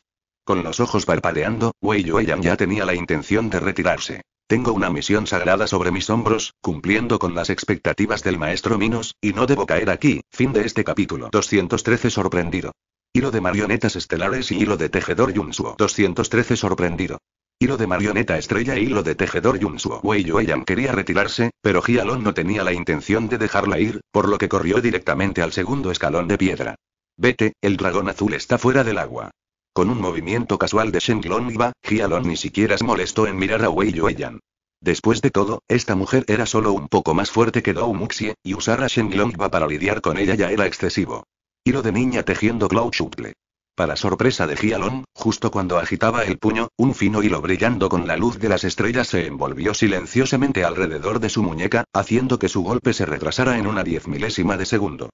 Con los ojos parpadeando, Wei Yuan ya tenía la intención de retirarse. Tengo una misión sagrada sobre mis hombros, cumpliendo con las expectativas del maestro Minos, y no debo caer aquí. Fin de este capítulo 213 sorprendido. Hilo de marionetas estelares y hilo de tejedor Yunsuo 213 sorprendido. Hilo de marioneta estrella y hilo de tejedor Yunsuo. Wei quería retirarse, pero Gialon no tenía la intención de dejarla ir, por lo que corrió directamente al segundo escalón de piedra. Vete, el dragón azul está fuera del agua. Con un movimiento casual de Shenglong Iba, ni siquiera se molestó en mirar a Wei Yueyan. Después de todo, esta mujer era solo un poco más fuerte que Dou Muxie, y usar a Shenglongba para lidiar con ella ya era excesivo. Hilo de niña tejiendo glow chuple. Para sorpresa de Gialon, justo cuando agitaba el puño, un fino hilo brillando con la luz de las estrellas se envolvió silenciosamente alrededor de su muñeca, haciendo que su golpe se retrasara en una diez milésima de segundo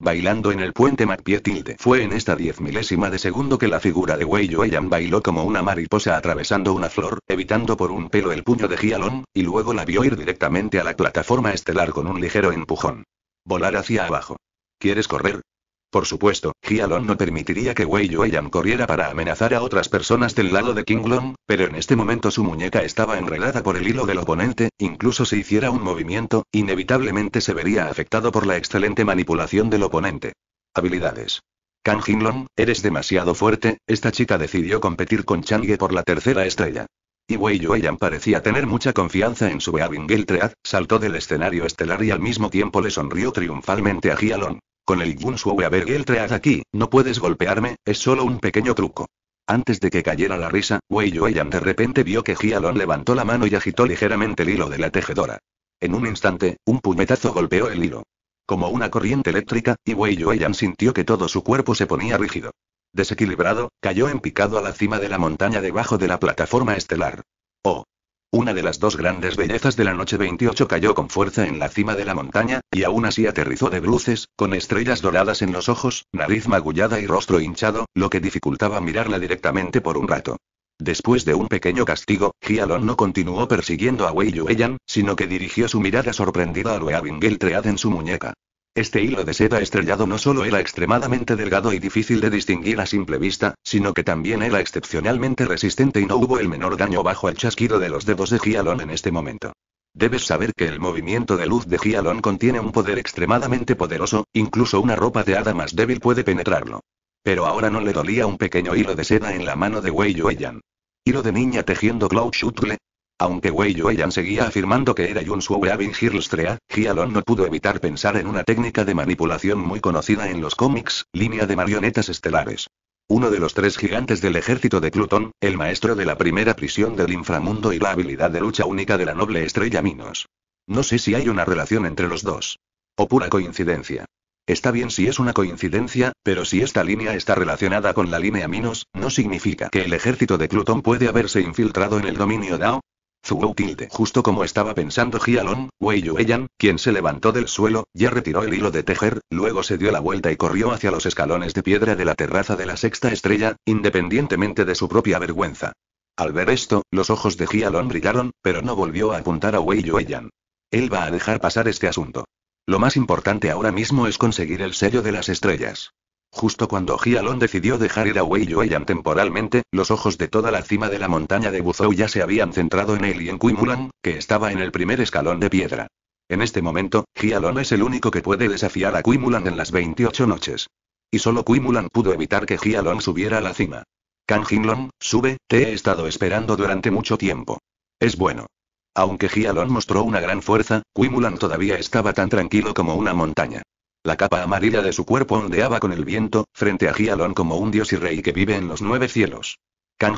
bailando en el puente MacPietilde. tilde. Fue en esta diez milésima de segundo que la figura de Wei bailó como una mariposa atravesando una flor, evitando por un pelo el puño de Gialon, y luego la vio ir directamente a la plataforma estelar con un ligero empujón. Volar hacia abajo. ¿Quieres correr? Por supuesto, Hialong no permitiría que Wei Yueyan corriera para amenazar a otras personas del lado de Long, pero en este momento su muñeca estaba enredada por el hilo del oponente, incluso si hiciera un movimiento, inevitablemente se vería afectado por la excelente manipulación del oponente. Habilidades. Kang long eres demasiado fuerte, esta chica decidió competir con Chang'e por la tercera estrella. Y Wei Yueyan parecía tener mucha confianza en su Beavingel Tread, saltó del escenario estelar y al mismo tiempo le sonrió triunfalmente a Hialong. Con el Weaver Tread aquí, no puedes golpearme, es solo un pequeño truco. Antes de que cayera la risa, Wei Yueyan de repente vio que Gialon levantó la mano y agitó ligeramente el hilo de la tejedora. En un instante, un puñetazo golpeó el hilo. Como una corriente eléctrica, y Wei Yueyan sintió que todo su cuerpo se ponía rígido. Desequilibrado, cayó en picado a la cima de la montaña debajo de la plataforma estelar. Oh, una de las dos grandes bellezas de la noche 28 cayó con fuerza en la cima de la montaña, y aún así aterrizó de bruces, con estrellas doradas en los ojos, nariz magullada y rostro hinchado, lo que dificultaba mirarla directamente por un rato. Después de un pequeño castigo, Gialon no continuó persiguiendo a Wei Yueyan, sino que dirigió su mirada sorprendida a Weaving Tread en su muñeca. Este hilo de seda estrellado no solo era extremadamente delgado y difícil de distinguir a simple vista, sino que también era excepcionalmente resistente y no hubo el menor daño bajo el chasquido de los dedos de Gialón en este momento. Debes saber que el movimiento de luz de Gialón contiene un poder extremadamente poderoso, incluso una ropa de hada más débil puede penetrarlo. Pero ahora no le dolía un pequeño hilo de seda en la mano de Wei Yueyan. Hilo de niña tejiendo Cloud Shutle, aunque Wei Yueyan seguía afirmando que era Yun Sue Hirlstrea, Hyalon no pudo evitar pensar en una técnica de manipulación muy conocida en los cómics, línea de marionetas estelares. Uno de los tres gigantes del ejército de Plutón, el maestro de la primera prisión del inframundo y la habilidad de lucha única de la noble estrella Minos. No sé si hay una relación entre los dos. O pura coincidencia. Está bien si es una coincidencia, pero si esta línea está relacionada con la línea Minos, no significa que el ejército de Plutón puede haberse infiltrado en el dominio Dao, Zhuo tilde. Justo como estaba pensando Gialon, Wei Yueyan, quien se levantó del suelo, ya retiró el hilo de tejer, luego se dio la vuelta y corrió hacia los escalones de piedra de la terraza de la sexta estrella, independientemente de su propia vergüenza. Al ver esto, los ojos de Gialon brillaron, pero no volvió a apuntar a Wei Yueyan. Él va a dejar pasar este asunto. Lo más importante ahora mismo es conseguir el sello de las estrellas. Justo cuando Gialon decidió dejar ir a Wei Yueyan temporalmente, los ojos de toda la cima de la montaña de Buzhou ya se habían centrado en él y en Kuimulan, que estaba en el primer escalón de piedra. En este momento, Gialon es el único que puede desafiar a Kuimulan en las 28 noches. Y solo Kuimulan pudo evitar que Gialon subiera a la cima. Kang Jinglong, sube, te he estado esperando durante mucho tiempo. Es bueno. Aunque Gialon mostró una gran fuerza, Kuimulan todavía estaba tan tranquilo como una montaña. La capa amarilla de su cuerpo ondeaba con el viento, frente a Gialon como un dios y rey que vive en los nueve cielos. Kang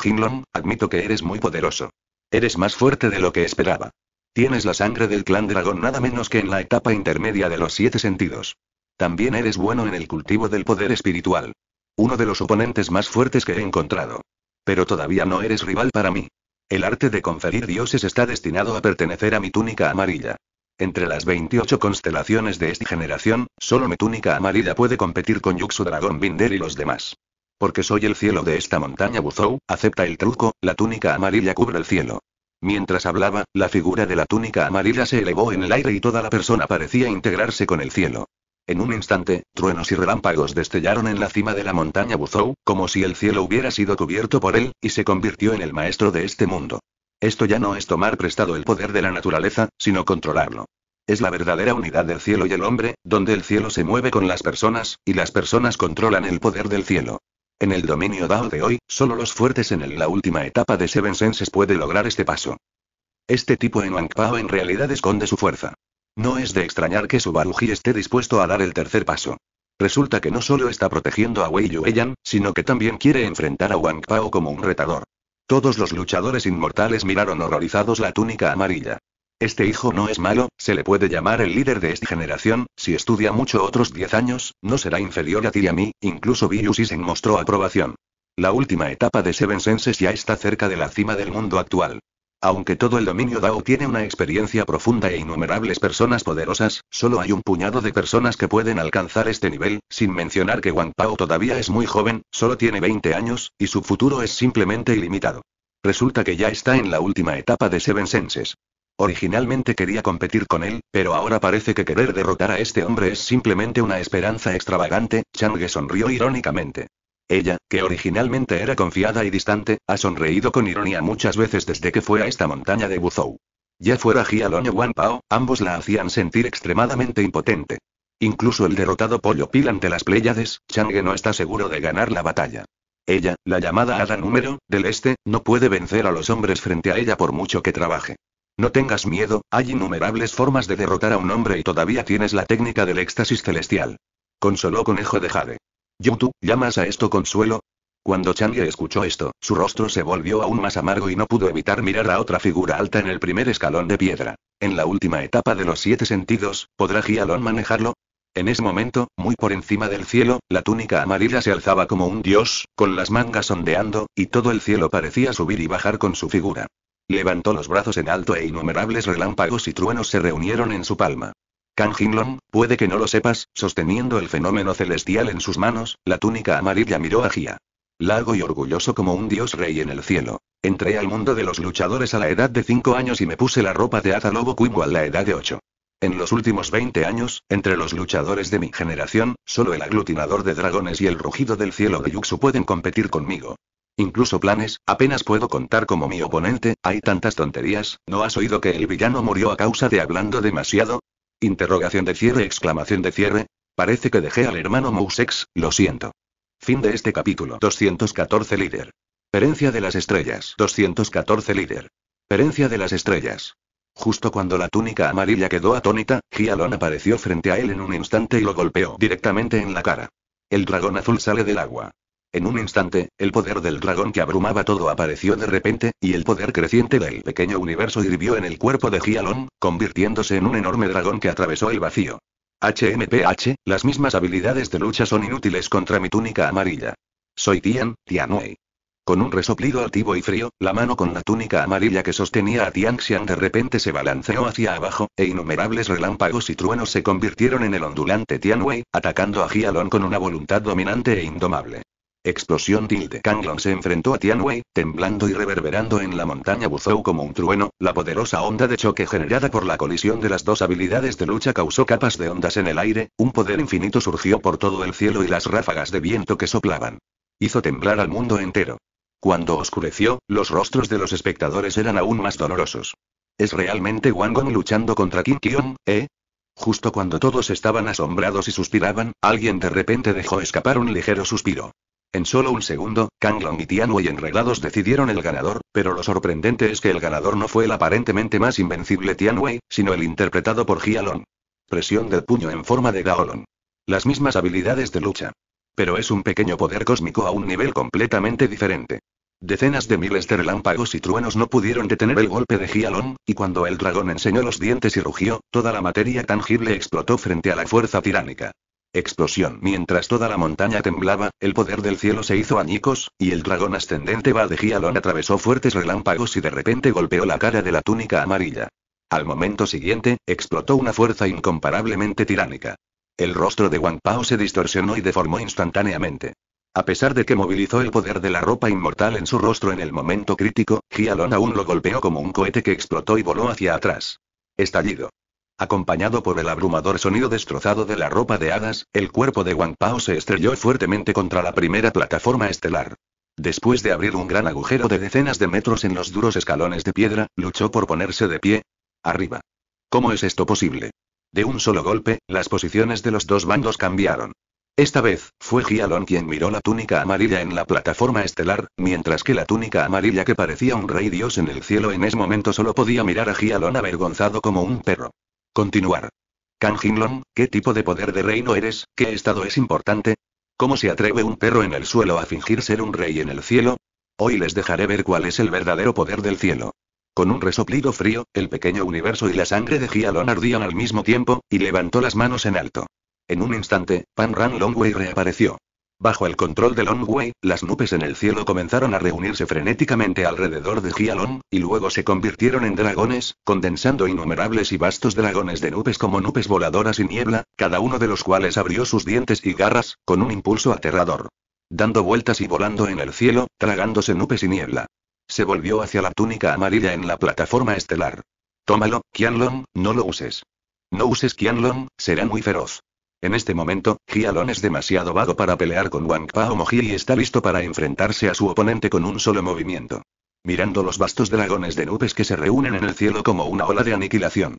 admito que eres muy poderoso. Eres más fuerte de lo que esperaba. Tienes la sangre del clan dragón nada menos que en la etapa intermedia de los siete sentidos. También eres bueno en el cultivo del poder espiritual. Uno de los oponentes más fuertes que he encontrado. Pero todavía no eres rival para mí. El arte de conferir dioses está destinado a pertenecer a mi túnica amarilla. Entre las 28 constelaciones de esta generación, solo túnica Amarilla puede competir con Yuxu Dragón Binder y los demás. Porque soy el cielo de esta montaña Buzou, acepta el truco, la túnica amarilla cubre el cielo. Mientras hablaba, la figura de la túnica amarilla se elevó en el aire y toda la persona parecía integrarse con el cielo. En un instante, truenos y relámpagos destellaron en la cima de la montaña Buzou, como si el cielo hubiera sido cubierto por él, y se convirtió en el maestro de este mundo. Esto ya no es tomar prestado el poder de la naturaleza, sino controlarlo. Es la verdadera unidad del cielo y el hombre, donde el cielo se mueve con las personas, y las personas controlan el poder del cielo. En el dominio DAO de hoy, solo los fuertes en la última etapa de Seven Senses puede lograr este paso. Este tipo en Pao en realidad esconde su fuerza. No es de extrañar que su Baruji esté dispuesto a dar el tercer paso. Resulta que no solo está protegiendo a Wei Yueyan, sino que también quiere enfrentar a Wang Pao como un retador. Todos los luchadores inmortales miraron horrorizados la túnica amarilla. Este hijo no es malo, se le puede llamar el líder de esta generación, si estudia mucho otros 10 años, no será inferior a ti y a mí, incluso Sisen mostró aprobación. La última etapa de Seven Senses ya está cerca de la cima del mundo actual. Aunque todo el dominio DAO tiene una experiencia profunda e innumerables personas poderosas, solo hay un puñado de personas que pueden alcanzar este nivel, sin mencionar que Wang Pao todavía es muy joven, solo tiene 20 años, y su futuro es simplemente ilimitado. Resulta que ya está en la última etapa de Seven Senses. Originalmente quería competir con él, pero ahora parece que querer derrotar a este hombre es simplemente una esperanza extravagante, Chang sonrió irónicamente. Ella, que originalmente era confiada y distante, ha sonreído con ironía muchas veces desde que fue a esta montaña de Buzhou. Ya fuera Gialone o Pao, ambos la hacían sentir extremadamente impotente. Incluso el derrotado Pollo Pil ante las Pléyades, Chang'e no está seguro de ganar la batalla. Ella, la llamada Hada número, del este, no puede vencer a los hombres frente a ella por mucho que trabaje. No tengas miedo, hay innumerables formas de derrotar a un hombre y todavía tienes la técnica del éxtasis celestial. Consoló Conejo de Jade tú, llamas a esto consuelo? Cuando Ye escuchó esto, su rostro se volvió aún más amargo y no pudo evitar mirar a otra figura alta en el primer escalón de piedra. En la última etapa de los siete sentidos, ¿podrá Gialon manejarlo? En ese momento, muy por encima del cielo, la túnica amarilla se alzaba como un dios, con las mangas ondeando, y todo el cielo parecía subir y bajar con su figura. Levantó los brazos en alto e innumerables relámpagos y truenos se reunieron en su palma. Kang Jinlong, puede que no lo sepas, sosteniendo el fenómeno celestial en sus manos, la túnica amarilla miró a Gia. Largo y orgulloso como un dios rey en el cielo. Entré al mundo de los luchadores a la edad de 5 años y me puse la ropa de Ata Lobo a la edad de 8. En los últimos 20 años, entre los luchadores de mi generación, solo el aglutinador de dragones y el rugido del cielo de Yuxu pueden competir conmigo. Incluso planes, apenas puedo contar como mi oponente, hay tantas tonterías, ¿no has oído que el villano murió a causa de hablando demasiado? Interrogación de cierre, exclamación de cierre. Parece que dejé al hermano Mousex, lo siento. Fin de este capítulo 214 líder. Perencia de las estrellas 214 líder. Perencia de las estrellas. Justo cuando la túnica amarilla quedó atónita, Gialon apareció frente a él en un instante y lo golpeó directamente en la cara. El dragón azul sale del agua. En un instante, el poder del dragón que abrumaba todo apareció de repente, y el poder creciente del pequeño universo hirvió en el cuerpo de Gialon, convirtiéndose en un enorme dragón que atravesó el vacío. HMPH, las mismas habilidades de lucha son inútiles contra mi túnica amarilla. Soy Tian, Tianwei. Con un resoplido altivo y frío, la mano con la túnica amarilla que sostenía a Tianxian de repente se balanceó hacia abajo, e innumerables relámpagos y truenos se convirtieron en el ondulante Tianwei, atacando a Gialon con una voluntad dominante e indomable. Explosión Tilde Kanglong se enfrentó a Tianwei, temblando y reverberando en la montaña Buzhou como un trueno, la poderosa onda de choque generada por la colisión de las dos habilidades de lucha causó capas de ondas en el aire, un poder infinito surgió por todo el cielo y las ráfagas de viento que soplaban. Hizo temblar al mundo entero. Cuando oscureció, los rostros de los espectadores eran aún más dolorosos. ¿Es realmente Wang Gong luchando contra Kim Kion, eh? Justo cuando todos estaban asombrados y suspiraban, alguien de repente dejó escapar un ligero suspiro. En solo un segundo, Kanglong y Tianwei enredados decidieron el ganador, pero lo sorprendente es que el ganador no fue el aparentemente más invencible Tianwei, sino el interpretado por Jia Presión del puño en forma de Gaolon. Las mismas habilidades de lucha. Pero es un pequeño poder cósmico a un nivel completamente diferente. Decenas de miles de relámpagos y truenos no pudieron detener el golpe de Gialon, y cuando el dragón enseñó los dientes y rugió, toda la materia tangible explotó frente a la fuerza tiránica. Explosión. Mientras toda la montaña temblaba, el poder del cielo se hizo añicos, y el dragón ascendente Gialón atravesó fuertes relámpagos y de repente golpeó la cara de la túnica amarilla. Al momento siguiente, explotó una fuerza incomparablemente tiránica. El rostro de Wang Pao se distorsionó y deformó instantáneamente. A pesar de que movilizó el poder de la ropa inmortal en su rostro en el momento crítico, Gialón aún lo golpeó como un cohete que explotó y voló hacia atrás. Estallido. Acompañado por el abrumador sonido destrozado de la ropa de hadas, el cuerpo de Wang Pao se estrelló fuertemente contra la primera plataforma estelar. Después de abrir un gran agujero de decenas de metros en los duros escalones de piedra, luchó por ponerse de pie. Arriba. ¿Cómo es esto posible? De un solo golpe, las posiciones de los dos bandos cambiaron. Esta vez, fue Gialon quien miró la túnica amarilla en la plataforma estelar, mientras que la túnica amarilla que parecía un rey dios en el cielo en ese momento solo podía mirar a Gialon avergonzado como un perro. Continuar. Kang Jinglong, ¿qué tipo de poder de reino eres? ¿Qué estado es importante? ¿Cómo se atreve un perro en el suelo a fingir ser un rey en el cielo? Hoy les dejaré ver cuál es el verdadero poder del cielo. Con un resoplido frío, el pequeño universo y la sangre de Gialon ardían al mismo tiempo, y levantó las manos en alto. En un instante, Pan Ran Longwei reapareció. Bajo el control de Longwei, las nubes en el cielo comenzaron a reunirse frenéticamente alrededor de Hialong, y luego se convirtieron en dragones, condensando innumerables y vastos dragones de nubes como nubes voladoras y niebla, cada uno de los cuales abrió sus dientes y garras, con un impulso aterrador. Dando vueltas y volando en el cielo, tragándose nubes y niebla. Se volvió hacia la túnica amarilla en la plataforma estelar. Tómalo, Qianlong, no lo uses. No uses Qianlong, será muy feroz. En este momento, Gialon es demasiado vago para pelear con Wang Pao Moji y está listo para enfrentarse a su oponente con un solo movimiento. Mirando los vastos dragones de nubes que se reúnen en el cielo como una ola de aniquilación.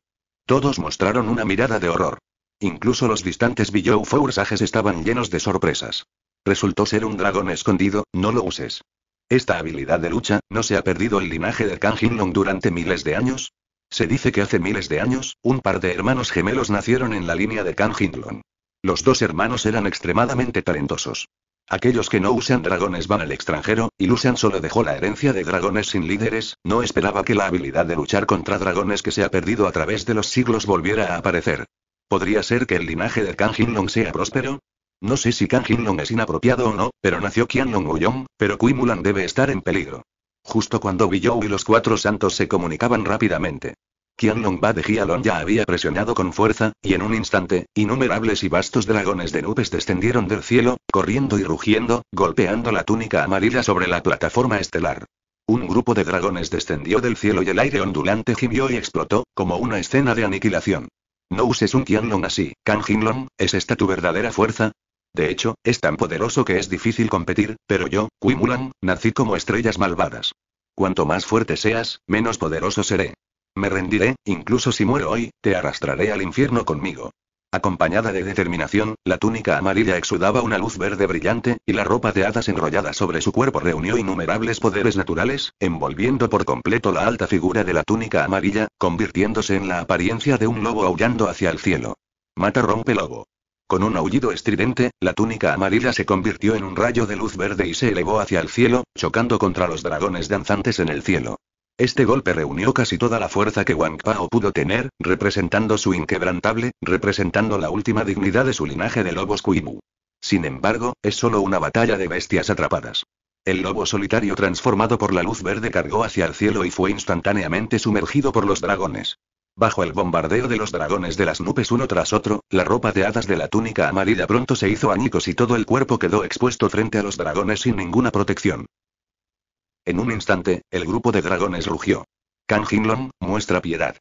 Todos mostraron una mirada de horror. Incluso los distantes Billou Foursages estaban llenos de sorpresas. Resultó ser un dragón escondido, no lo uses. Esta habilidad de lucha, ¿no se ha perdido el linaje de Jinlong durante miles de años? Se dice que hace miles de años, un par de hermanos gemelos nacieron en la línea de Jinlong. Los dos hermanos eran extremadamente talentosos. Aquellos que no usan dragones van al extranjero, y Lucian solo dejó la herencia de dragones sin líderes, no esperaba que la habilidad de luchar contra dragones que se ha perdido a través de los siglos volviera a aparecer. ¿Podría ser que el linaje de Kang Jinlong sea próspero? No sé si Kang long es inapropiado o no, pero nació Qianlong Yong, pero Quimulan debe estar en peligro. Justo cuando Billou y los cuatro santos se comunicaban rápidamente. Qianlong Ba de Jialong ya había presionado con fuerza, y en un instante, innumerables y vastos dragones de nubes descendieron del cielo, corriendo y rugiendo, golpeando la túnica amarilla sobre la plataforma estelar. Un grupo de dragones descendió del cielo y el aire ondulante gimió y explotó, como una escena de aniquilación. No uses un Qianlong así, Kan ¿es esta tu verdadera fuerza? De hecho, es tan poderoso que es difícil competir, pero yo, Kui nací como estrellas malvadas. Cuanto más fuerte seas, menos poderoso seré. Me rendiré, incluso si muero hoy, te arrastraré al infierno conmigo. Acompañada de determinación, la túnica amarilla exudaba una luz verde brillante, y la ropa de hadas enrollada sobre su cuerpo reunió innumerables poderes naturales, envolviendo por completo la alta figura de la túnica amarilla, convirtiéndose en la apariencia de un lobo aullando hacia el cielo. Mata rompe lobo. Con un aullido estridente, la túnica amarilla se convirtió en un rayo de luz verde y se elevó hacia el cielo, chocando contra los dragones danzantes en el cielo. Este golpe reunió casi toda la fuerza que Wang Pao pudo tener, representando su inquebrantable, representando la última dignidad de su linaje de lobos Kuimu. Sin embargo, es solo una batalla de bestias atrapadas. El lobo solitario transformado por la luz verde cargó hacia el cielo y fue instantáneamente sumergido por los dragones. Bajo el bombardeo de los dragones de las nubes uno tras otro, la ropa de hadas de la túnica amarilla pronto se hizo añicos y todo el cuerpo quedó expuesto frente a los dragones sin ninguna protección. En un instante, el grupo de dragones rugió. Kang muestra piedad.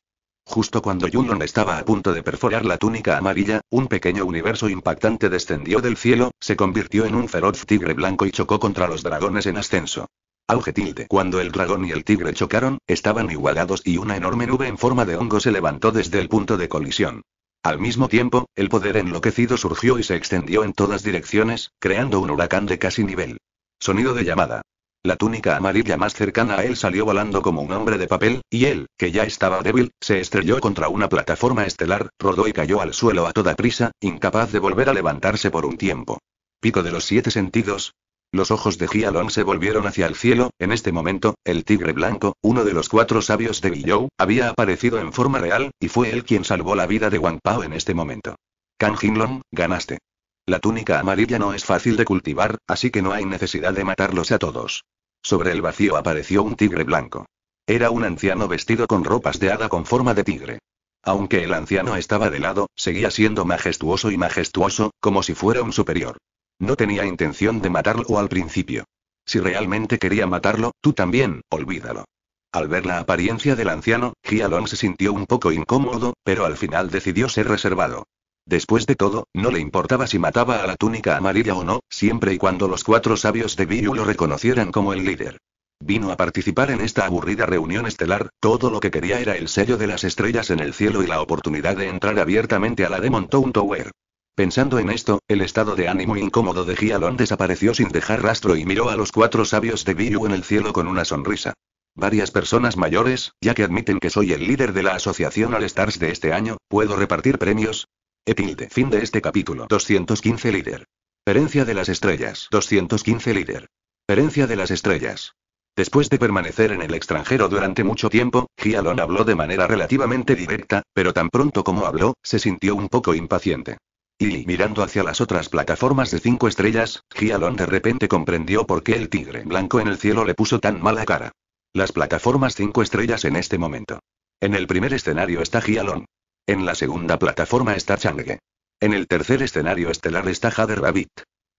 Justo cuando Yunlong estaba a punto de perforar la túnica amarilla, un pequeño universo impactante descendió del cielo, se convirtió en un feroz tigre blanco y chocó contra los dragones en ascenso. Auge Cuando el dragón y el tigre chocaron, estaban igualados y una enorme nube en forma de hongo se levantó desde el punto de colisión. Al mismo tiempo, el poder enloquecido surgió y se extendió en todas direcciones, creando un huracán de casi nivel. Sonido de llamada. La túnica amarilla más cercana a él salió volando como un hombre de papel, y él, que ya estaba débil, se estrelló contra una plataforma estelar, rodó y cayó al suelo a toda prisa, incapaz de volver a levantarse por un tiempo. Pico de los siete sentidos. Los ojos de Gialon se volvieron hacia el cielo, en este momento, el tigre blanco, uno de los cuatro sabios de Guillou, había aparecido en forma real, y fue él quien salvó la vida de Wang Pao en este momento. Kang Jinlong, ganaste. La túnica amarilla no es fácil de cultivar, así que no hay necesidad de matarlos a todos. Sobre el vacío apareció un tigre blanco. Era un anciano vestido con ropas de hada con forma de tigre. Aunque el anciano estaba de lado, seguía siendo majestuoso y majestuoso, como si fuera un superior. No tenía intención de matarlo al principio. Si realmente quería matarlo, tú también, olvídalo. Al ver la apariencia del anciano, Gialon se sintió un poco incómodo, pero al final decidió ser reservado. Después de todo, no le importaba si mataba a la túnica amarilla o no, siempre y cuando los cuatro sabios de Biyu lo reconocieran como el líder. Vino a participar en esta aburrida reunión estelar, todo lo que quería era el sello de las estrellas en el cielo y la oportunidad de entrar abiertamente a la Demon Town Tower. Pensando en esto, el estado de ánimo incómodo de Gialon desapareció sin dejar rastro y miró a los cuatro sabios de Biyu en el cielo con una sonrisa. Varias personas mayores, ya que admiten que soy el líder de la asociación All Stars de este año, puedo repartir premios, Etilde. Fin de este capítulo. 215 líder. Herencia de las estrellas. 215 líder. Herencia de las estrellas. Después de permanecer en el extranjero durante mucho tiempo, Gialon habló de manera relativamente directa, pero tan pronto como habló, se sintió un poco impaciente. Y, mirando hacia las otras plataformas de cinco estrellas, Gialon de repente comprendió por qué el tigre blanco en el cielo le puso tan mala cara. Las plataformas cinco estrellas en este momento. En el primer escenario está Gialon. En la segunda plataforma está Change. En el tercer escenario estelar está Hader Rabbit.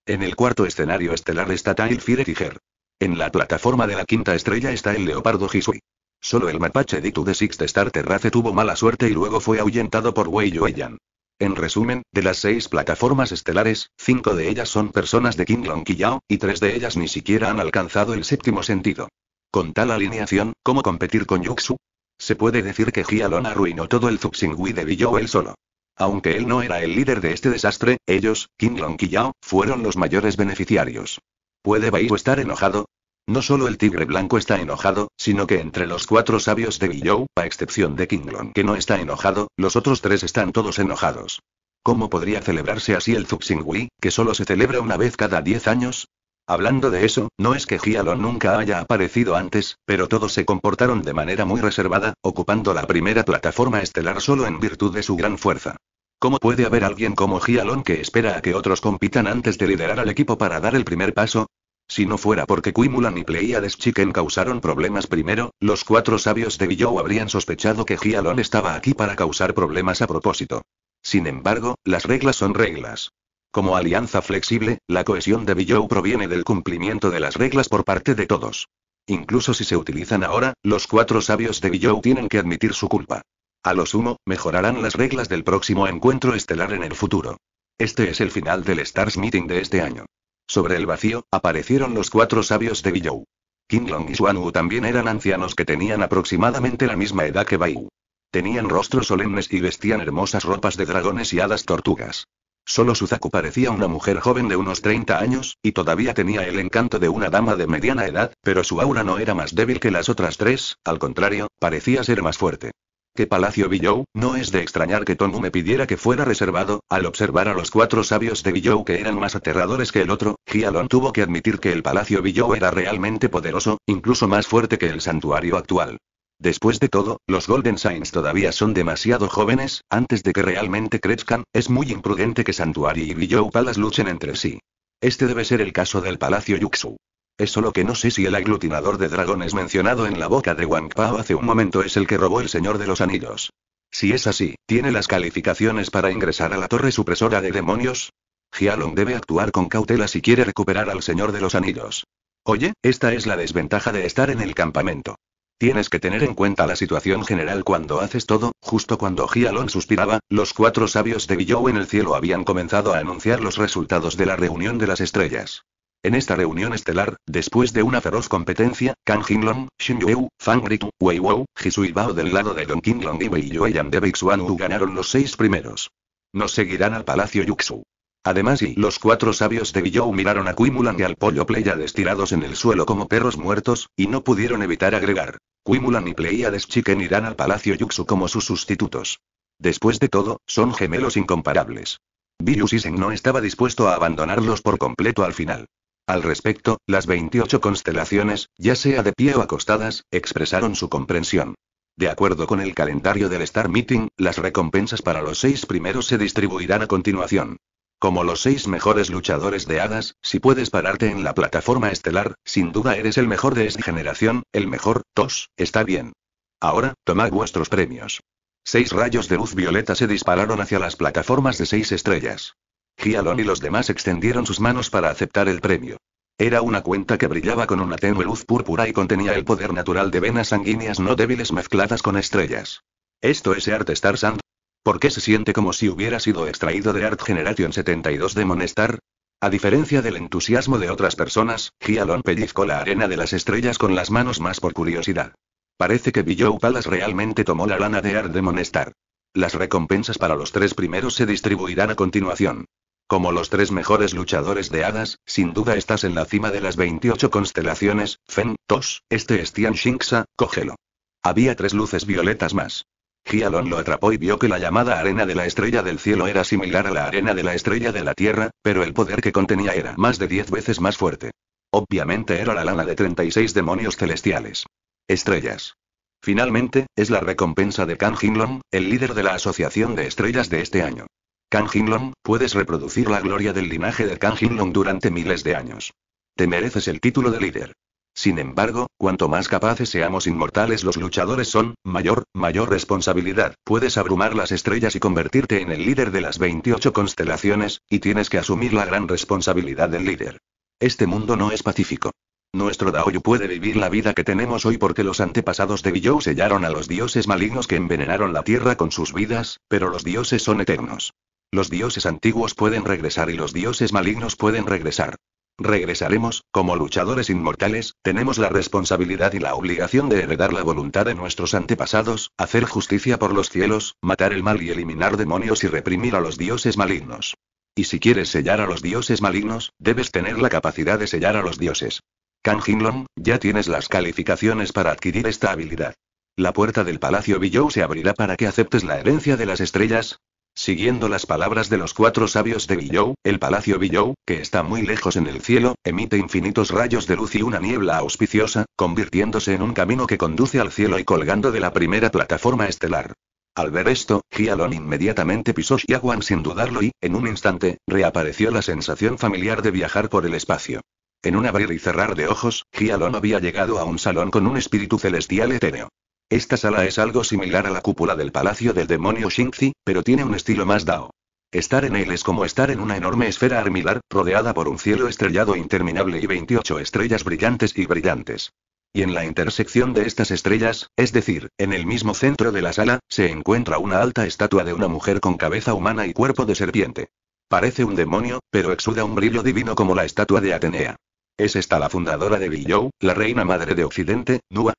En el cuarto escenario estelar está Tailfire Tiger. En la plataforma de la quinta estrella está el leopardo Hisui. Solo el mapache Ditu de Sixth Star Terrace tuvo mala suerte y luego fue ahuyentado por Wei Yueyan. En resumen, de las seis plataformas estelares, cinco de ellas son personas de King Long y tres de ellas ni siquiera han alcanzado el séptimo sentido. Con tal alineación, ¿cómo competir con Yuxu? Se puede decir que Gialon arruinó todo el Zuxingui de Villou él solo. Aunque él no era el líder de este desastre, ellos, Kinglong y Yao, fueron los mayores beneficiarios. ¿Puede Baiyu estar enojado? No solo el tigre blanco está enojado, sino que entre los cuatro sabios de Billou, a excepción de Kinglong que no está enojado, los otros tres están todos enojados. ¿Cómo podría celebrarse así el Zuxingui, que solo se celebra una vez cada diez años? Hablando de eso, no es que Gialon nunca haya aparecido antes, pero todos se comportaron de manera muy reservada, ocupando la primera plataforma estelar solo en virtud de su gran fuerza. ¿Cómo puede haber alguien como Gialon que espera a que otros compitan antes de liderar al equipo para dar el primer paso? Si no fuera porque Quimulan y Pleiades Chicken causaron problemas primero, los cuatro sabios de Billow habrían sospechado que Gialon estaba aquí para causar problemas a propósito. Sin embargo, las reglas son reglas. Como alianza flexible, la cohesión de Billou proviene del cumplimiento de las reglas por parte de todos. Incluso si se utilizan ahora, los cuatro sabios de Billou tienen que admitir su culpa. A lo sumo, mejorarán las reglas del próximo encuentro estelar en el futuro. Este es el final del Stars Meeting de este año. Sobre el vacío, aparecieron los cuatro sabios de King Kinglong y Xuanwu también eran ancianos que tenían aproximadamente la misma edad que Bai. Tenían rostros solemnes y vestían hermosas ropas de dragones y hadas tortugas. Solo Suzaku parecía una mujer joven de unos 30 años, y todavía tenía el encanto de una dama de mediana edad, pero su aura no era más débil que las otras tres, al contrario, parecía ser más fuerte. Que Palacio Billou no es de extrañar que Tongu me pidiera que fuera reservado, al observar a los cuatro sabios de Villou que eran más aterradores que el otro, Gialon tuvo que admitir que el Palacio Villou era realmente poderoso, incluso más fuerte que el santuario actual. Después de todo, los Golden Saints todavía son demasiado jóvenes, antes de que realmente crezcan, es muy imprudente que Santuari y Billow Palace luchen entre sí. Este debe ser el caso del Palacio Yuxu. Es solo que no sé si el aglutinador de dragones mencionado en la boca de Wang Pao hace un momento es el que robó el Señor de los Anillos. Si es así, ¿tiene las calificaciones para ingresar a la torre supresora de demonios? Gialon debe actuar con cautela si quiere recuperar al Señor de los Anillos. Oye, esta es la desventaja de estar en el campamento. Tienes que tener en cuenta la situación general cuando haces todo, justo cuando Gialon suspiraba, los cuatro sabios de Biyou en el cielo habían comenzado a anunciar los resultados de la reunión de las estrellas. En esta reunión estelar, después de una feroz competencia, Kang Jinglong, Xin yue, Fang Ritu, Wei Wou, y Bao del lado de Dong Kinglong y Wei Yueyan de Bixuan Wu ganaron los seis primeros. Nos seguirán al Palacio Yuxu. Además y los cuatro sabios de Guillou miraron a Quimulan y al pollo Pleiades tirados en el suelo como perros muertos, y no pudieron evitar agregar. Quimulan y Pleiades Chicken irán al Palacio Yuxu como sus sustitutos. Después de todo, son gemelos incomparables. Virus no estaba dispuesto a abandonarlos por completo al final. Al respecto, las 28 constelaciones, ya sea de pie o acostadas, expresaron su comprensión. De acuerdo con el calendario del Star Meeting, las recompensas para los seis primeros se distribuirán a continuación. Como los seis mejores luchadores de hadas, si puedes pararte en la plataforma estelar, sin duda eres el mejor de esta generación, el mejor, tos, está bien. Ahora, tomad vuestros premios. Seis rayos de luz violeta se dispararon hacia las plataformas de seis estrellas. Gialon y los demás extendieron sus manos para aceptar el premio. Era una cuenta que brillaba con una tenue luz púrpura y contenía el poder natural de venas sanguíneas no débiles mezcladas con estrellas. Esto es arte, Star Sand, ¿Por qué se siente como si hubiera sido extraído de Art Generation 72 de Monestar? A diferencia del entusiasmo de otras personas, Gialon pellizcó la arena de las estrellas con las manos más por curiosidad. Parece que Billou Palace realmente tomó la lana de Art de Monestar. Las recompensas para los tres primeros se distribuirán a continuación. Como los tres mejores luchadores de hadas, sin duda estás en la cima de las 28 constelaciones, Fen, Tos, este es Tian Shinxa, cógelo. Había tres luces violetas más. Gialon lo atrapó y vio que la llamada arena de la estrella del cielo era similar a la arena de la estrella de la tierra, pero el poder que contenía era más de 10 veces más fuerte. Obviamente era la lana de 36 demonios celestiales. Estrellas. Finalmente, es la recompensa de Kang Jinlong, el líder de la Asociación de Estrellas de este año. Kang long puedes reproducir la gloria del linaje de Kang long durante miles de años. Te mereces el título de líder. Sin embargo, cuanto más capaces seamos inmortales los luchadores son, mayor, mayor responsabilidad. Puedes abrumar las estrellas y convertirte en el líder de las 28 constelaciones, y tienes que asumir la gran responsabilidad del líder. Este mundo no es pacífico. Nuestro Daoyu puede vivir la vida que tenemos hoy porque los antepasados de Biyou sellaron a los dioses malignos que envenenaron la tierra con sus vidas, pero los dioses son eternos. Los dioses antiguos pueden regresar y los dioses malignos pueden regresar. Regresaremos, como luchadores inmortales, tenemos la responsabilidad y la obligación de heredar la voluntad de nuestros antepasados, hacer justicia por los cielos, matar el mal y eliminar demonios y reprimir a los dioses malignos. Y si quieres sellar a los dioses malignos, debes tener la capacidad de sellar a los dioses. Kang Long, ya tienes las calificaciones para adquirir esta habilidad. La puerta del Palacio Billou se abrirá para que aceptes la herencia de las estrellas, Siguiendo las palabras de los cuatro sabios de Villou, el palacio Billou, que está muy lejos en el cielo, emite infinitos rayos de luz y una niebla auspiciosa, convirtiéndose en un camino que conduce al cielo y colgando de la primera plataforma estelar. Al ver esto, Gialon inmediatamente pisó Xiaguan sin dudarlo y, en un instante, reapareció la sensación familiar de viajar por el espacio. En un abrir y cerrar de ojos, Gialon había llegado a un salón con un espíritu celestial etéreo. Esta sala es algo similar a la cúpula del palacio del demonio Xingzi, pero tiene un estilo más dao. Estar en él es como estar en una enorme esfera armilar, rodeada por un cielo estrellado interminable y 28 estrellas brillantes y brillantes. Y en la intersección de estas estrellas, es decir, en el mismo centro de la sala, se encuentra una alta estatua de una mujer con cabeza humana y cuerpo de serpiente. Parece un demonio, pero exuda un brillo divino como la estatua de Atenea. ¿Es esta la fundadora de Billou, la reina madre de Occidente, Nua?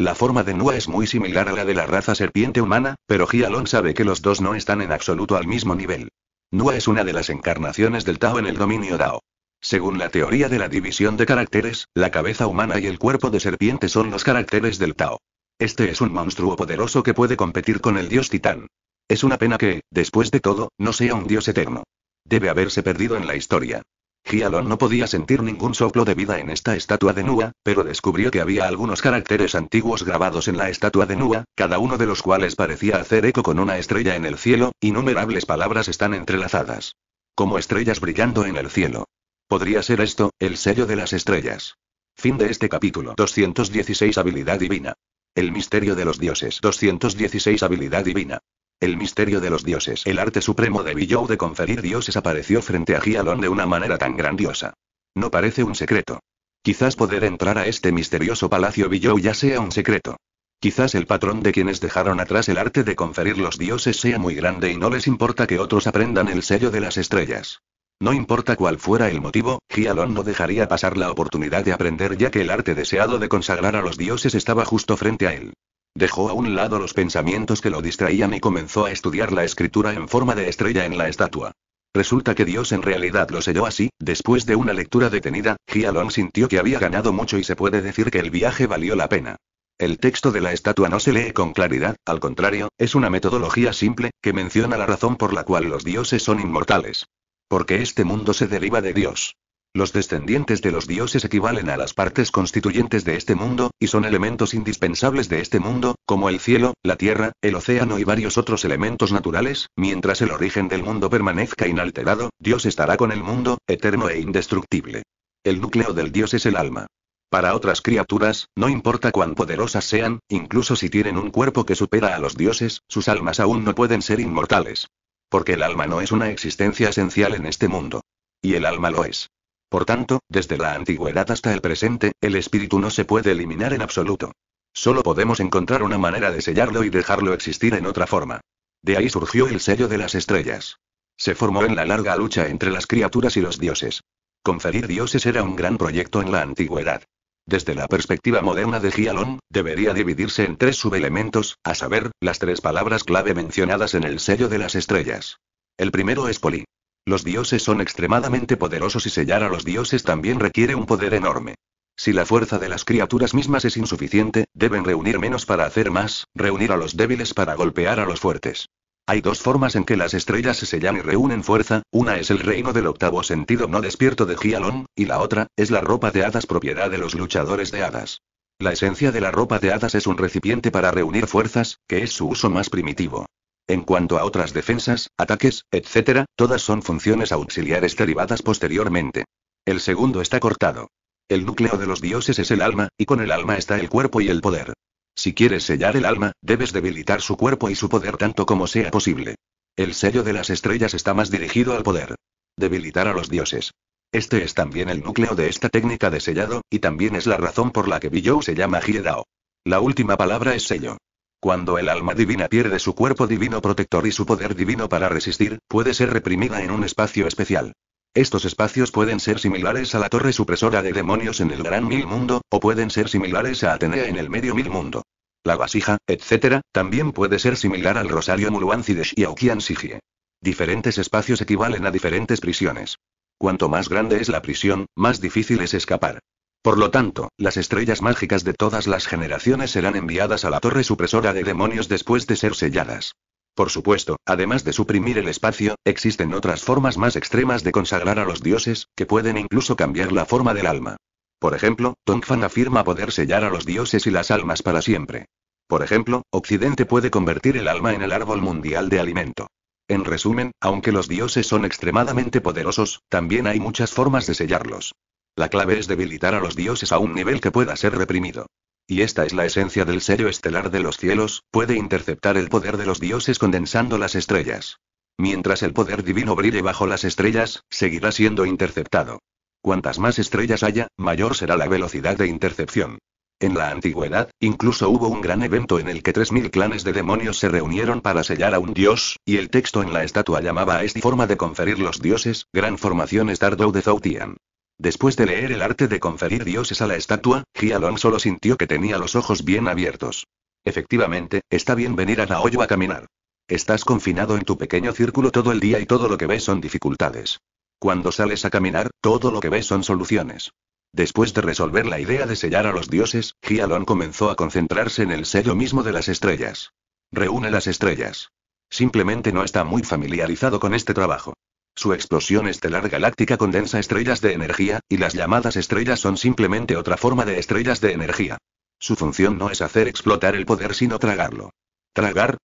La forma de Nua es muy similar a la de la raza serpiente humana, pero Ji'alon sabe que los dos no están en absoluto al mismo nivel. Nua es una de las encarnaciones del Tao en el dominio Dao. Según la teoría de la división de caracteres, la cabeza humana y el cuerpo de serpiente son los caracteres del Tao. Este es un monstruo poderoso que puede competir con el dios titán. Es una pena que, después de todo, no sea un dios eterno. Debe haberse perdido en la historia. Gialon no podía sentir ningún soplo de vida en esta estatua de Nua, pero descubrió que había algunos caracteres antiguos grabados en la estatua de Nua, cada uno de los cuales parecía hacer eco con una estrella en el cielo, innumerables palabras están entrelazadas. Como estrellas brillando en el cielo. Podría ser esto, el sello de las estrellas. Fin de este capítulo 216 Habilidad Divina. El misterio de los dioses 216 Habilidad Divina. El misterio de los dioses. El arte supremo de Billou de conferir dioses apareció frente a Gialon de una manera tan grandiosa. No parece un secreto. Quizás poder entrar a este misterioso palacio Billou ya sea un secreto. Quizás el patrón de quienes dejaron atrás el arte de conferir los dioses sea muy grande y no les importa que otros aprendan el sello de las estrellas. No importa cuál fuera el motivo, Gialon no dejaría pasar la oportunidad de aprender ya que el arte deseado de consagrar a los dioses estaba justo frente a él. Dejó a un lado los pensamientos que lo distraían y comenzó a estudiar la escritura en forma de estrella en la estatua. Resulta que Dios en realidad lo selló así, después de una lectura detenida, Gialon sintió que había ganado mucho y se puede decir que el viaje valió la pena. El texto de la estatua no se lee con claridad, al contrario, es una metodología simple, que menciona la razón por la cual los dioses son inmortales. Porque este mundo se deriva de Dios. Los descendientes de los dioses equivalen a las partes constituyentes de este mundo, y son elementos indispensables de este mundo, como el cielo, la tierra, el océano y varios otros elementos naturales, mientras el origen del mundo permanezca inalterado, Dios estará con el mundo, eterno e indestructible. El núcleo del Dios es el alma. Para otras criaturas, no importa cuán poderosas sean, incluso si tienen un cuerpo que supera a los dioses, sus almas aún no pueden ser inmortales. Porque el alma no es una existencia esencial en este mundo. Y el alma lo es. Por tanto, desde la antigüedad hasta el presente, el espíritu no se puede eliminar en absoluto. Solo podemos encontrar una manera de sellarlo y dejarlo existir en otra forma. De ahí surgió el sello de las estrellas. Se formó en la larga lucha entre las criaturas y los dioses. Conferir dioses era un gran proyecto en la antigüedad. Desde la perspectiva moderna de Gialón, debería dividirse en tres subelementos, a saber, las tres palabras clave mencionadas en el sello de las estrellas. El primero es poli. Los dioses son extremadamente poderosos y sellar a los dioses también requiere un poder enorme. Si la fuerza de las criaturas mismas es insuficiente, deben reunir menos para hacer más, reunir a los débiles para golpear a los fuertes. Hay dos formas en que las estrellas se sellan y reúnen fuerza, una es el reino del octavo sentido no despierto de Gialon, y la otra, es la ropa de hadas propiedad de los luchadores de hadas. La esencia de la ropa de hadas es un recipiente para reunir fuerzas, que es su uso más primitivo. En cuanto a otras defensas, ataques, etc., todas son funciones auxiliares derivadas posteriormente. El segundo está cortado. El núcleo de los dioses es el alma, y con el alma está el cuerpo y el poder. Si quieres sellar el alma, debes debilitar su cuerpo y su poder tanto como sea posible. El sello de las estrellas está más dirigido al poder. Debilitar a los dioses. Este es también el núcleo de esta técnica de sellado, y también es la razón por la que Bijou se llama Hiedao. La última palabra es sello. Cuando el alma divina pierde su cuerpo divino protector y su poder divino para resistir, puede ser reprimida en un espacio especial. Estos espacios pueden ser similares a la torre supresora de demonios en el Gran Mil Mundo, o pueden ser similares a Atenea en el Medio Mil Mundo. La vasija, etc., también puede ser similar al rosario Muluancidesh y Aukian Sigie. Diferentes espacios equivalen a diferentes prisiones. Cuanto más grande es la prisión, más difícil es escapar. Por lo tanto, las estrellas mágicas de todas las generaciones serán enviadas a la torre supresora de demonios después de ser selladas. Por supuesto, además de suprimir el espacio, existen otras formas más extremas de consagrar a los dioses, que pueden incluso cambiar la forma del alma. Por ejemplo, Tongfan afirma poder sellar a los dioses y las almas para siempre. Por ejemplo, Occidente puede convertir el alma en el árbol mundial de alimento. En resumen, aunque los dioses son extremadamente poderosos, también hay muchas formas de sellarlos. La clave es debilitar a los dioses a un nivel que pueda ser reprimido. Y esta es la esencia del sello estelar de los cielos, puede interceptar el poder de los dioses condensando las estrellas. Mientras el poder divino brille bajo las estrellas, seguirá siendo interceptado. Cuantas más estrellas haya, mayor será la velocidad de intercepción. En la antigüedad, incluso hubo un gran evento en el que 3.000 clanes de demonios se reunieron para sellar a un dios, y el texto en la estatua llamaba a esta forma de conferir los dioses, gran formación Stardow de Zoutian. Después de leer el arte de conferir dioses a la estatua, Gialón solo sintió que tenía los ojos bien abiertos. Efectivamente, está bien venir a Naoyo a caminar. Estás confinado en tu pequeño círculo todo el día y todo lo que ves son dificultades. Cuando sales a caminar, todo lo que ves son soluciones. Después de resolver la idea de sellar a los dioses, Gialon comenzó a concentrarse en el sello mismo de las estrellas. Reúne las estrellas. Simplemente no está muy familiarizado con este trabajo. Su explosión estelar galáctica condensa estrellas de energía, y las llamadas estrellas son simplemente otra forma de estrellas de energía. Su función no es hacer explotar el poder sino tragarlo. ¿Tragar?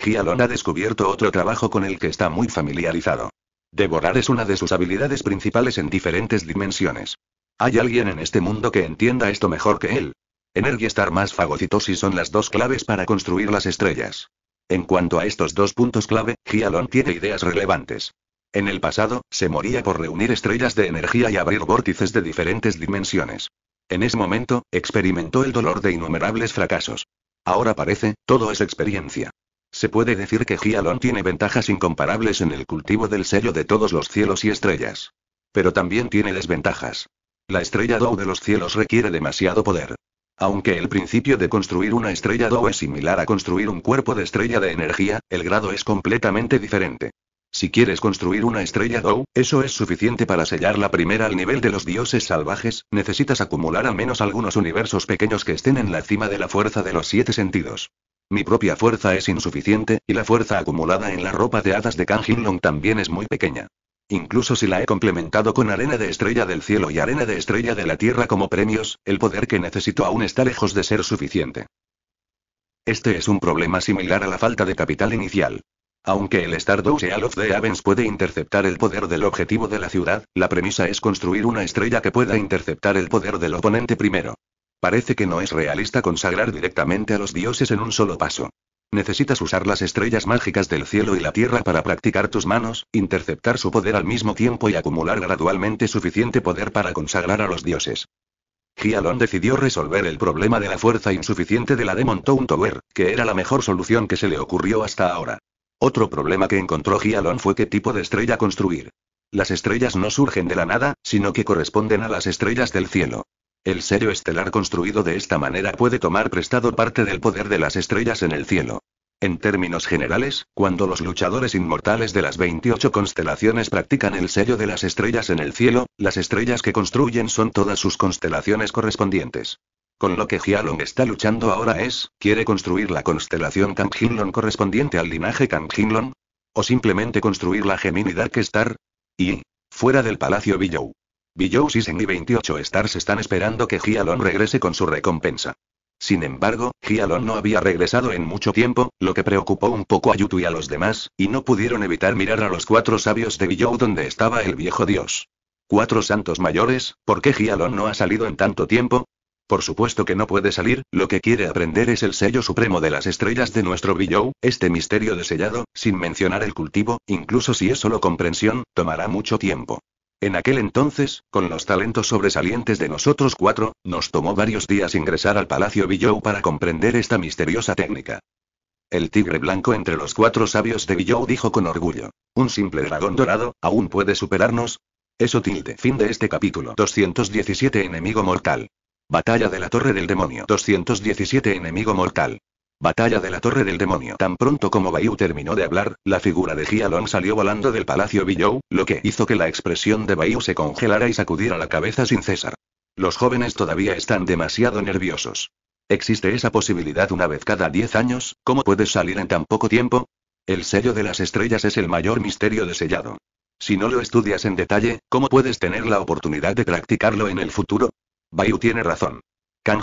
Gialon ha descubierto otro trabajo con el que está muy familiarizado. Devorar es una de sus habilidades principales en diferentes dimensiones. Hay alguien en este mundo que entienda esto mejor que él. Energía estar más fagocitosis son las dos claves para construir las estrellas. En cuanto a estos dos puntos clave, Gialon tiene ideas relevantes. En el pasado, se moría por reunir estrellas de energía y abrir vórtices de diferentes dimensiones. En ese momento, experimentó el dolor de innumerables fracasos. Ahora parece, todo es experiencia. Se puede decir que Gialon tiene ventajas incomparables en el cultivo del sello de todos los cielos y estrellas. Pero también tiene desventajas. La estrella Do de los cielos requiere demasiado poder. Aunque el principio de construir una estrella do es similar a construir un cuerpo de estrella de energía, el grado es completamente diferente. Si quieres construir una estrella Dou, eso es suficiente para sellar la primera al nivel de los dioses salvajes, necesitas acumular al menos algunos universos pequeños que estén en la cima de la fuerza de los siete sentidos. Mi propia fuerza es insuficiente, y la fuerza acumulada en la ropa de hadas de Kang también es muy pequeña. Incluso si la he complementado con arena de estrella del cielo y arena de estrella de la tierra como premios, el poder que necesito aún está lejos de ser suficiente. Este es un problema similar a la falta de capital inicial. Aunque el Star Seal of the Avens puede interceptar el poder del objetivo de la ciudad, la premisa es construir una estrella que pueda interceptar el poder del oponente primero. Parece que no es realista consagrar directamente a los dioses en un solo paso. Necesitas usar las estrellas mágicas del cielo y la tierra para practicar tus manos, interceptar su poder al mismo tiempo y acumular gradualmente suficiente poder para consagrar a los dioses. Gialon decidió resolver el problema de la fuerza insuficiente de la Demon Town Tower, que era la mejor solución que se le ocurrió hasta ahora. Otro problema que encontró Gialón fue qué tipo de estrella construir. Las estrellas no surgen de la nada, sino que corresponden a las estrellas del cielo. El sello estelar construido de esta manera puede tomar prestado parte del poder de las estrellas en el cielo. En términos generales, cuando los luchadores inmortales de las 28 constelaciones practican el sello de las estrellas en el cielo, las estrellas que construyen son todas sus constelaciones correspondientes. Con lo que Gialon está luchando ahora es, ¿quiere construir la constelación Kanghinlon correspondiente al linaje Kanghinlon? ¿O simplemente construir la Gemini Dark Star? Y, fuera del Palacio Billou. Billou Season y 28 Stars están esperando que Gialon regrese con su recompensa. Sin embargo, Gialon no había regresado en mucho tiempo, lo que preocupó un poco a Yutu y a los demás, y no pudieron evitar mirar a los cuatro sabios de Billou donde estaba el viejo dios. Cuatro santos mayores, ¿por qué Gialon no ha salido en tanto tiempo? Por supuesto que no puede salir, lo que quiere aprender es el sello supremo de las estrellas de nuestro Billou, este misterio de sellado, sin mencionar el cultivo, incluso si es solo comprensión, tomará mucho tiempo. En aquel entonces, con los talentos sobresalientes de nosotros cuatro, nos tomó varios días ingresar al Palacio Billou para comprender esta misteriosa técnica. El tigre blanco entre los cuatro sabios de Billou dijo con orgullo. Un simple dragón dorado, aún puede superarnos. Eso tilde. Fin de este capítulo 217 Enemigo mortal. Batalla de la Torre del Demonio. 217 enemigo mortal. Batalla de la Torre del Demonio. Tan pronto como Bayou terminó de hablar, la figura de Gialon salió volando del Palacio Billou, lo que hizo que la expresión de Bayou se congelara y sacudiera la cabeza sin cesar. Los jóvenes todavía están demasiado nerviosos. ¿Existe esa posibilidad una vez cada 10 años? ¿Cómo puedes salir en tan poco tiempo? El sello de las estrellas es el mayor misterio de sellado. Si no lo estudias en detalle, ¿cómo puedes tener la oportunidad de practicarlo en el futuro? Bayu tiene razón. Kang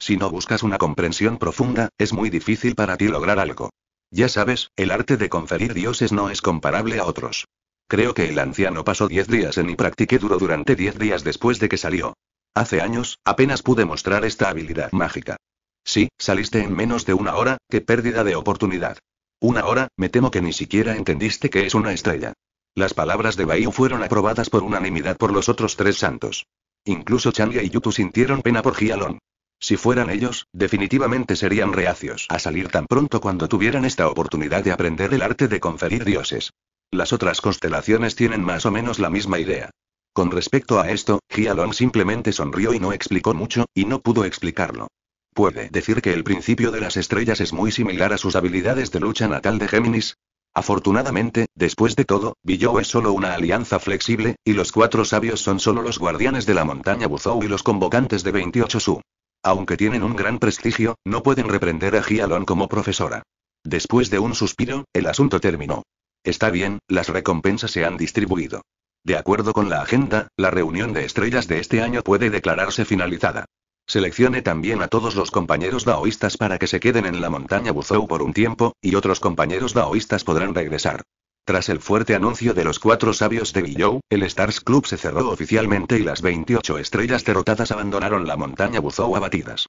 si no buscas una comprensión profunda, es muy difícil para ti lograr algo. Ya sabes, el arte de conferir dioses no es comparable a otros. Creo que el anciano pasó 10 días en y practiqué duro durante 10 días después de que salió. Hace años, apenas pude mostrar esta habilidad mágica. Sí, saliste en menos de una hora, qué pérdida de oportunidad. Una hora, me temo que ni siquiera entendiste que es una estrella. Las palabras de Bayu fueron aprobadas por unanimidad por los otros tres santos. Incluso Changya y Yutu sintieron pena por Gialon. Si fueran ellos, definitivamente serían reacios a salir tan pronto cuando tuvieran esta oportunidad de aprender el arte de conferir dioses. Las otras constelaciones tienen más o menos la misma idea. Con respecto a esto, Gialon simplemente sonrió y no explicó mucho, y no pudo explicarlo. Puede decir que el principio de las estrellas es muy similar a sus habilidades de lucha natal de Géminis, Afortunadamente, después de todo, Billou es solo una alianza flexible, y los cuatro sabios son solo los guardianes de la montaña Buzou y los convocantes de 28 Su. Aunque tienen un gran prestigio, no pueden reprender a Gialon como profesora. Después de un suspiro, el asunto terminó. Está bien, las recompensas se han distribuido. De acuerdo con la agenda, la reunión de estrellas de este año puede declararse finalizada. Seleccione también a todos los compañeros daoístas para que se queden en la montaña Buzhou por un tiempo, y otros compañeros daoístas podrán regresar. Tras el fuerte anuncio de los cuatro sabios de Guillou, el Stars Club se cerró oficialmente y las 28 estrellas derrotadas abandonaron la montaña Buzhou abatidas.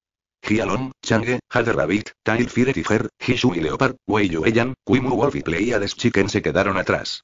Hialon, Change, Hader Rabbit, Tail y Hishu y Leopard, Wei Yueyan, Quimu Wolf y Pleiades Chicken se quedaron atrás.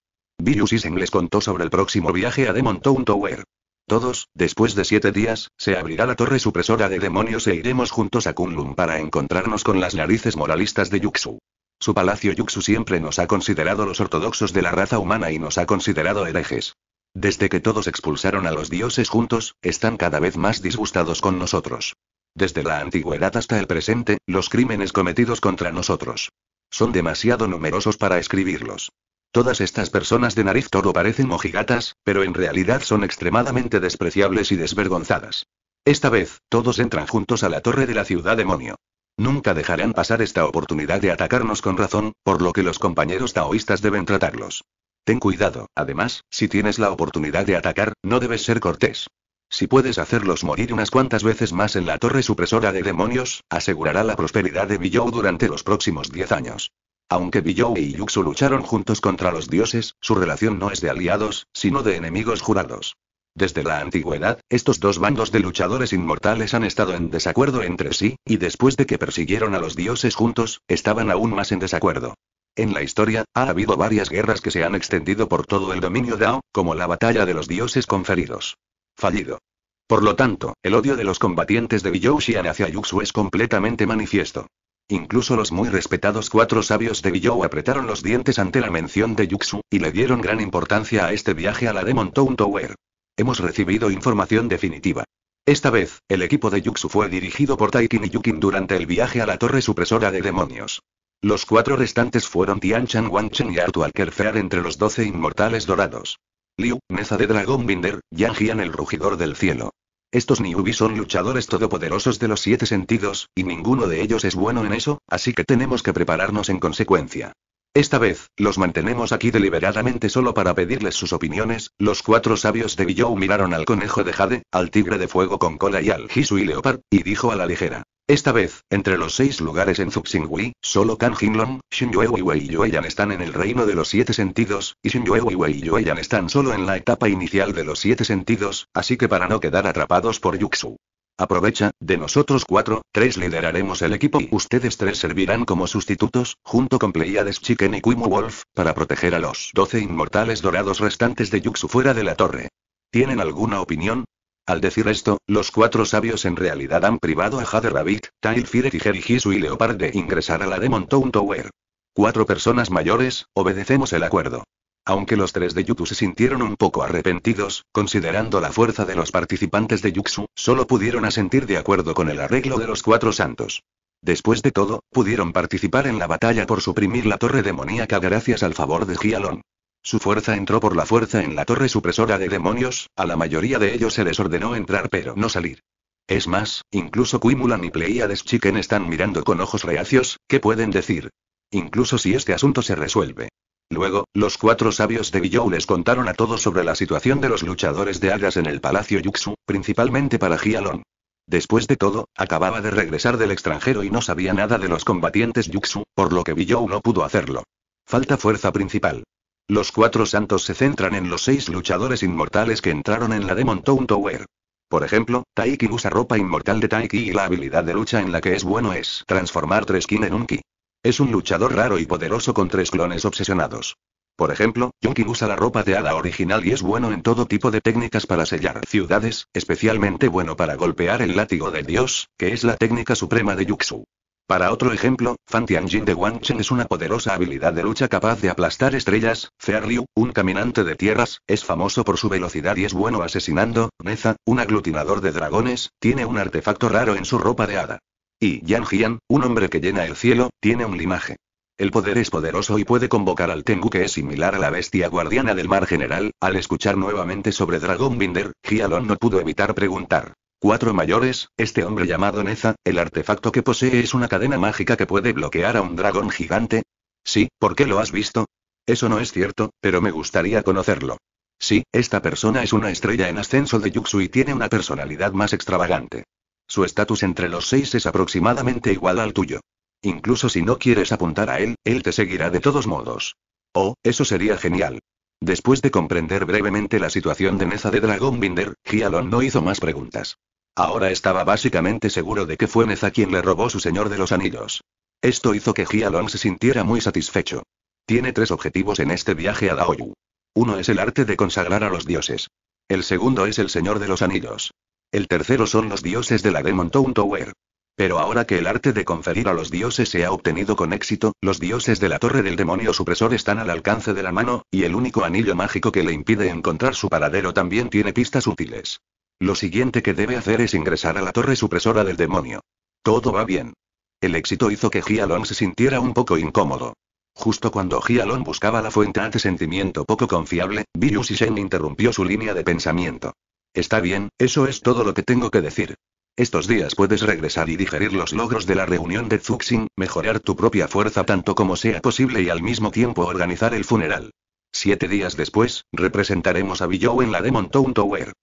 Sisen les contó sobre el próximo viaje a Demon Town Tower. Todos, después de siete días, se abrirá la torre supresora de demonios e iremos juntos a Kunlun para encontrarnos con las narices moralistas de Yuxu. Su palacio Yuxu siempre nos ha considerado los ortodoxos de la raza humana y nos ha considerado herejes. Desde que todos expulsaron a los dioses juntos, están cada vez más disgustados con nosotros. Desde la antigüedad hasta el presente, los crímenes cometidos contra nosotros. Son demasiado numerosos para escribirlos. Todas estas personas de nariz toro parecen mojigatas, pero en realidad son extremadamente despreciables y desvergonzadas. Esta vez, todos entran juntos a la torre de la ciudad demonio. Nunca dejarán pasar esta oportunidad de atacarnos con razón, por lo que los compañeros taoístas deben tratarlos. Ten cuidado, además, si tienes la oportunidad de atacar, no debes ser cortés. Si puedes hacerlos morir unas cuantas veces más en la torre supresora de demonios, asegurará la prosperidad de Billou durante los próximos 10 años. Aunque Billou y Yuxu lucharon juntos contra los dioses, su relación no es de aliados, sino de enemigos jurados. Desde la antigüedad, estos dos bandos de luchadores inmortales han estado en desacuerdo entre sí, y después de que persiguieron a los dioses juntos, estaban aún más en desacuerdo. En la historia, ha habido varias guerras que se han extendido por todo el dominio Dao, como la batalla de los dioses conferidos. Fallido. Por lo tanto, el odio de los combatientes de Billou Xian hacia Yuxu es completamente manifiesto. Incluso los muy respetados cuatro sabios de Guillou apretaron los dientes ante la mención de Yuxu, y le dieron gran importancia a este viaje a la Demon Town Tower. Hemos recibido información definitiva. Esta vez, el equipo de Yuxu fue dirigido por Taikin y Yukin durante el viaje a la torre supresora de demonios. Los cuatro restantes fueron Tianchan, Wangchen y Artu Alkerfear entre los doce inmortales dorados. Liu, Mesa de Dragonbinder, Yang Jian el rugidor del cielo. Estos Niubi son luchadores todopoderosos de los siete sentidos, y ninguno de ellos es bueno en eso, así que tenemos que prepararnos en consecuencia. Esta vez, los mantenemos aquí deliberadamente solo para pedirles sus opiniones. Los cuatro sabios de Billou miraron al conejo de Jade, al tigre de fuego con cola y al Jisui Leopard, y dijo a la ligera: esta vez, entre los seis lugares en Zuxingui, solo Kan Jinlong, y Yueyan están en el reino de los siete sentidos, y Xinyue y Yueyan están solo en la etapa inicial de los siete sentidos, así que para no quedar atrapados por Yuxu. Aprovecha, de nosotros cuatro, tres lideraremos el equipo y ustedes tres servirán como sustitutos, junto con Pleiades Chicken y Kuimu Wolf, para proteger a los doce inmortales dorados restantes de Yuxu fuera de la torre. ¿Tienen alguna opinión? Al decir esto, los cuatro sabios en realidad han privado a Jade Rabbit, Tail y y Leopard de ingresar a la Demon Town Tower. Cuatro personas mayores, obedecemos el acuerdo. Aunque los tres de Yutu se sintieron un poco arrepentidos, considerando la fuerza de los participantes de Yuxu, solo pudieron asentir de acuerdo con el arreglo de los cuatro santos. Después de todo, pudieron participar en la batalla por suprimir la torre demoníaca gracias al favor de Gialon. Su fuerza entró por la fuerza en la torre supresora de demonios, a la mayoría de ellos se les ordenó entrar pero no salir. Es más, incluso Quimulan y Pleiades Chicken están mirando con ojos reacios, ¿qué pueden decir? Incluso si este asunto se resuelve. Luego, los cuatro sabios de Guillou les contaron a todos sobre la situación de los luchadores de Agas en el Palacio Yuxu, principalmente para Gialon. Después de todo, acababa de regresar del extranjero y no sabía nada de los combatientes Yuxu, por lo que Guillou no pudo hacerlo. Falta fuerza principal. Los cuatro santos se centran en los seis luchadores inmortales que entraron en la Demon Town Tower. Por ejemplo, Taiki usa ropa inmortal de Taiki y la habilidad de lucha en la que es bueno es transformar tres kin en un ki. Es un luchador raro y poderoso con tres clones obsesionados. Por ejemplo, Yonki usa la ropa de hada original y es bueno en todo tipo de técnicas para sellar ciudades, especialmente bueno para golpear el látigo del dios, que es la técnica suprema de Yuxu. Para otro ejemplo, Fan Tianjin de Wanchen es una poderosa habilidad de lucha capaz de aplastar estrellas, Ferriu, un caminante de tierras, es famoso por su velocidad y es bueno asesinando, Neza, un aglutinador de dragones, tiene un artefacto raro en su ropa de hada. Y Yan Jian, un hombre que llena el cielo, tiene un limaje. El poder es poderoso y puede convocar al Tengu que es similar a la bestia guardiana del mar general, al escuchar nuevamente sobre Dragon Binder, Gialon no pudo evitar preguntar. Cuatro mayores, este hombre llamado Neza, el artefacto que posee es una cadena mágica que puede bloquear a un dragón gigante. Sí, ¿por qué lo has visto? Eso no es cierto, pero me gustaría conocerlo. Sí, esta persona es una estrella en ascenso de Yuxu y tiene una personalidad más extravagante. Su estatus entre los seis es aproximadamente igual al tuyo. Incluso si no quieres apuntar a él, él te seguirá de todos modos. Oh, eso sería genial. Después de comprender brevemente la situación de Neza de Binder, Gialon no hizo más preguntas. Ahora estaba básicamente seguro de que fue Meza quien le robó su señor de los anillos. Esto hizo que Gialon se sintiera muy satisfecho. Tiene tres objetivos en este viaje a Daoyu. Uno es el arte de consagrar a los dioses. El segundo es el señor de los anillos. El tercero son los dioses de la Demon Town Tower. Pero ahora que el arte de conferir a los dioses se ha obtenido con éxito, los dioses de la Torre del Demonio Supresor están al alcance de la mano, y el único anillo mágico que le impide encontrar su paradero también tiene pistas útiles. Lo siguiente que debe hacer es ingresar a la torre supresora del demonio. Todo va bien. El éxito hizo que Gialon se sintiera un poco incómodo. Justo cuando Gialon buscaba la fuente ante sentimiento poco confiable, Biyu Shen interrumpió su línea de pensamiento. Está bien, eso es todo lo que tengo que decir. Estos días puedes regresar y digerir los logros de la reunión de Zuxin, mejorar tu propia fuerza tanto como sea posible y al mismo tiempo organizar el funeral. Siete días después, representaremos a Biyou en la Demon Town Tower.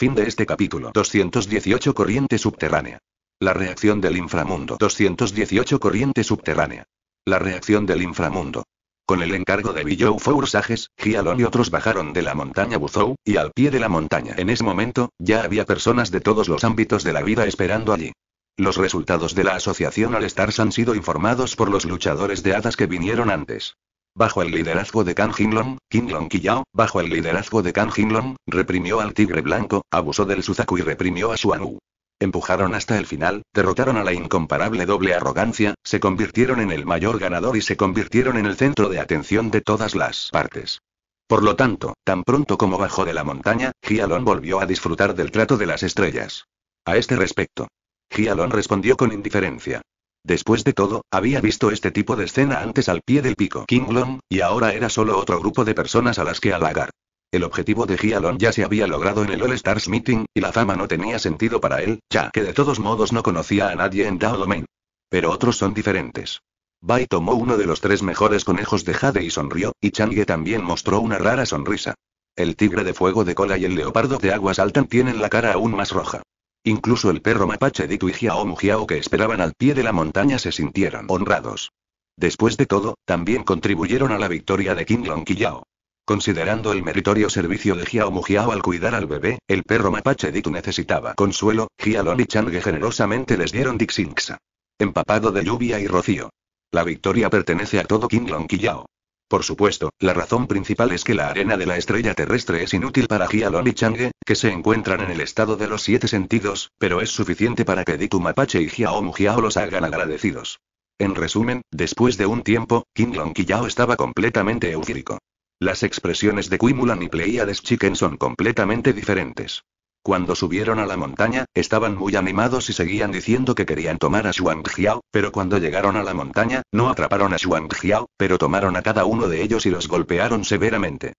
Fin de este capítulo 218 Corriente subterránea. La reacción del inframundo 218 Corriente subterránea. La reacción del inframundo. Con el encargo de Billou Sages, Gialon y otros bajaron de la montaña Buzou, y al pie de la montaña en ese momento, ya había personas de todos los ámbitos de la vida esperando allí. Los resultados de la asociación All Stars han sido informados por los luchadores de hadas que vinieron antes. Bajo el liderazgo de Kang Jinglong, Kinglong Qiyao, bajo el liderazgo de Kang Jinglong, reprimió al tigre blanco, abusó del Suzaku y reprimió a Suanu. Empujaron hasta el final, derrotaron a la incomparable doble arrogancia, se convirtieron en el mayor ganador y se convirtieron en el centro de atención de todas las partes. Por lo tanto, tan pronto como bajó de la montaña, Gialon volvió a disfrutar del trato de las estrellas. A este respecto. Gialon respondió con indiferencia. Después de todo, había visto este tipo de escena antes al pie del pico Long, y ahora era solo otro grupo de personas a las que halagar. El objetivo de Gialon ya se había logrado en el All Stars Meeting, y la fama no tenía sentido para él, ya que de todos modos no conocía a nadie en Dao Domain. Pero otros son diferentes. Bai tomó uno de los tres mejores conejos de Jade y sonrió, y Chang'e también mostró una rara sonrisa. El tigre de fuego de cola y el leopardo de agua saltan tienen la cara aún más roja. Incluso el perro mapache y Giao Mu Mugiao que esperaban al pie de la montaña se sintieron honrados. Después de todo, también contribuyeron a la victoria de Long Qiao. Considerando el meritorio servicio de Mu Mujiao al cuidar al bebé, el perro mapache Ditu necesitaba consuelo, Long y Chang generosamente les dieron Dixinxa. Empapado de lluvia y rocío. La victoria pertenece a todo Long Qiao. Por supuesto, la razón principal es que la arena de la estrella terrestre es inútil para Gialon y Chang'e, que se encuentran en el estado de los siete sentidos, pero es suficiente para que Ditu Mapache y jiao los hagan agradecidos. En resumen, después de un tiempo, King Yao estaba completamente eufórico. Las expresiones de Quimulan y Pleiades Chicken son completamente diferentes. Cuando subieron a la montaña, estaban muy animados y seguían diciendo que querían tomar a Xuang Xiao, pero cuando llegaron a la montaña, no atraparon a Xuan Xiao, pero tomaron a cada uno de ellos y los golpearon severamente.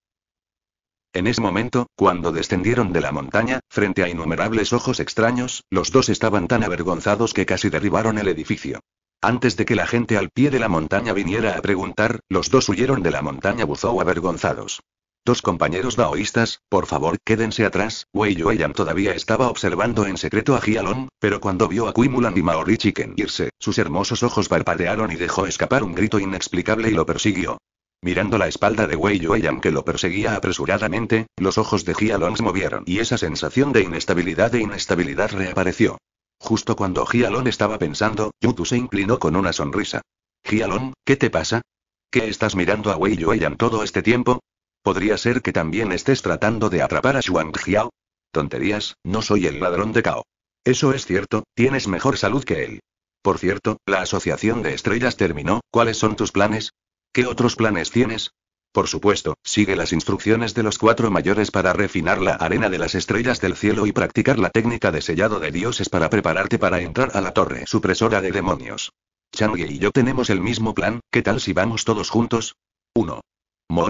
En ese momento, cuando descendieron de la montaña, frente a innumerables ojos extraños, los dos estaban tan avergonzados que casi derribaron el edificio. Antes de que la gente al pie de la montaña viniera a preguntar, los dos huyeron de la montaña buzó avergonzados. Dos compañeros daoístas, por favor, quédense atrás. Wei todavía estaba observando en secreto a Jialong, pero cuando vio a Kuimulan y Maori Chicken irse, sus hermosos ojos parpadearon y dejó escapar un grito inexplicable y lo persiguió. Mirando la espalda de Wei que lo perseguía apresuradamente, los ojos de Jialong se movieron y esa sensación de inestabilidad e inestabilidad reapareció. Justo cuando Jialong estaba pensando, Yutu se inclinó con una sonrisa. Jialong, ¿qué te pasa? ¿Qué estás mirando a Wei todo este tiempo? ¿Podría ser que también estés tratando de atrapar a Xuan Xiao? Tonterías, no soy el ladrón de Cao. Eso es cierto, tienes mejor salud que él. Por cierto, la asociación de estrellas terminó, ¿cuáles son tus planes? ¿Qué otros planes tienes? Por supuesto, sigue las instrucciones de los cuatro mayores para refinar la arena de las estrellas del cielo y practicar la técnica de sellado de dioses para prepararte para entrar a la torre supresora de demonios. Changi y yo tenemos el mismo plan, ¿qué tal si vamos todos juntos? 1.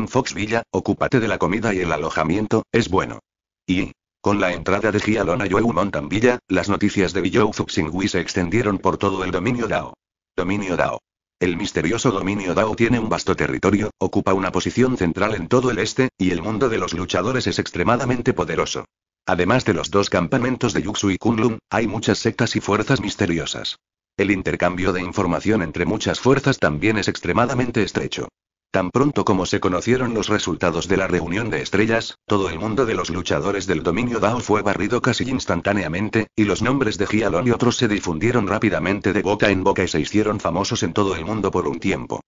Fox Villa, ocúpate de la comida y el alojamiento, es bueno. Y. Con la entrada de Gialona Yoeu Montan Villa, las noticias de Bijou Fuxingui se extendieron por todo el dominio DAO. Dominio DAO. El misterioso dominio DAO tiene un vasto territorio, ocupa una posición central en todo el este, y el mundo de los luchadores es extremadamente poderoso. Además de los dos campamentos de Yuxu y Kunlun, hay muchas sectas y fuerzas misteriosas. El intercambio de información entre muchas fuerzas también es extremadamente estrecho. Tan pronto como se conocieron los resultados de la reunión de estrellas, todo el mundo de los luchadores del dominio Dao fue barrido casi instantáneamente, y los nombres de Gialon y otros se difundieron rápidamente de boca en boca y se hicieron famosos en todo el mundo por un tiempo.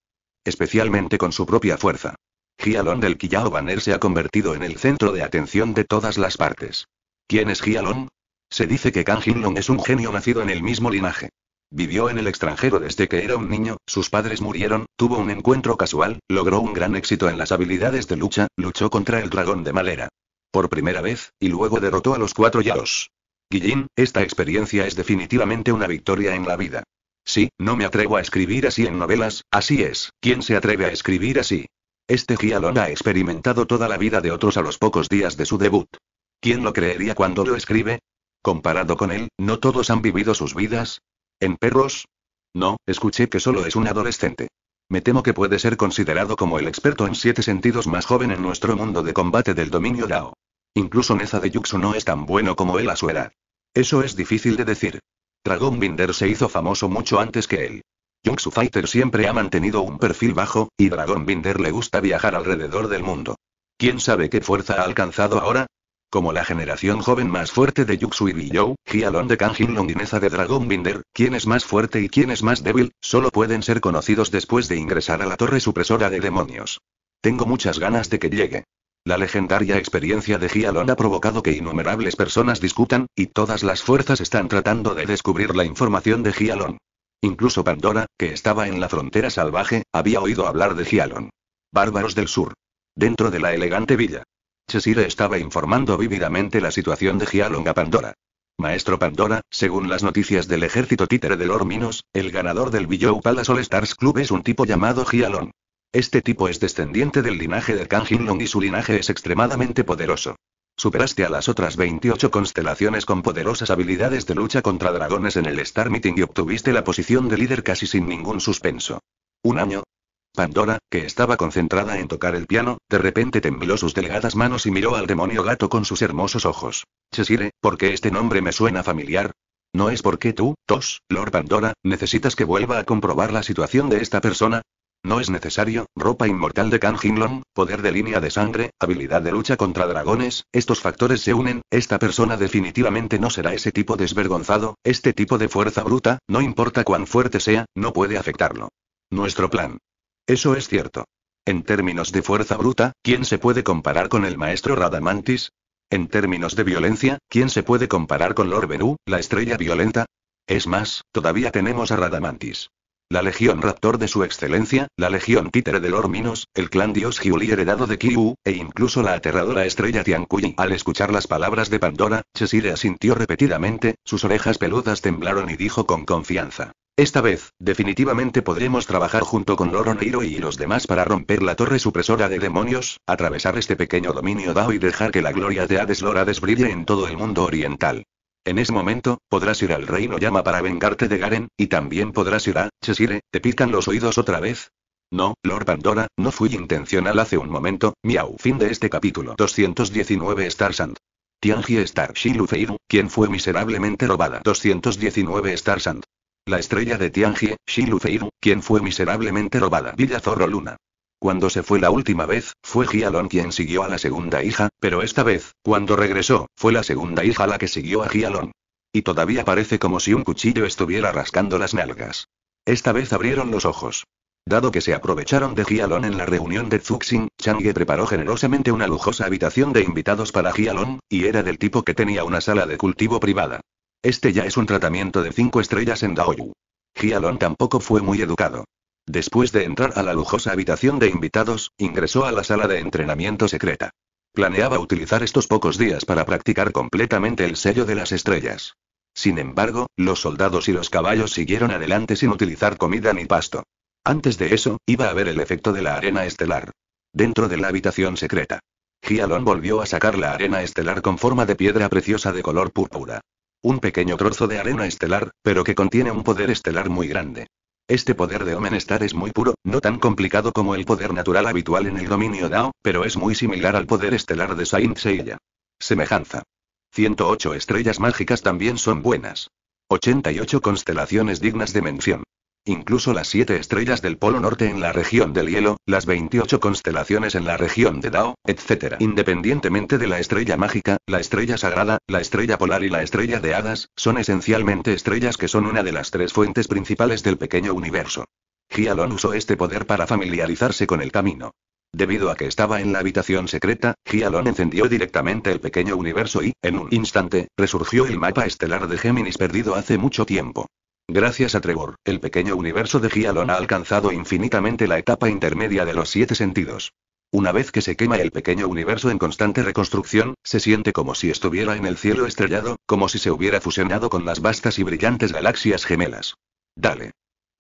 Especialmente con su propia fuerza. Gialon del Quillao Banner se ha convertido en el centro de atención de todas las partes. ¿Quién es Gialon? Se dice que Kang Long es un genio nacido en el mismo linaje. Vivió en el extranjero desde que era un niño, sus padres murieron, tuvo un encuentro casual, logró un gran éxito en las habilidades de lucha, luchó contra el dragón de Malera. Por primera vez, y luego derrotó a los cuatro Yaos. Guillín, esta experiencia es definitivamente una victoria en la vida. Sí, no me atrevo a escribir así en novelas, así es, ¿quién se atreve a escribir así? Este Gialón ha experimentado toda la vida de otros a los pocos días de su debut. ¿Quién lo creería cuando lo escribe? Comparado con él, ¿no todos han vivido sus vidas? ¿En perros? No, escuché que solo es un adolescente. Me temo que puede ser considerado como el experto en siete sentidos más joven en nuestro mundo de combate del dominio Dao. Incluso Neza de Yuxu no es tan bueno como él a su edad. Eso es difícil de decir. Dragon Binder se hizo famoso mucho antes que él. Yuxu Fighter siempre ha mantenido un perfil bajo, y Dragon Binder le gusta viajar alrededor del mundo. ¿Quién sabe qué fuerza ha alcanzado ahora? Como la generación joven más fuerte de Yuxui Biyou, Hialon de Kangin Longinesa de Binder, quién es más fuerte y quién es más débil, solo pueden ser conocidos después de ingresar a la torre supresora de demonios. Tengo muchas ganas de que llegue. La legendaria experiencia de Gialon ha provocado que innumerables personas discutan, y todas las fuerzas están tratando de descubrir la información de Gialon. Incluso Pandora, que estaba en la frontera salvaje, había oído hablar de Gialon. Bárbaros del Sur. Dentro de la elegante villa. Chesire estaba informando vívidamente la situación de a Pandora. Maestro Pandora, según las noticias del ejército títere de Lor Minos, el ganador del Billow Palace All Stars Club es un tipo llamado Gialong. Este tipo es descendiente del linaje de Kang y su linaje es extremadamente poderoso. Superaste a las otras 28 constelaciones con poderosas habilidades de lucha contra dragones en el Star Meeting y obtuviste la posición de líder casi sin ningún suspenso. Un año, Pandora, que estaba concentrada en tocar el piano, de repente tembló sus delegadas manos y miró al demonio gato con sus hermosos ojos. ¿por qué este nombre me suena familiar? ¿No es porque tú, Tos, Lord Pandora, necesitas que vuelva a comprobar la situación de esta persona? No es necesario, ropa inmortal de Kang Long, poder de línea de sangre, habilidad de lucha contra dragones, estos factores se unen, esta persona definitivamente no será ese tipo desvergonzado, este tipo de fuerza bruta, no importa cuán fuerte sea, no puede afectarlo. Nuestro plan. Eso es cierto. En términos de fuerza bruta, ¿quién se puede comparar con el maestro Radamantis? En términos de violencia, ¿quién se puede comparar con Lord Venu, la estrella violenta? Es más, todavía tenemos a Radamantis. La legión raptor de su excelencia, la legión títere de Lord Minos, el clan dios Juli heredado de Kiu, e incluso la aterradora estrella Tiankui. Al escuchar las palabras de Pandora, Chesire asintió repetidamente, sus orejas peludas temblaron y dijo con confianza. Esta vez, definitivamente podremos trabajar junto con Loro Neiro y los demás para romper la torre supresora de demonios, atravesar este pequeño dominio Dao y dejar que la gloria de Hades Lorades brille en todo el mundo oriental. En ese momento, podrás ir al reino llama para vengarte de Garen, y también podrás ir a, Chesire, ¿te pican los oídos otra vez? No, Lord Pandora, no fui intencional hace un momento, miau. Fin de este capítulo 219 Starsand. Tianji Star Shilu Feiru, quien fue miserablemente robada 219 Starsand. La estrella de Tianjie, Feiru, quien fue miserablemente robada. Villa Zorro Luna. Cuando se fue la última vez, fue Gialon quien siguió a la segunda hija, pero esta vez, cuando regresó, fue la segunda hija la que siguió a Gialon. Y todavía parece como si un cuchillo estuviera rascando las nalgas. Esta vez abrieron los ojos. Dado que se aprovecharon de Gialon en la reunión de Zuxin, Chang'e preparó generosamente una lujosa habitación de invitados para Gialon, y era del tipo que tenía una sala de cultivo privada. Este ya es un tratamiento de cinco estrellas en Daoyu. Gialon tampoco fue muy educado. Después de entrar a la lujosa habitación de invitados, ingresó a la sala de entrenamiento secreta. Planeaba utilizar estos pocos días para practicar completamente el sello de las estrellas. Sin embargo, los soldados y los caballos siguieron adelante sin utilizar comida ni pasto. Antes de eso, iba a ver el efecto de la arena estelar. Dentro de la habitación secreta. Gialon volvió a sacar la arena estelar con forma de piedra preciosa de color púrpura. Un pequeño trozo de arena estelar, pero que contiene un poder estelar muy grande. Este poder de estar es muy puro, no tan complicado como el poder natural habitual en el dominio Dao, pero es muy similar al poder estelar de Saint Seiya. Semejanza. 108 estrellas mágicas también son buenas. 88 constelaciones dignas de mención. Incluso las siete estrellas del Polo Norte en la región del hielo, las 28 constelaciones en la región de Dao, etc. Independientemente de la estrella mágica, la estrella sagrada, la estrella polar y la estrella de hadas, son esencialmente estrellas que son una de las tres fuentes principales del pequeño universo. Gialon usó este poder para familiarizarse con el camino. Debido a que estaba en la habitación secreta, Gialon encendió directamente el pequeño universo y, en un instante, resurgió el mapa estelar de Géminis perdido hace mucho tiempo. Gracias a Trevor, el pequeño universo de Gialon ha alcanzado infinitamente la etapa intermedia de los siete sentidos. Una vez que se quema el pequeño universo en constante reconstrucción, se siente como si estuviera en el cielo estrellado, como si se hubiera fusionado con las vastas y brillantes galaxias gemelas. Dale.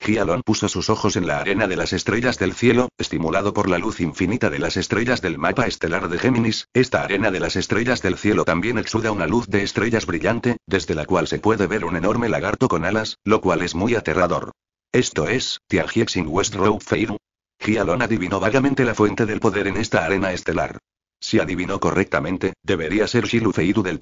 Gialon puso sus ojos en la arena de las estrellas del cielo, estimulado por la luz infinita de las estrellas del mapa estelar de Géminis, esta arena de las estrellas del cielo también exuda una luz de estrellas brillante, desde la cual se puede ver un enorme lagarto con alas, lo cual es muy aterrador. Esto es, Tiangiexin West Feidu. Feiru. Gialon adivinó vagamente la fuente del poder en esta arena estelar. Si adivinó correctamente, debería ser Shilu Feiru del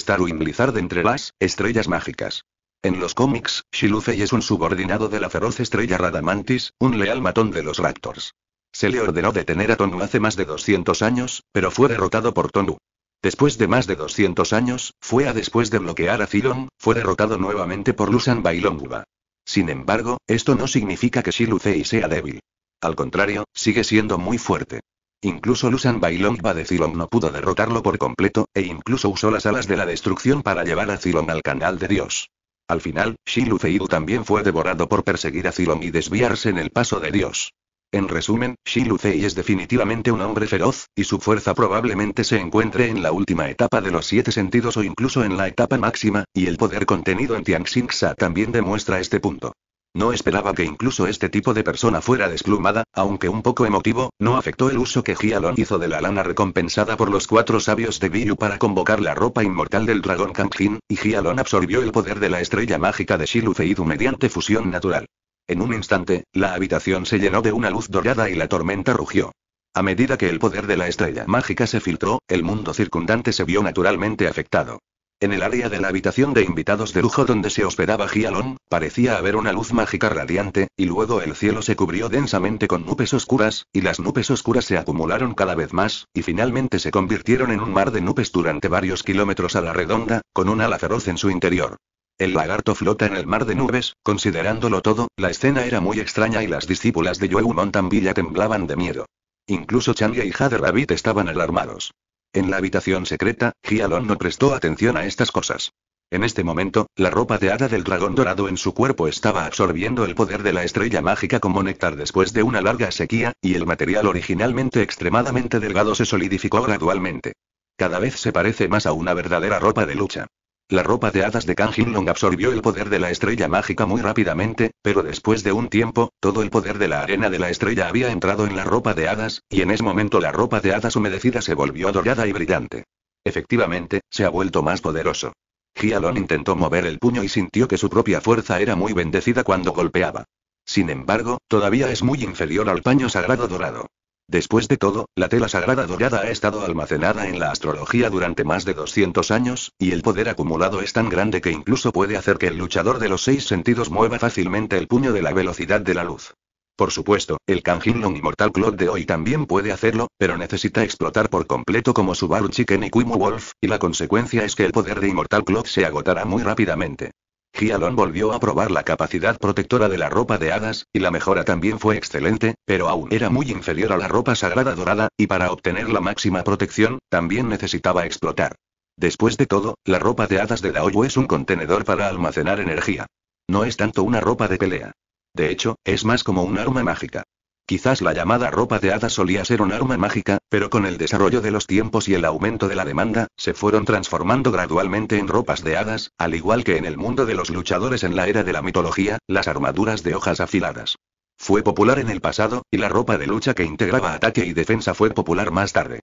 Staru Inglizar de entre las estrellas mágicas. En los cómics, Shilufei es un subordinado de la feroz estrella Radamantis, un leal matón de los Raptors. Se le ordenó detener a Tonu hace más de 200 años, pero fue derrotado por Tonu. Después de más de 200 años, fue a después de bloquear a Cylon, fue derrotado nuevamente por Lusan Bailongba. Sin embargo, esto no significa que Shilufei sea débil. Al contrario, sigue siendo muy fuerte. Incluso Lusan Bailongba de Zilong no pudo derrotarlo por completo, e incluso usó las alas de la destrucción para llevar a Cylon al canal de Dios. Al final, Lufei también fue devorado por perseguir a Zilong y desviarse en el paso de Dios. En resumen, Lufei es definitivamente un hombre feroz, y su fuerza probablemente se encuentre en la última etapa de los siete sentidos o incluso en la etapa máxima, y el poder contenido en Tianxingxia también demuestra este punto. No esperaba que incluso este tipo de persona fuera desplumada, aunque un poco emotivo, no afectó el uso que Gialon hizo de la lana recompensada por los cuatro sabios de Biyu para convocar la ropa inmortal del dragón Kangjin. y Gialon absorbió el poder de la estrella mágica de Feidu mediante fusión natural. En un instante, la habitación se llenó de una luz dorada y la tormenta rugió. A medida que el poder de la estrella mágica se filtró, el mundo circundante se vio naturalmente afectado. En el área de la habitación de invitados de lujo donde se hospedaba Gialon, parecía haber una luz mágica radiante, y luego el cielo se cubrió densamente con nubes oscuras, y las nubes oscuras se acumularon cada vez más, y finalmente se convirtieron en un mar de nubes durante varios kilómetros a la redonda, con un ala feroz en su interior. El lagarto flota en el mar de nubes, considerándolo todo, la escena era muy extraña y las discípulas de Yue Mountain Villa temblaban de miedo. Incluso Chania y Jade Rabbit estaban alarmados. En la habitación secreta, Gialon no prestó atención a estas cosas. En este momento, la ropa de hada del dragón dorado en su cuerpo estaba absorbiendo el poder de la estrella mágica como néctar después de una larga sequía, y el material originalmente extremadamente delgado se solidificó gradualmente. Cada vez se parece más a una verdadera ropa de lucha. La ropa de hadas de Kang Long absorbió el poder de la estrella mágica muy rápidamente, pero después de un tiempo, todo el poder de la arena de la estrella había entrado en la ropa de hadas, y en ese momento la ropa de hadas humedecida se volvió dorada y brillante. Efectivamente, se ha vuelto más poderoso. Gialon intentó mover el puño y sintió que su propia fuerza era muy bendecida cuando golpeaba. Sin embargo, todavía es muy inferior al paño sagrado dorado. Después de todo, la tela sagrada dorada ha estado almacenada en la astrología durante más de 200 años, y el poder acumulado es tan grande que incluso puede hacer que el luchador de los seis sentidos mueva fácilmente el puño de la velocidad de la luz. Por supuesto, el Long Immortal Claude de hoy también puede hacerlo, pero necesita explotar por completo como Subaru Chicken y Kuimu Wolf, y la consecuencia es que el poder de Immortal Cloud se agotará muy rápidamente. Gialon volvió a probar la capacidad protectora de la ropa de hadas, y la mejora también fue excelente, pero aún era muy inferior a la ropa sagrada dorada, y para obtener la máxima protección, también necesitaba explotar. Después de todo, la ropa de hadas de Daoyu es un contenedor para almacenar energía. No es tanto una ropa de pelea. De hecho, es más como un arma mágica. Quizás la llamada ropa de hadas solía ser un arma mágica, pero con el desarrollo de los tiempos y el aumento de la demanda, se fueron transformando gradualmente en ropas de hadas, al igual que en el mundo de los luchadores en la era de la mitología, las armaduras de hojas afiladas. Fue popular en el pasado, y la ropa de lucha que integraba ataque y defensa fue popular más tarde.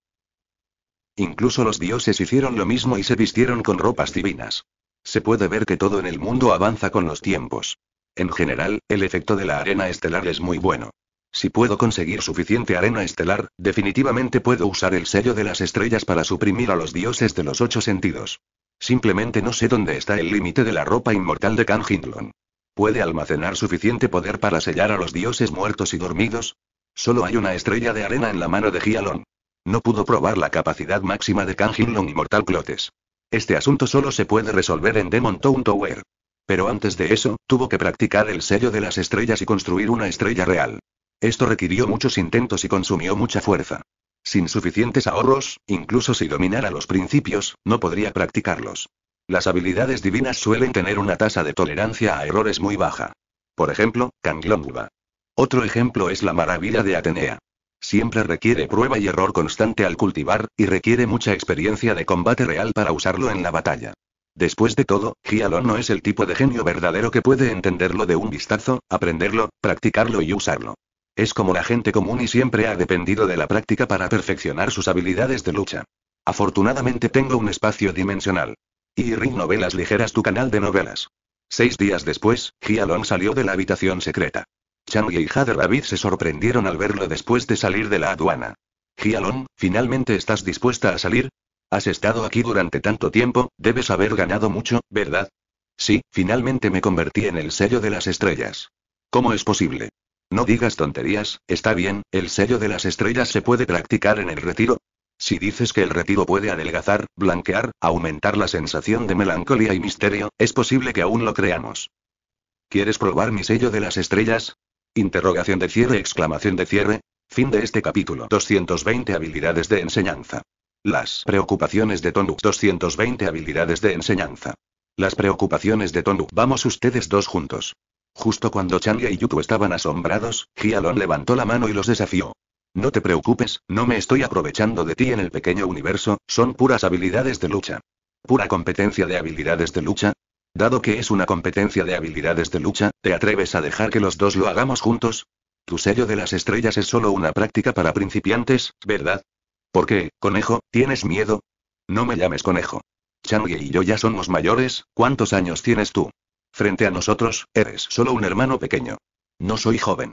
Incluso los dioses hicieron lo mismo y se vistieron con ropas divinas. Se puede ver que todo en el mundo avanza con los tiempos. En general, el efecto de la arena estelar es muy bueno. Si puedo conseguir suficiente arena estelar, definitivamente puedo usar el sello de las estrellas para suprimir a los dioses de los ocho sentidos. Simplemente no sé dónde está el límite de la ropa inmortal de Kang ¿Puede almacenar suficiente poder para sellar a los dioses muertos y dormidos? Solo hay una estrella de arena en la mano de Gialon. No pudo probar la capacidad máxima de Kang Hindlon y Mortal Clotes. Este asunto solo se puede resolver en Demon Town Tower. Pero antes de eso, tuvo que practicar el sello de las estrellas y construir una estrella real. Esto requirió muchos intentos y consumió mucha fuerza. Sin suficientes ahorros, incluso si dominara los principios, no podría practicarlos. Las habilidades divinas suelen tener una tasa de tolerancia a errores muy baja. Por ejemplo, Kanglonguba. Otro ejemplo es la maravilla de Atenea. Siempre requiere prueba y error constante al cultivar, y requiere mucha experiencia de combate real para usarlo en la batalla. Después de todo, Gialon no es el tipo de genio verdadero que puede entenderlo de un vistazo, aprenderlo, practicarlo y usarlo. Es como la gente común y siempre ha dependido de la práctica para perfeccionar sus habilidades de lucha. Afortunadamente tengo un espacio dimensional. Y Ring Novelas Ligeras tu canal de novelas. Seis días después, Hialong salió de la habitación secreta. Chang y Hader David se sorprendieron al verlo después de salir de la aduana. Hialong, ¿finalmente estás dispuesta a salir? Has estado aquí durante tanto tiempo, debes haber ganado mucho, ¿verdad? Sí, finalmente me convertí en el sello de las estrellas. ¿Cómo es posible? No digas tonterías, está bien, el sello de las estrellas se puede practicar en el retiro. Si dices que el retiro puede adelgazar, blanquear, aumentar la sensación de melancolía y misterio, es posible que aún lo creamos. ¿Quieres probar mi sello de las estrellas? Interrogación de cierre, exclamación de cierre. Fin de este capítulo. 220 habilidades de enseñanza. Las preocupaciones de Tonduk. 220 habilidades de enseñanza. Las preocupaciones de Tonduk. Vamos ustedes dos juntos. Justo cuando Changa y Yutu estaban asombrados, Gialon levantó la mano y los desafió. No te preocupes, no me estoy aprovechando de ti en el pequeño universo, son puras habilidades de lucha. Pura competencia de habilidades de lucha. Dado que es una competencia de habilidades de lucha, ¿te atreves a dejar que los dos lo hagamos juntos? Tu sello de las estrellas es solo una práctica para principiantes, ¿verdad? ¿Por qué, conejo, tienes miedo? No me llames conejo. Changi y yo ya somos mayores, ¿cuántos años tienes tú? Frente a nosotros, eres solo un hermano pequeño. No soy joven.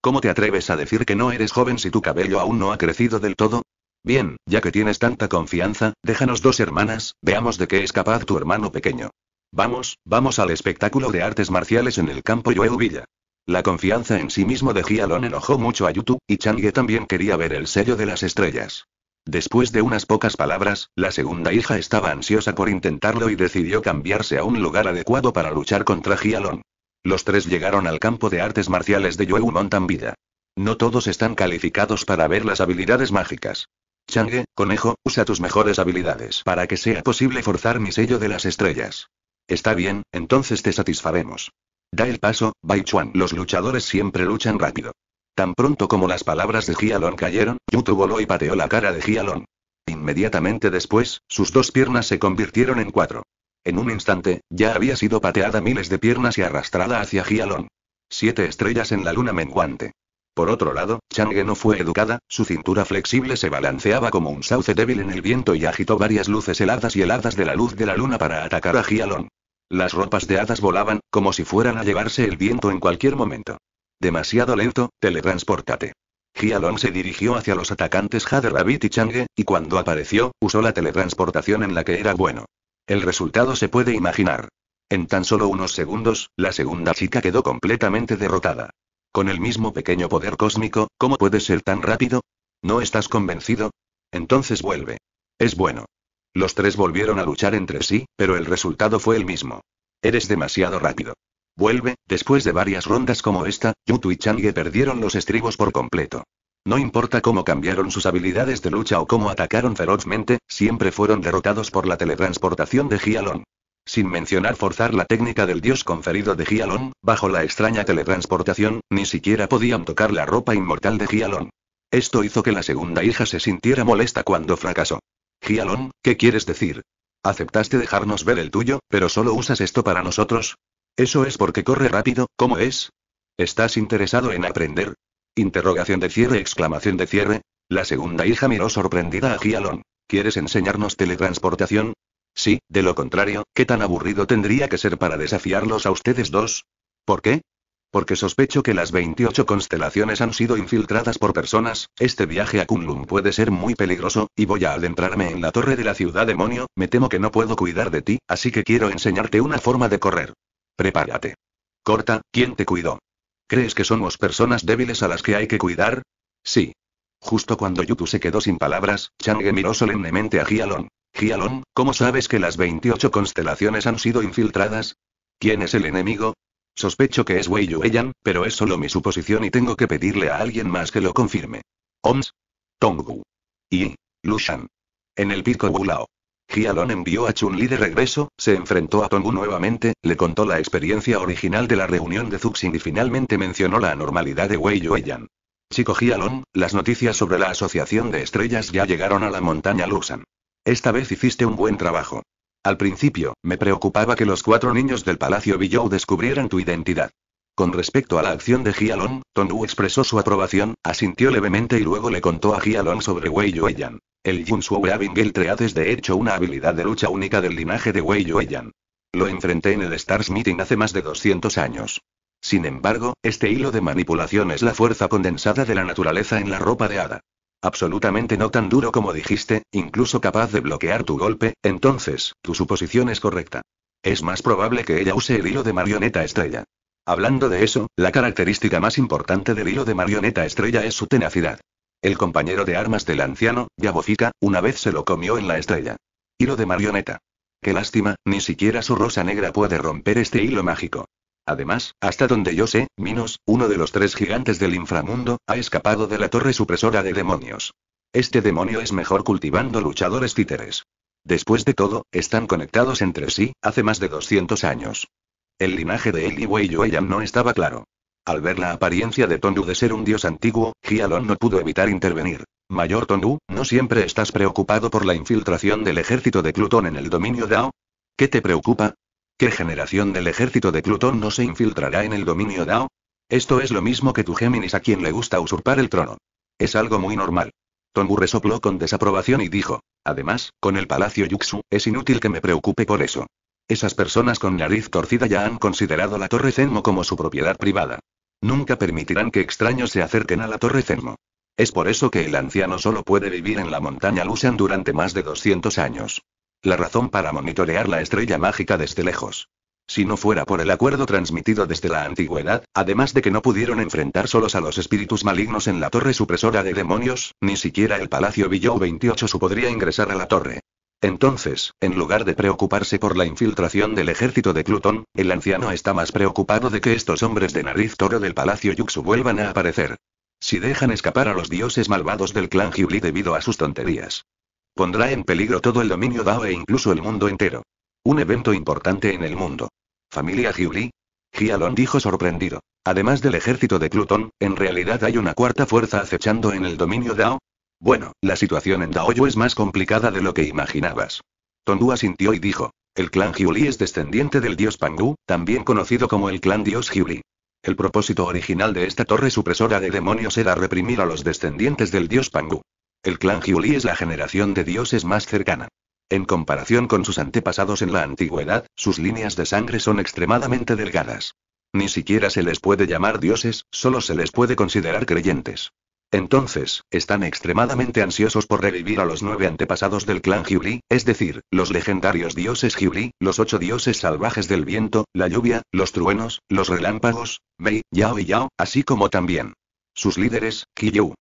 ¿Cómo te atreves a decir que no eres joven si tu cabello aún no ha crecido del todo? Bien, ya que tienes tanta confianza, déjanos dos hermanas, veamos de qué es capaz tu hermano pequeño. Vamos, vamos al espectáculo de artes marciales en el campo Yoeu Villa. La confianza en sí mismo de Gialon enojó mucho a Yutu, y Chang'e también quería ver el sello de las estrellas. Después de unas pocas palabras, la segunda hija estaba ansiosa por intentarlo y decidió cambiarse a un lugar adecuado para luchar contra Gialon. Los tres llegaron al campo de artes marciales de Yueu Mountain Vida. No todos están calificados para ver las habilidades mágicas. Change, conejo, usa tus mejores habilidades para que sea posible forzar mi sello de las estrellas. Está bien, entonces te satisfaremos. Da el paso, Bai Chuan. Los luchadores siempre luchan rápido. Tan pronto como las palabras de Gialon cayeron, Yutu voló y pateó la cara de Gialon. Inmediatamente después, sus dos piernas se convirtieron en cuatro. En un instante, ya había sido pateada miles de piernas y arrastrada hacia Gialon. Siete estrellas en la luna menguante. Por otro lado, Chang'e no fue educada, su cintura flexible se balanceaba como un sauce débil en el viento y agitó varias luces heladas y heladas de la luz de la luna para atacar a Gialon. Las ropas de hadas volaban, como si fueran a llevarse el viento en cualquier momento. Demasiado lento, teletransportate. Hialong se dirigió hacia los atacantes Jade Rabbit y Change, y cuando apareció, usó la teletransportación en la que era bueno. El resultado se puede imaginar. En tan solo unos segundos, la segunda chica quedó completamente derrotada. Con el mismo pequeño poder cósmico, ¿cómo puedes ser tan rápido? ¿No estás convencido? Entonces vuelve. Es bueno. Los tres volvieron a luchar entre sí, pero el resultado fue el mismo. Eres demasiado rápido. Vuelve, después de varias rondas como esta, Yutu y Chang'e perdieron los estribos por completo. No importa cómo cambiaron sus habilidades de lucha o cómo atacaron ferozmente, siempre fueron derrotados por la teletransportación de Gialon. Sin mencionar forzar la técnica del dios conferido de Gialon, bajo la extraña teletransportación, ni siquiera podían tocar la ropa inmortal de Gialon. Esto hizo que la segunda hija se sintiera molesta cuando fracasó. Gialon, ¿qué quieres decir? ¿Aceptaste dejarnos ver el tuyo, pero solo usas esto para nosotros? Eso es porque corre rápido, ¿cómo es? ¿Estás interesado en aprender? Interrogación de cierre, exclamación de cierre. La segunda hija miró sorprendida a Gialon. ¿Quieres enseñarnos teletransportación? Sí, de lo contrario, ¿qué tan aburrido tendría que ser para desafiarlos a ustedes dos? ¿Por qué? Porque sospecho que las 28 constelaciones han sido infiltradas por personas, este viaje a Kunlun puede ser muy peligroso, y voy a adentrarme en la torre de la ciudad demonio, me temo que no puedo cuidar de ti, así que quiero enseñarte una forma de correr. Prepárate. Corta, ¿quién te cuidó? ¿Crees que somos personas débiles a las que hay que cuidar? Sí. Justo cuando Yutu se quedó sin palabras, Chang'e miró solemnemente a Gialon. Gialon, ¿cómo sabes que las 28 constelaciones han sido infiltradas? ¿Quién es el enemigo? Sospecho que es Wei Yueyan, pero es solo mi suposición y tengo que pedirle a alguien más que lo confirme. OMS. Tonggu Y. Lushan. En el pico Wulao. Gialon envió a Chun-Li de regreso, se enfrentó a Tongu nuevamente, le contó la experiencia original de la reunión de Zuxing y finalmente mencionó la anormalidad de Wei Yueyan. Chico Gialon, las noticias sobre la Asociación de Estrellas ya llegaron a la montaña Lusan. Esta vez hiciste un buen trabajo. Al principio, me preocupaba que los cuatro niños del Palacio Billou descubrieran tu identidad. Con respecto a la acción de Tong Tongu expresó su aprobación, asintió levemente y luego le contó a Gialon sobre Wei Yueyan. El Junsu Weaving Tread es de hecho una habilidad de lucha única del linaje de Wei Yueyan. Lo enfrenté en el Stars Meeting hace más de 200 años. Sin embargo, este hilo de manipulación es la fuerza condensada de la naturaleza en la ropa de hada. Absolutamente no tan duro como dijiste, incluso capaz de bloquear tu golpe, entonces, tu suposición es correcta. Es más probable que ella use el hilo de marioneta estrella. Hablando de eso, la característica más importante del hilo de marioneta estrella es su tenacidad. El compañero de armas del anciano, Yabocica, una vez se lo comió en la estrella. Hilo de marioneta. Qué lástima, ni siquiera su rosa negra puede romper este hilo mágico. Además, hasta donde yo sé, Minos, uno de los tres gigantes del inframundo, ha escapado de la torre supresora de demonios. Este demonio es mejor cultivando luchadores títeres. Después de todo, están conectados entre sí, hace más de 200 años. El linaje de él y Wei no estaba claro. Al ver la apariencia de Tondu de ser un dios antiguo, Gialon no pudo evitar intervenir. Mayor Tondu, ¿no siempre estás preocupado por la infiltración del ejército de Plutón en el dominio Dao? ¿Qué te preocupa? ¿Qué generación del ejército de Plutón no se infiltrará en el dominio Dao? Esto es lo mismo que tu Géminis a quien le gusta usurpar el trono. Es algo muy normal. Tongu resopló con desaprobación y dijo, además, con el palacio Yuxu, es inútil que me preocupe por eso. Esas personas con nariz torcida ya han considerado la torre Zenmo como su propiedad privada. Nunca permitirán que extraños se acerquen a la Torre Zenmo. Es por eso que el anciano solo puede vivir en la montaña Lusan durante más de 200 años. La razón para monitorear la estrella mágica desde lejos. Si no fuera por el acuerdo transmitido desde la antigüedad, además de que no pudieron enfrentar solos a los espíritus malignos en la torre supresora de demonios, ni siquiera el Palacio Billow 28 su podría ingresar a la torre. Entonces, en lugar de preocuparse por la infiltración del ejército de Plutón, el anciano está más preocupado de que estos hombres de nariz toro del palacio Yuxu vuelvan a aparecer. Si dejan escapar a los dioses malvados del clan Juli debido a sus tonterías. Pondrá en peligro todo el dominio Dao e incluso el mundo entero. Un evento importante en el mundo. ¿Familia Juli? Gialon dijo sorprendido. Además del ejército de Plutón, en realidad hay una cuarta fuerza acechando en el dominio Dao, bueno, la situación en Daoyu es más complicada de lo que imaginabas. Tondu asintió y dijo. El clan Hyuli es descendiente del dios Pangu, también conocido como el clan dios Hyuli. El propósito original de esta torre supresora de demonios era reprimir a los descendientes del dios Pangu. El clan Hyuli es la generación de dioses más cercana. En comparación con sus antepasados en la antigüedad, sus líneas de sangre son extremadamente delgadas. Ni siquiera se les puede llamar dioses, solo se les puede considerar creyentes. Entonces, están extremadamente ansiosos por revivir a los nueve antepasados del clan Hyuli, es decir, los legendarios dioses Hyuli, los ocho dioses salvajes del viento, la lluvia, los truenos, los relámpagos, Mei, Yao y Yao, así como también sus líderes, Kiyu.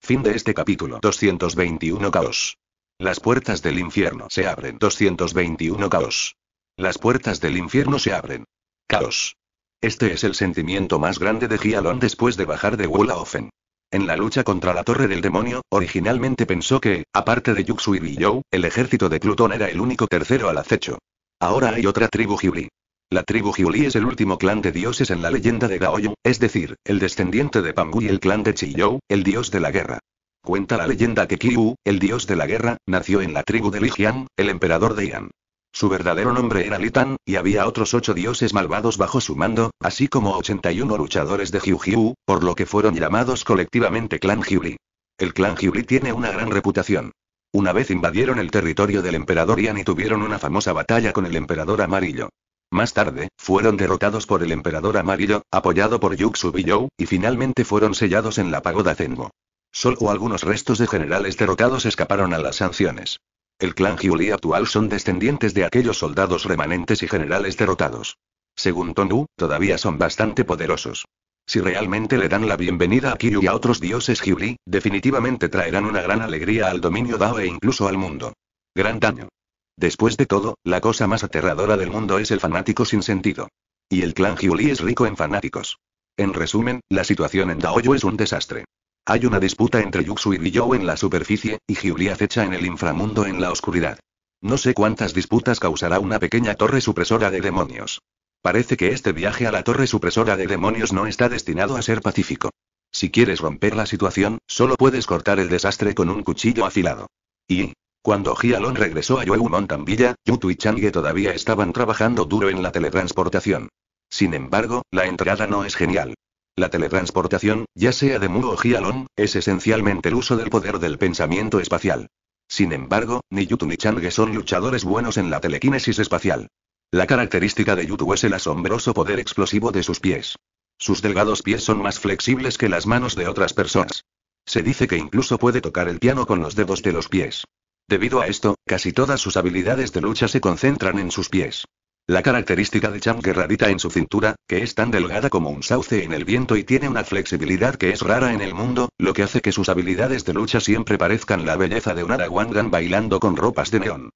Fin de este capítulo 221 Caos. Las puertas del infierno se abren 221 Caos. Las puertas del infierno se abren. Caos. Este es el sentimiento más grande de Gialon después de bajar de Wulaofen. En la lucha contra la Torre del Demonio, originalmente pensó que, aparte de Yuxu y Biyou, el ejército de Plutón era el único tercero al acecho. Ahora hay otra tribu Hyuli. La tribu Hyuli es el último clan de dioses en la leyenda de Gaoyu, es decir, el descendiente de Pangu y el clan de Chiyou, el dios de la guerra. Cuenta la leyenda que Kiyu, el dios de la guerra, nació en la tribu de Lijian, el emperador de Yan. Su verdadero nombre era Litan, y había otros ocho dioses malvados bajo su mando, así como 81 luchadores de Jiu-Jiu, por lo que fueron llamados colectivamente Clan Jiu-Li. El Clan Jiu-Li tiene una gran reputación. Una vez invadieron el territorio del emperador Ian y tuvieron una famosa batalla con el emperador amarillo. Más tarde, fueron derrotados por el emperador amarillo, apoyado por Yuxubiyou, y finalmente fueron sellados en la pagoda Zenbo. Solo algunos restos de generales derrotados escaparon a las sanciones. El clan Jiuli actual son descendientes de aquellos soldados remanentes y generales derrotados. Según Tonu, todavía son bastante poderosos. Si realmente le dan la bienvenida a Kiryu y a otros dioses Jiuli, definitivamente traerán una gran alegría al dominio Dao e incluso al mundo. Gran daño. Después de todo, la cosa más aterradora del mundo es el fanático sin sentido. Y el clan Jiuli es rico en fanáticos. En resumen, la situación en Daoyu es un desastre. Hay una disputa entre Yuxu y Riyou en la superficie, y Giulia fecha en el inframundo en la oscuridad. No sé cuántas disputas causará una pequeña torre supresora de demonios. Parece que este viaje a la torre supresora de demonios no está destinado a ser pacífico. Si quieres romper la situación, solo puedes cortar el desastre con un cuchillo afilado. Y, cuando Gialon regresó a Mountain Villa, Yutu y Changue todavía estaban trabajando duro en la teletransportación. Sin embargo, la entrada no es genial. La teletransportación, ya sea de Mu o Gialon, es esencialmente el uso del poder del pensamiento espacial. Sin embargo, ni Yutu ni Change son luchadores buenos en la telequinesis espacial. La característica de Yutu es el asombroso poder explosivo de sus pies. Sus delgados pies son más flexibles que las manos de otras personas. Se dice que incluso puede tocar el piano con los dedos de los pies. Debido a esto, casi todas sus habilidades de lucha se concentran en sus pies. La característica de Chang radica en su cintura, que es tan delgada como un sauce en el viento y tiene una flexibilidad que es rara en el mundo, lo que hace que sus habilidades de lucha siempre parezcan la belleza de un Arawangan bailando con ropas de neón.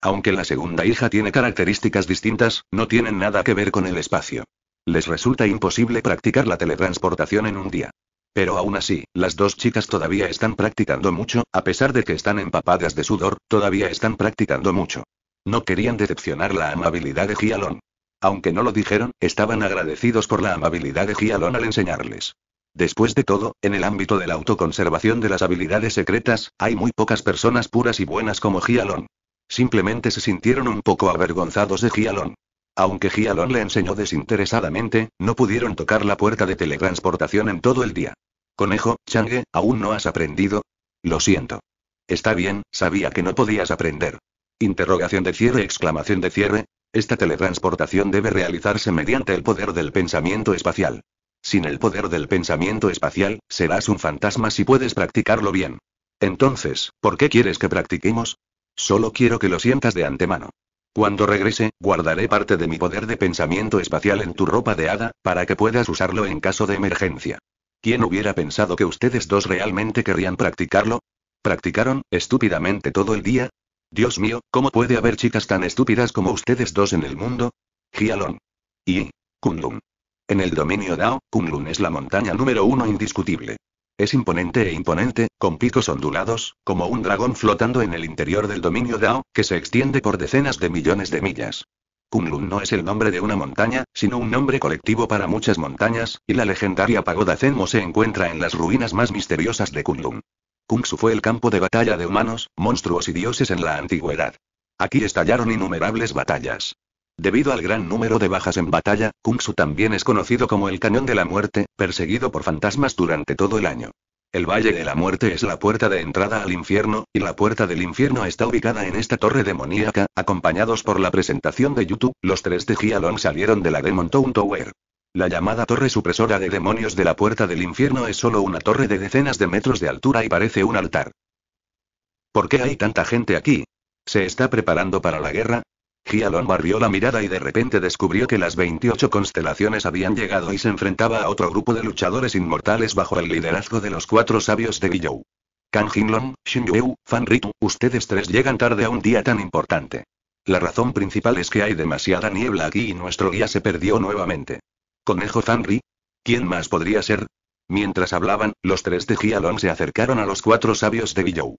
Aunque la segunda hija tiene características distintas, no tienen nada que ver con el espacio. Les resulta imposible practicar la teletransportación en un día. Pero aún así, las dos chicas todavía están practicando mucho, a pesar de que están empapadas de sudor, todavía están practicando mucho. No querían decepcionar la amabilidad de Gialon. Aunque no lo dijeron, estaban agradecidos por la amabilidad de Gialon al enseñarles. Después de todo, en el ámbito de la autoconservación de las habilidades secretas, hay muy pocas personas puras y buenas como Gialon. Simplemente se sintieron un poco avergonzados de Gialon. Aunque Gialon le enseñó desinteresadamente, no pudieron tocar la puerta de teletransportación en todo el día. Conejo, Change, ¿aún no has aprendido? Lo siento. Está bien, sabía que no podías aprender. Interrogación de cierre, exclamación de cierre. Esta teletransportación debe realizarse mediante el poder del pensamiento espacial. Sin el poder del pensamiento espacial, serás un fantasma si puedes practicarlo bien. Entonces, ¿por qué quieres que practiquemos? Solo quiero que lo sientas de antemano. Cuando regrese, guardaré parte de mi poder de pensamiento espacial en tu ropa de hada, para que puedas usarlo en caso de emergencia. ¿Quién hubiera pensado que ustedes dos realmente querrían practicarlo? Practicaron, estúpidamente todo el día, Dios mío, ¿cómo puede haber chicas tan estúpidas como ustedes dos en el mundo? Gialon. Y. Kunlun. En el dominio Dao, Kunlun es la montaña número uno indiscutible. Es imponente e imponente, con picos ondulados, como un dragón flotando en el interior del dominio Dao, que se extiende por decenas de millones de millas. Kunlun no es el nombre de una montaña, sino un nombre colectivo para muchas montañas, y la legendaria pagoda Zenmo se encuentra en las ruinas más misteriosas de Kunlun. Kung Su fue el campo de batalla de humanos, monstruos y dioses en la antigüedad. Aquí estallaron innumerables batallas. Debido al gran número de bajas en batalla, Kung Su también es conocido como el Cañón de la Muerte, perseguido por fantasmas durante todo el año. El Valle de la Muerte es la puerta de entrada al infierno, y la puerta del infierno está ubicada en esta torre demoníaca, acompañados por la presentación de YouTube, los tres de Gialon salieron de la Demon Town Tower. La llamada torre supresora de demonios de la puerta del infierno es solo una torre de decenas de metros de altura y parece un altar. ¿Por qué hay tanta gente aquí? ¿Se está preparando para la guerra? Gialon barrió la mirada y de repente descubrió que las 28 constelaciones habían llegado y se enfrentaba a otro grupo de luchadores inmortales bajo el liderazgo de los cuatro sabios de Guillou. Kang Shin Yueu, Fan Ritu, ustedes tres llegan tarde a un día tan importante. La razón principal es que hay demasiada niebla aquí y nuestro guía se perdió nuevamente. ¿Conejo Zanri? ¿Quién más podría ser? Mientras hablaban, los tres de Gialon se acercaron a los cuatro sabios de billou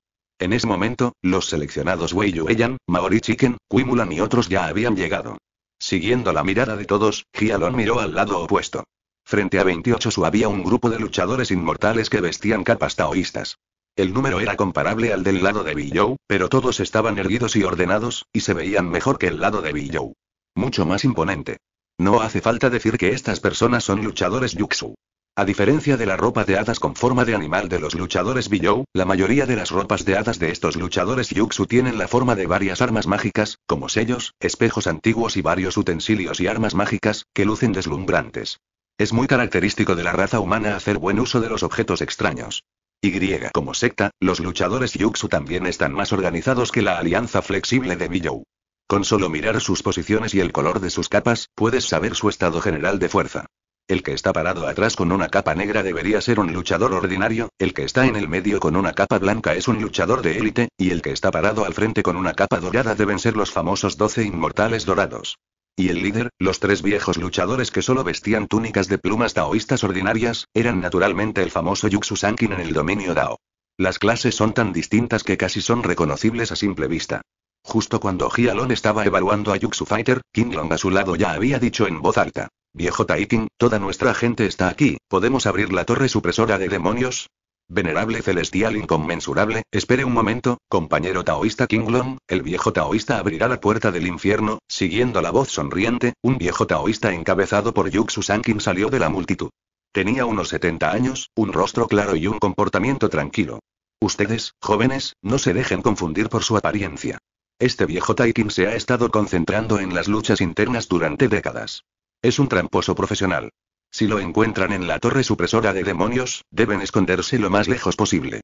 En ese momento, los seleccionados Wei Yueyan, Maori Chicken, Quimulan y otros ya habían llegado. Siguiendo la mirada de todos, Gialon miró al lado opuesto. Frente a 28 su había un grupo de luchadores inmortales que vestían capas taoístas. El número era comparable al del lado de Billou, pero todos estaban erguidos y ordenados, y se veían mejor que el lado de Billou. Mucho más imponente. No hace falta decir que estas personas son luchadores yuxu. A diferencia de la ropa de hadas con forma de animal de los luchadores Biyou, la mayoría de las ropas de hadas de estos luchadores Yuxu tienen la forma de varias armas mágicas, como sellos, espejos antiguos y varios utensilios y armas mágicas, que lucen deslumbrantes. Es muy característico de la raza humana hacer buen uso de los objetos extraños. Y como secta, los luchadores Yuxu también están más organizados que la alianza flexible de Biyou. Con solo mirar sus posiciones y el color de sus capas, puedes saber su estado general de fuerza. El que está parado atrás con una capa negra debería ser un luchador ordinario, el que está en el medio con una capa blanca es un luchador de élite, y el que está parado al frente con una capa dorada deben ser los famosos 12 inmortales dorados. Y el líder, los tres viejos luchadores que solo vestían túnicas de plumas taoístas ordinarias, eran naturalmente el famoso Yuxu Sankin en el dominio Dao. Las clases son tan distintas que casi son reconocibles a simple vista. Justo cuando Jialon estaba evaluando a Yuxu Fighter, King Long a su lado ya había dicho en voz alta. Viejo Taiking, toda nuestra gente está aquí, ¿podemos abrir la torre supresora de demonios? Venerable celestial inconmensurable, espere un momento, compañero taoísta Kinglong, el viejo taoísta abrirá la puerta del infierno, siguiendo la voz sonriente, un viejo taoísta encabezado por Yuxu Sankin salió de la multitud. Tenía unos 70 años, un rostro claro y un comportamiento tranquilo. Ustedes, jóvenes, no se dejen confundir por su apariencia. Este viejo Taikin se ha estado concentrando en las luchas internas durante décadas. Es un tramposo profesional. Si lo encuentran en la torre supresora de demonios, deben esconderse lo más lejos posible.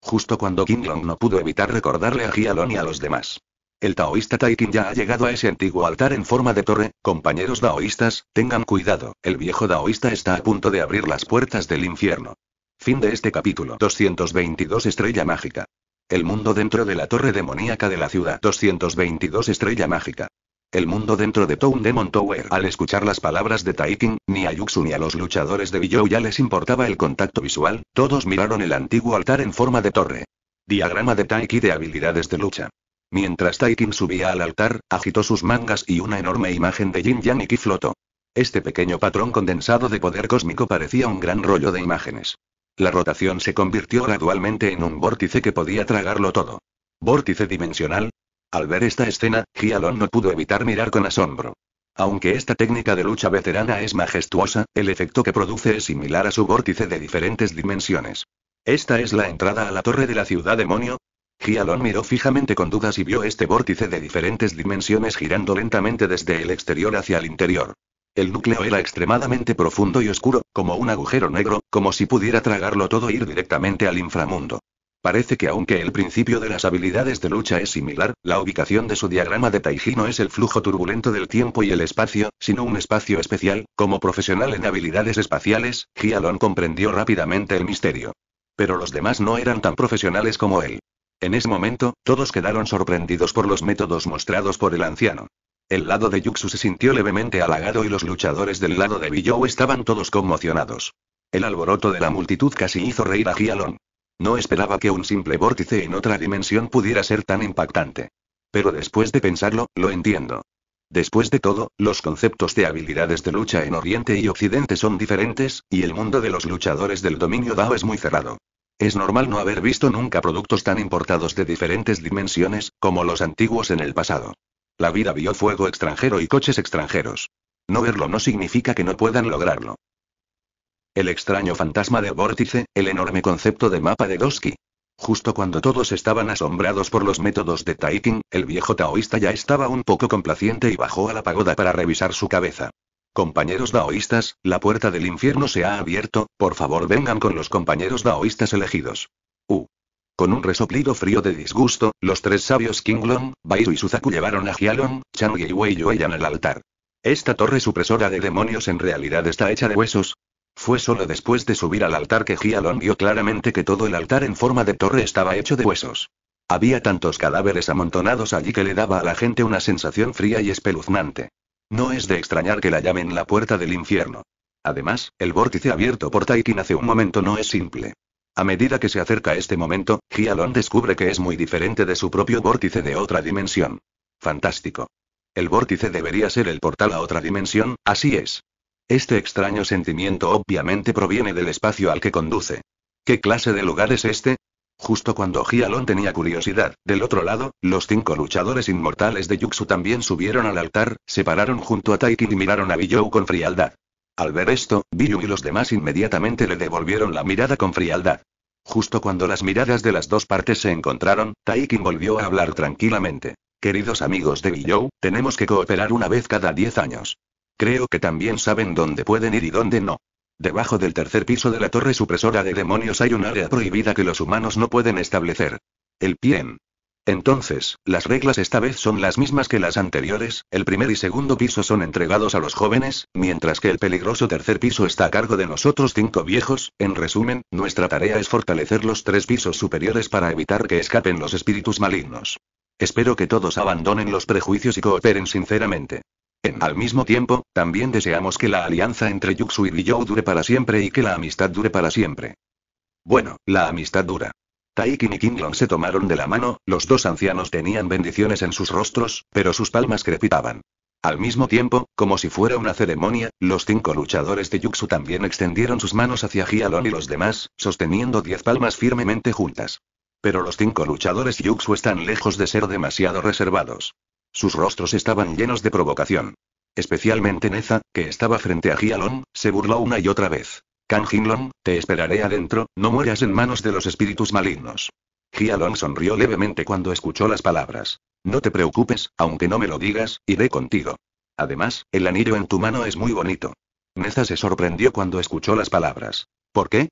Justo cuando Kinglong no pudo evitar recordarle a Gialon y a los demás. El taoísta Taikin ya ha llegado a ese antiguo altar en forma de torre, compañeros taoístas, tengan cuidado, el viejo taoísta está a punto de abrir las puertas del infierno. Fin de este capítulo 222 Estrella Mágica. El mundo dentro de la torre demoníaca de la ciudad 222 Estrella Mágica. El mundo dentro de Town Demon Tower. Al escuchar las palabras de Taikin, ni a Yuxu ni a los luchadores de Billou ya les importaba el contacto visual, todos miraron el antiguo altar en forma de torre. Diagrama de Taiki de habilidades de lucha. Mientras Taikin subía al altar, agitó sus mangas y una enorme imagen de Jin Yang flotó. Este pequeño patrón condensado de poder cósmico parecía un gran rollo de imágenes. La rotación se convirtió gradualmente en un vórtice que podía tragarlo todo. ¿Vórtice dimensional? Al ver esta escena, Gialón no pudo evitar mirar con asombro. Aunque esta técnica de lucha veterana es majestuosa, el efecto que produce es similar a su vórtice de diferentes dimensiones. ¿Esta es la entrada a la torre de la ciudad demonio? Gialon miró fijamente con dudas y vio este vórtice de diferentes dimensiones girando lentamente desde el exterior hacia el interior. El núcleo era extremadamente profundo y oscuro, como un agujero negro, como si pudiera tragarlo todo e ir directamente al inframundo. Parece que aunque el principio de las habilidades de lucha es similar, la ubicación de su diagrama de Taiji no es el flujo turbulento del tiempo y el espacio, sino un espacio especial. Como profesional en habilidades espaciales, Gialon comprendió rápidamente el misterio. Pero los demás no eran tan profesionales como él. En ese momento, todos quedaron sorprendidos por los métodos mostrados por el anciano. El lado de Yuxu se sintió levemente halagado y los luchadores del lado de Billou estaban todos conmocionados. El alboroto de la multitud casi hizo reír a Gialon. No esperaba que un simple vórtice en otra dimensión pudiera ser tan impactante. Pero después de pensarlo, lo entiendo. Después de todo, los conceptos de habilidades de lucha en Oriente y Occidente son diferentes, y el mundo de los luchadores del dominio DAO es muy cerrado. Es normal no haber visto nunca productos tan importados de diferentes dimensiones, como los antiguos en el pasado. La vida vio fuego extranjero y coches extranjeros. No verlo no significa que no puedan lograrlo. El extraño fantasma del vórtice, el enorme concepto de mapa de Doski. Justo cuando todos estaban asombrados por los métodos de Taikin, el viejo taoísta ya estaba un poco complaciente y bajó a la pagoda para revisar su cabeza. Compañeros taoístas, la puerta del infierno se ha abierto, por favor vengan con los compañeros taoístas elegidos. Con un resoplido frío de disgusto, los tres sabios Kinglong, Bairu y Suzaku llevaron a Hialong, Chang y Wei Yueyan al altar. Esta torre supresora de demonios en realidad está hecha de huesos, fue solo después de subir al altar que Gialon vio claramente que todo el altar en forma de torre estaba hecho de huesos. Había tantos cadáveres amontonados allí que le daba a la gente una sensación fría y espeluznante. No es de extrañar que la llamen la puerta del infierno. Además, el vórtice abierto por Taikin hace un momento no es simple. A medida que se acerca este momento, Gialon descubre que es muy diferente de su propio vórtice de otra dimensión. Fantástico. El vórtice debería ser el portal a otra dimensión, así es. Este extraño sentimiento obviamente proviene del espacio al que conduce. ¿Qué clase de lugar es este? Justo cuando Gialon tenía curiosidad, del otro lado, los cinco luchadores inmortales de Yuxu también subieron al altar, se pararon junto a Taiki y miraron a Billou con frialdad. Al ver esto, Biyu y los demás inmediatamente le devolvieron la mirada con frialdad. Justo cuando las miradas de las dos partes se encontraron, Taikin volvió a hablar tranquilamente. Queridos amigos de Billou, tenemos que cooperar una vez cada diez años. Creo que también saben dónde pueden ir y dónde no. Debajo del tercer piso de la torre supresora de demonios hay un área prohibida que los humanos no pueden establecer. El Pien. Entonces, las reglas esta vez son las mismas que las anteriores, el primer y segundo piso son entregados a los jóvenes, mientras que el peligroso tercer piso está a cargo de nosotros cinco viejos, en resumen, nuestra tarea es fortalecer los tres pisos superiores para evitar que escapen los espíritus malignos. Espero que todos abandonen los prejuicios y cooperen sinceramente. En, al mismo tiempo, también deseamos que la alianza entre Yuxu y You dure para siempre y que la amistad dure para siempre. Bueno, la amistad dura. Taikin y Kinglong se tomaron de la mano, los dos ancianos tenían bendiciones en sus rostros, pero sus palmas crepitaban. Al mismo tiempo, como si fuera una ceremonia, los cinco luchadores de Yuxu también extendieron sus manos hacia Gialon y los demás, sosteniendo diez palmas firmemente juntas. Pero los cinco luchadores Yuxu están lejos de ser demasiado reservados. Sus rostros estaban llenos de provocación. Especialmente Neza, que estaba frente a Gialon, se burló una y otra vez. Kang te esperaré adentro, no mueras en manos de los espíritus malignos. Hialong sonrió levemente cuando escuchó las palabras. No te preocupes, aunque no me lo digas, iré contigo. Además, el anillo en tu mano es muy bonito. Neza se sorprendió cuando escuchó las palabras. ¿Por qué?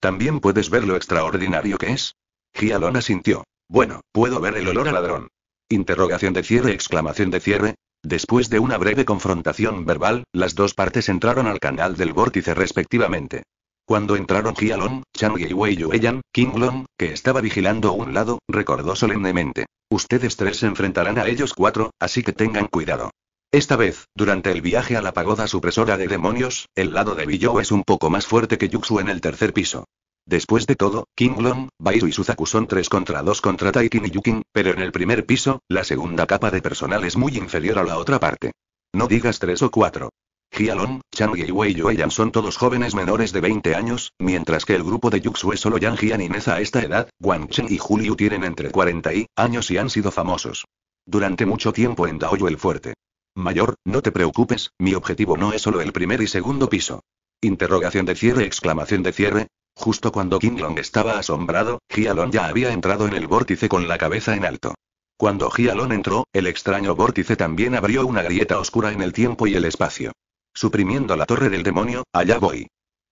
¿También puedes ver lo extraordinario que es? Hialong asintió. Bueno, puedo ver el olor a ladrón. Interrogación de cierre, exclamación de cierre, Después de una breve confrontación verbal, las dos partes entraron al canal del vórtice respectivamente. Cuando entraron Jialong, Chang y Wei Yueyan, King Long, que estaba vigilando un lado, recordó solemnemente. Ustedes tres se enfrentarán a ellos cuatro, así que tengan cuidado. Esta vez, durante el viaje a la pagoda supresora de demonios, el lado de Biyou es un poco más fuerte que Yuxu en el tercer piso. Después de todo, Long, Bairu y Suzaku son 3 contra 2 contra Taikin y Yukin, pero en el primer piso, la segunda capa de personal es muy inferior a la otra parte. No digas 3 o 4. jialong Chang y Wei Yueyan son todos jóvenes menores de 20 años, mientras que el grupo de Yuxue solo Yang Jian y Neza a esta edad, Wang Chen y Juliu tienen entre 40 y años y han sido famosos. Durante mucho tiempo en Daoyu el fuerte. Mayor, no te preocupes, mi objetivo no es solo el primer y segundo piso. Interrogación de cierre, exclamación de cierre, Justo cuando King Long estaba asombrado, Gialon ya había entrado en el vórtice con la cabeza en alto. Cuando Gialon entró, el extraño vórtice también abrió una grieta oscura en el tiempo y el espacio. Suprimiendo la torre del demonio, allá voy.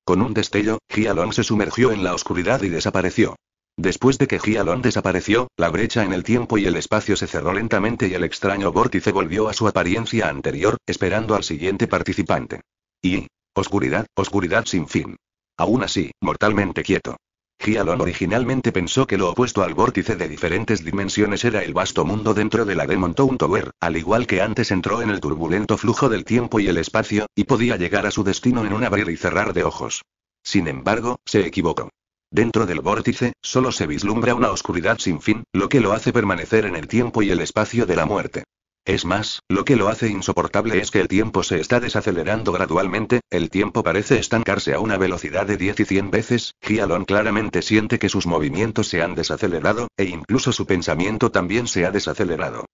Con un destello, Gialon se sumergió en la oscuridad y desapareció. Después de que Gialon desapareció, la brecha en el tiempo y el espacio se cerró lentamente y el extraño vórtice volvió a su apariencia anterior, esperando al siguiente participante. Y... Oscuridad, oscuridad sin fin. Aún así, mortalmente quieto. Gialon originalmente pensó que lo opuesto al vórtice de diferentes dimensiones era el vasto mundo dentro de la Demon Town Tower, al igual que antes entró en el turbulento flujo del tiempo y el espacio, y podía llegar a su destino en un abrir y cerrar de ojos. Sin embargo, se equivocó. Dentro del vórtice, solo se vislumbra una oscuridad sin fin, lo que lo hace permanecer en el tiempo y el espacio de la muerte. Es más, lo que lo hace insoportable es que el tiempo se está desacelerando gradualmente, el tiempo parece estancarse a una velocidad de 10 y 100 veces, Gialon claramente siente que sus movimientos se han desacelerado, e incluso su pensamiento también se ha desacelerado.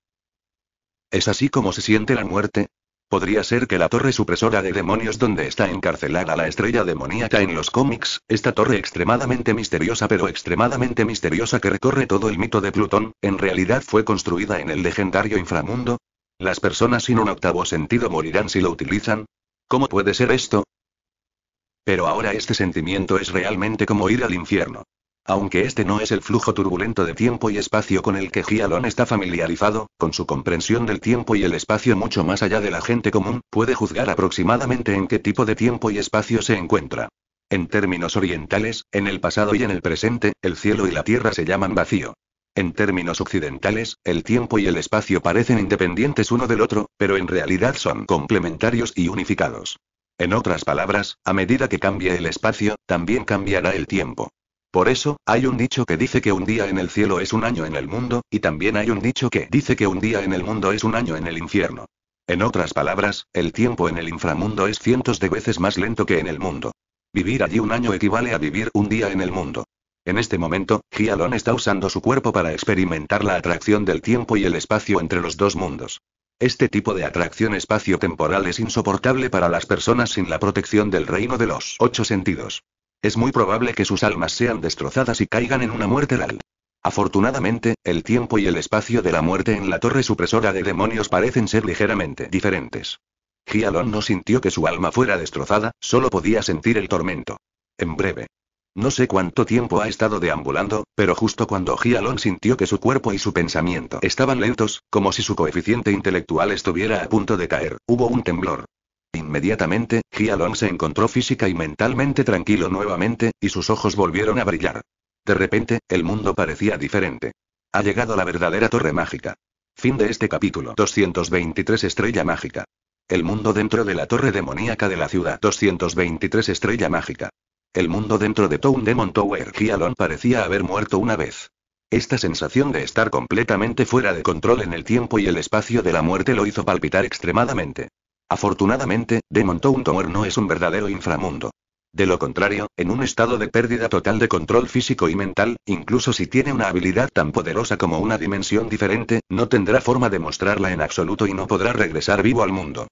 Es así como se siente la muerte, Podría ser que la torre supresora de demonios donde está encarcelada la estrella demoníaca en los cómics, esta torre extremadamente misteriosa pero extremadamente misteriosa que recorre todo el mito de Plutón, en realidad fue construida en el legendario inframundo. ¿Las personas sin un octavo sentido morirán si lo utilizan? ¿Cómo puede ser esto? Pero ahora este sentimiento es realmente como ir al infierno. Aunque este no es el flujo turbulento de tiempo y espacio con el que Gialón está familiarizado, con su comprensión del tiempo y el espacio mucho más allá de la gente común, puede juzgar aproximadamente en qué tipo de tiempo y espacio se encuentra. En términos orientales, en el pasado y en el presente, el cielo y la tierra se llaman vacío. En términos occidentales, el tiempo y el espacio parecen independientes uno del otro, pero en realidad son complementarios y unificados. En otras palabras, a medida que cambie el espacio, también cambiará el tiempo. Por eso, hay un dicho que dice que un día en el cielo es un año en el mundo, y también hay un dicho que dice que un día en el mundo es un año en el infierno. En otras palabras, el tiempo en el inframundo es cientos de veces más lento que en el mundo. Vivir allí un año equivale a vivir un día en el mundo. En este momento, Gialon está usando su cuerpo para experimentar la atracción del tiempo y el espacio entre los dos mundos. Este tipo de atracción espacio-temporal es insoportable para las personas sin la protección del reino de los ocho sentidos. Es muy probable que sus almas sean destrozadas y caigan en una muerte real. Afortunadamente, el tiempo y el espacio de la muerte en la torre supresora de demonios parecen ser ligeramente diferentes. Gialon no sintió que su alma fuera destrozada, solo podía sentir el tormento. En breve. No sé cuánto tiempo ha estado deambulando, pero justo cuando Gialon sintió que su cuerpo y su pensamiento estaban lentos, como si su coeficiente intelectual estuviera a punto de caer, hubo un temblor. Inmediatamente, Hialong se encontró física y mentalmente tranquilo nuevamente, y sus ojos volvieron a brillar. De repente, el mundo parecía diferente. Ha llegado la verdadera torre mágica. Fin de este capítulo 223 Estrella Mágica. El mundo dentro de la torre demoníaca de la ciudad 223 Estrella Mágica. El mundo dentro de Town Demon Tower parecía haber muerto una vez. Esta sensación de estar completamente fuera de control en el tiempo y el espacio de la muerte lo hizo palpitar extremadamente. Afortunadamente, un Tower no es un verdadero inframundo. De lo contrario, en un estado de pérdida total de control físico y mental, incluso si tiene una habilidad tan poderosa como una dimensión diferente, no tendrá forma de mostrarla en absoluto y no podrá regresar vivo al mundo.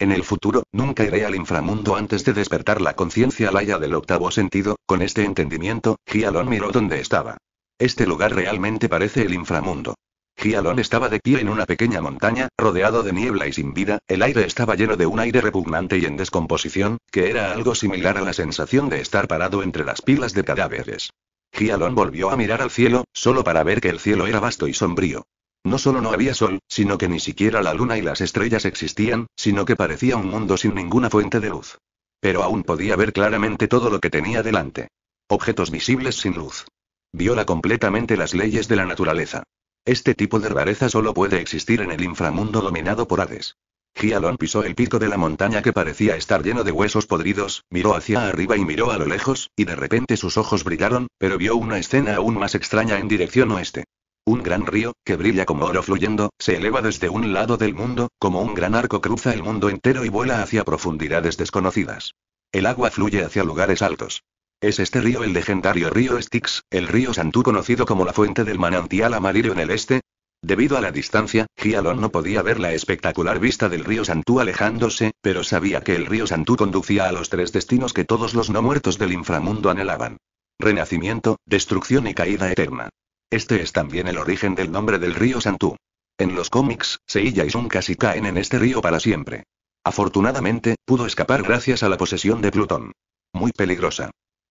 En el futuro, nunca iré al inframundo antes de despertar la conciencia laya del octavo sentido, con este entendimiento, Gialon miró donde estaba. Este lugar realmente parece el inframundo. Gialón estaba de pie en una pequeña montaña, rodeado de niebla y sin vida, el aire estaba lleno de un aire repugnante y en descomposición, que era algo similar a la sensación de estar parado entre las pilas de cadáveres. Gialón volvió a mirar al cielo, solo para ver que el cielo era vasto y sombrío. No solo no había sol, sino que ni siquiera la luna y las estrellas existían, sino que parecía un mundo sin ninguna fuente de luz. Pero aún podía ver claramente todo lo que tenía delante. Objetos visibles sin luz. Viola completamente las leyes de la naturaleza. Este tipo de rareza solo puede existir en el inframundo dominado por Hades. Gialón pisó el pico de la montaña que parecía estar lleno de huesos podridos, miró hacia arriba y miró a lo lejos, y de repente sus ojos brillaron, pero vio una escena aún más extraña en dirección oeste. Un gran río, que brilla como oro fluyendo, se eleva desde un lado del mundo, como un gran arco cruza el mundo entero y vuela hacia profundidades desconocidas. El agua fluye hacia lugares altos. Es este río el legendario río Styx, el río Santú conocido como la fuente del manantial amarillo en el este. Debido a la distancia, Gialon no podía ver la espectacular vista del río Santú alejándose, pero sabía que el río Santú conducía a los tres destinos que todos los no muertos del inframundo anhelaban. Renacimiento, destrucción y caída eterna. Este es también el origen del nombre del río Santú. En los cómics, Seiya y Sun casi caen en este río para siempre. Afortunadamente, pudo escapar gracias a la posesión de Plutón. Muy peligrosa.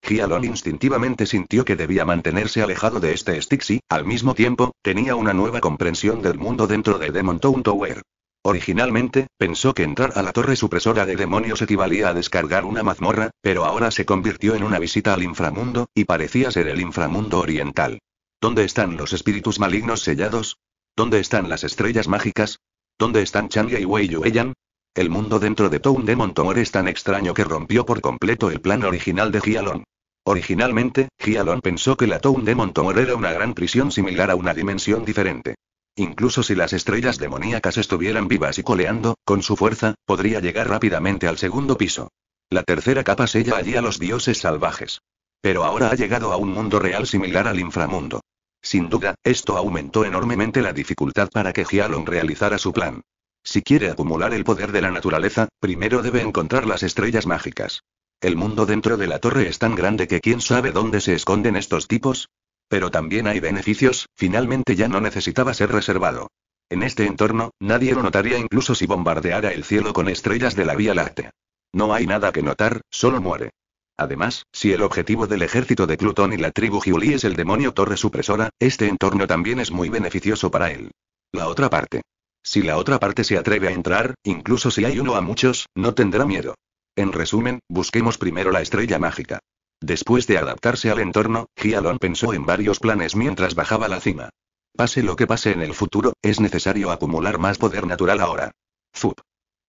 Gialon instintivamente sintió que debía mantenerse alejado de este Stixi, al mismo tiempo, tenía una nueva comprensión del mundo dentro de Demon Town Tower. Originalmente, pensó que entrar a la torre supresora de demonios equivalía a descargar una mazmorra, pero ahora se convirtió en una visita al inframundo, y parecía ser el inframundo oriental. ¿Dónde están los espíritus malignos sellados? ¿Dónde están las estrellas mágicas? ¿Dónde están Chang'e y Wei Yueyan? El mundo dentro de Town Demon Tower es tan extraño que rompió por completo el plan original de Gialon. Originalmente, Gialon pensó que la Town de Montomor era una gran prisión similar a una dimensión diferente. Incluso si las estrellas demoníacas estuvieran vivas y coleando, con su fuerza, podría llegar rápidamente al segundo piso. La tercera capa sella allí a los dioses salvajes. Pero ahora ha llegado a un mundo real similar al inframundo. Sin duda, esto aumentó enormemente la dificultad para que Gialon realizara su plan. Si quiere acumular el poder de la naturaleza, primero debe encontrar las estrellas mágicas. El mundo dentro de la torre es tan grande que quién sabe dónde se esconden estos tipos. Pero también hay beneficios, finalmente ya no necesitaba ser reservado. En este entorno, nadie lo notaría incluso si bombardeara el cielo con estrellas de la Vía Láctea. No hay nada que notar, solo muere. Además, si el objetivo del ejército de Plutón y la tribu Juli es el demonio torre supresora, este entorno también es muy beneficioso para él. La otra parte. Si la otra parte se atreve a entrar, incluso si hay uno a muchos, no tendrá miedo. En resumen, busquemos primero la estrella mágica. Después de adaptarse al entorno, Gialon pensó en varios planes mientras bajaba la cima. Pase lo que pase en el futuro, es necesario acumular más poder natural ahora. Zup.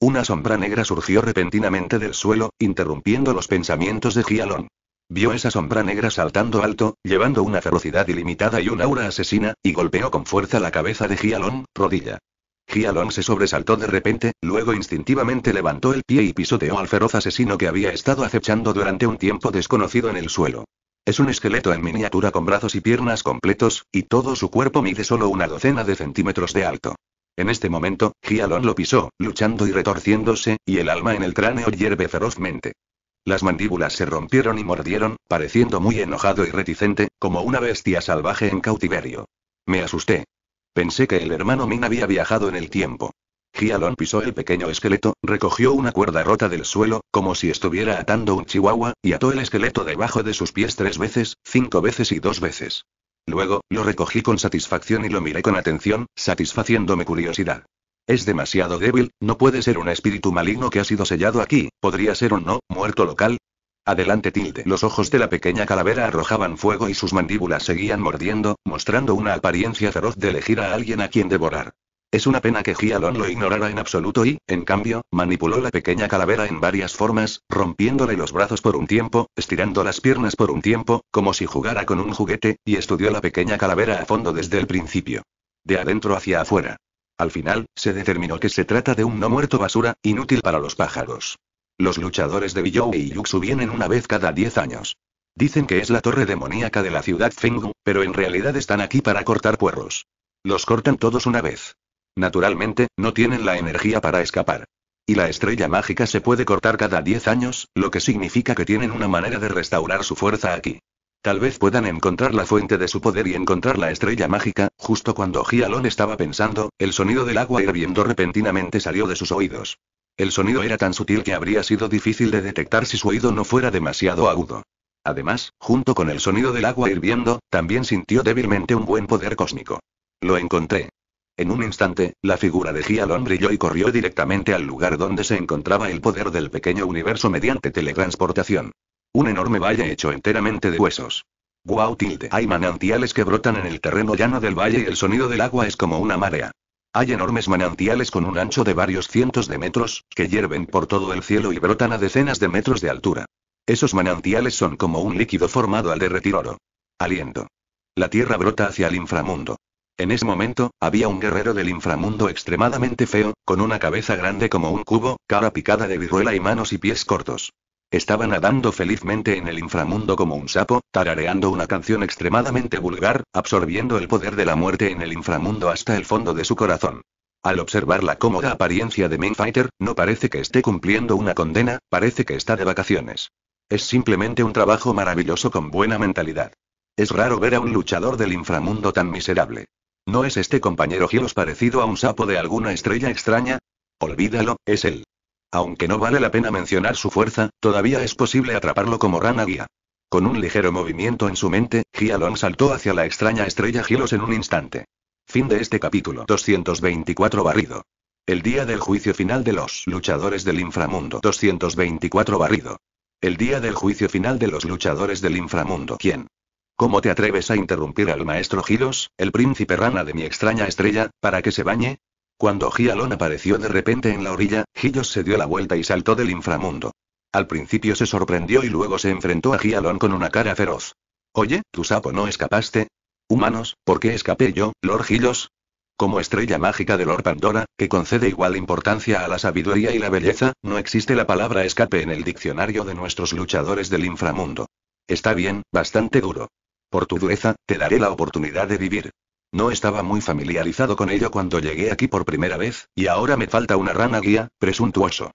Una sombra negra surgió repentinamente del suelo, interrumpiendo los pensamientos de Gialon. Vio esa sombra negra saltando alto, llevando una ferocidad ilimitada y un aura asesina, y golpeó con fuerza la cabeza de Gialon, rodilla. Gialón se sobresaltó de repente, luego instintivamente levantó el pie y pisoteó al feroz asesino que había estado acechando durante un tiempo desconocido en el suelo. Es un esqueleto en miniatura con brazos y piernas completos, y todo su cuerpo mide solo una docena de centímetros de alto. En este momento, Gialon lo pisó, luchando y retorciéndose, y el alma en el cráneo hierve ferozmente. Las mandíbulas se rompieron y mordieron, pareciendo muy enojado y reticente, como una bestia salvaje en cautiverio. Me asusté. Pensé que el hermano Min había viajado en el tiempo. Gialon pisó el pequeño esqueleto, recogió una cuerda rota del suelo, como si estuviera atando un chihuahua, y ató el esqueleto debajo de sus pies tres veces, cinco veces y dos veces. Luego, lo recogí con satisfacción y lo miré con atención, satisfaciéndome curiosidad. Es demasiado débil, no puede ser un espíritu maligno que ha sido sellado aquí, podría ser un no, muerto local, Adelante tilde. Los ojos de la pequeña calavera arrojaban fuego y sus mandíbulas seguían mordiendo, mostrando una apariencia feroz de elegir a alguien a quien devorar. Es una pena que Gialon lo ignorara en absoluto y, en cambio, manipuló la pequeña calavera en varias formas, rompiéndole los brazos por un tiempo, estirando las piernas por un tiempo, como si jugara con un juguete, y estudió la pequeña calavera a fondo desde el principio. De adentro hacia afuera. Al final, se determinó que se trata de un no muerto basura, inútil para los pájaros. Los luchadores de Bijou y Yuxu vienen una vez cada 10 años. Dicen que es la torre demoníaca de la ciudad Fengu, pero en realidad están aquí para cortar puerros. Los cortan todos una vez. Naturalmente, no tienen la energía para escapar. Y la estrella mágica se puede cortar cada 10 años, lo que significa que tienen una manera de restaurar su fuerza aquí. Tal vez puedan encontrar la fuente de su poder y encontrar la estrella mágica, justo cuando Gialon estaba pensando, el sonido del agua hirviendo repentinamente salió de sus oídos. El sonido era tan sutil que habría sido difícil de detectar si su oído no fuera demasiado agudo. Además, junto con el sonido del agua hirviendo, también sintió débilmente un buen poder cósmico. Lo encontré. En un instante, la figura de Gialon brilló y corrió directamente al lugar donde se encontraba el poder del pequeño universo mediante teletransportación. Un enorme valle hecho enteramente de huesos. Guau tilde. Hay manantiales que brotan en el terreno llano del valle y el sonido del agua es como una marea. Hay enormes manantiales con un ancho de varios cientos de metros, que hierven por todo el cielo y brotan a decenas de metros de altura. Esos manantiales son como un líquido formado al derretir oro. Aliento. La tierra brota hacia el inframundo. En ese momento, había un guerrero del inframundo extremadamente feo, con una cabeza grande como un cubo, cara picada de viruela y manos y pies cortos. Estaba nadando felizmente en el inframundo como un sapo, tarareando una canción extremadamente vulgar, absorbiendo el poder de la muerte en el inframundo hasta el fondo de su corazón. Al observar la cómoda apariencia de Fighter, no parece que esté cumpliendo una condena, parece que está de vacaciones. Es simplemente un trabajo maravilloso con buena mentalidad. Es raro ver a un luchador del inframundo tan miserable. ¿No es este compañero Gilos parecido a un sapo de alguna estrella extraña? Olvídalo, es él. Aunque no vale la pena mencionar su fuerza, todavía es posible atraparlo como rana guía. Con un ligero movimiento en su mente, Gialon saltó hacia la extraña estrella Gilos en un instante. Fin de este capítulo 224 barrido. El día del juicio final de los luchadores del inframundo 224 barrido. El día del juicio final de los luchadores del inframundo. ¿Quién? ¿Cómo te atreves a interrumpir al maestro Gilos, el príncipe rana de mi extraña estrella, para que se bañe? Cuando Gialon apareció de repente en la orilla, Gillos se dio la vuelta y saltó del inframundo. Al principio se sorprendió y luego se enfrentó a Gialon con una cara feroz. Oye, tu sapo no escapaste. Humanos, ¿por qué escapé yo, Lord Gillos? Como estrella mágica de Lord Pandora, que concede igual importancia a la sabiduría y la belleza, no existe la palabra escape en el diccionario de nuestros luchadores del inframundo. Está bien, bastante duro. Por tu dureza, te daré la oportunidad de vivir. No estaba muy familiarizado con ello cuando llegué aquí por primera vez, y ahora me falta una rana guía, presuntuoso.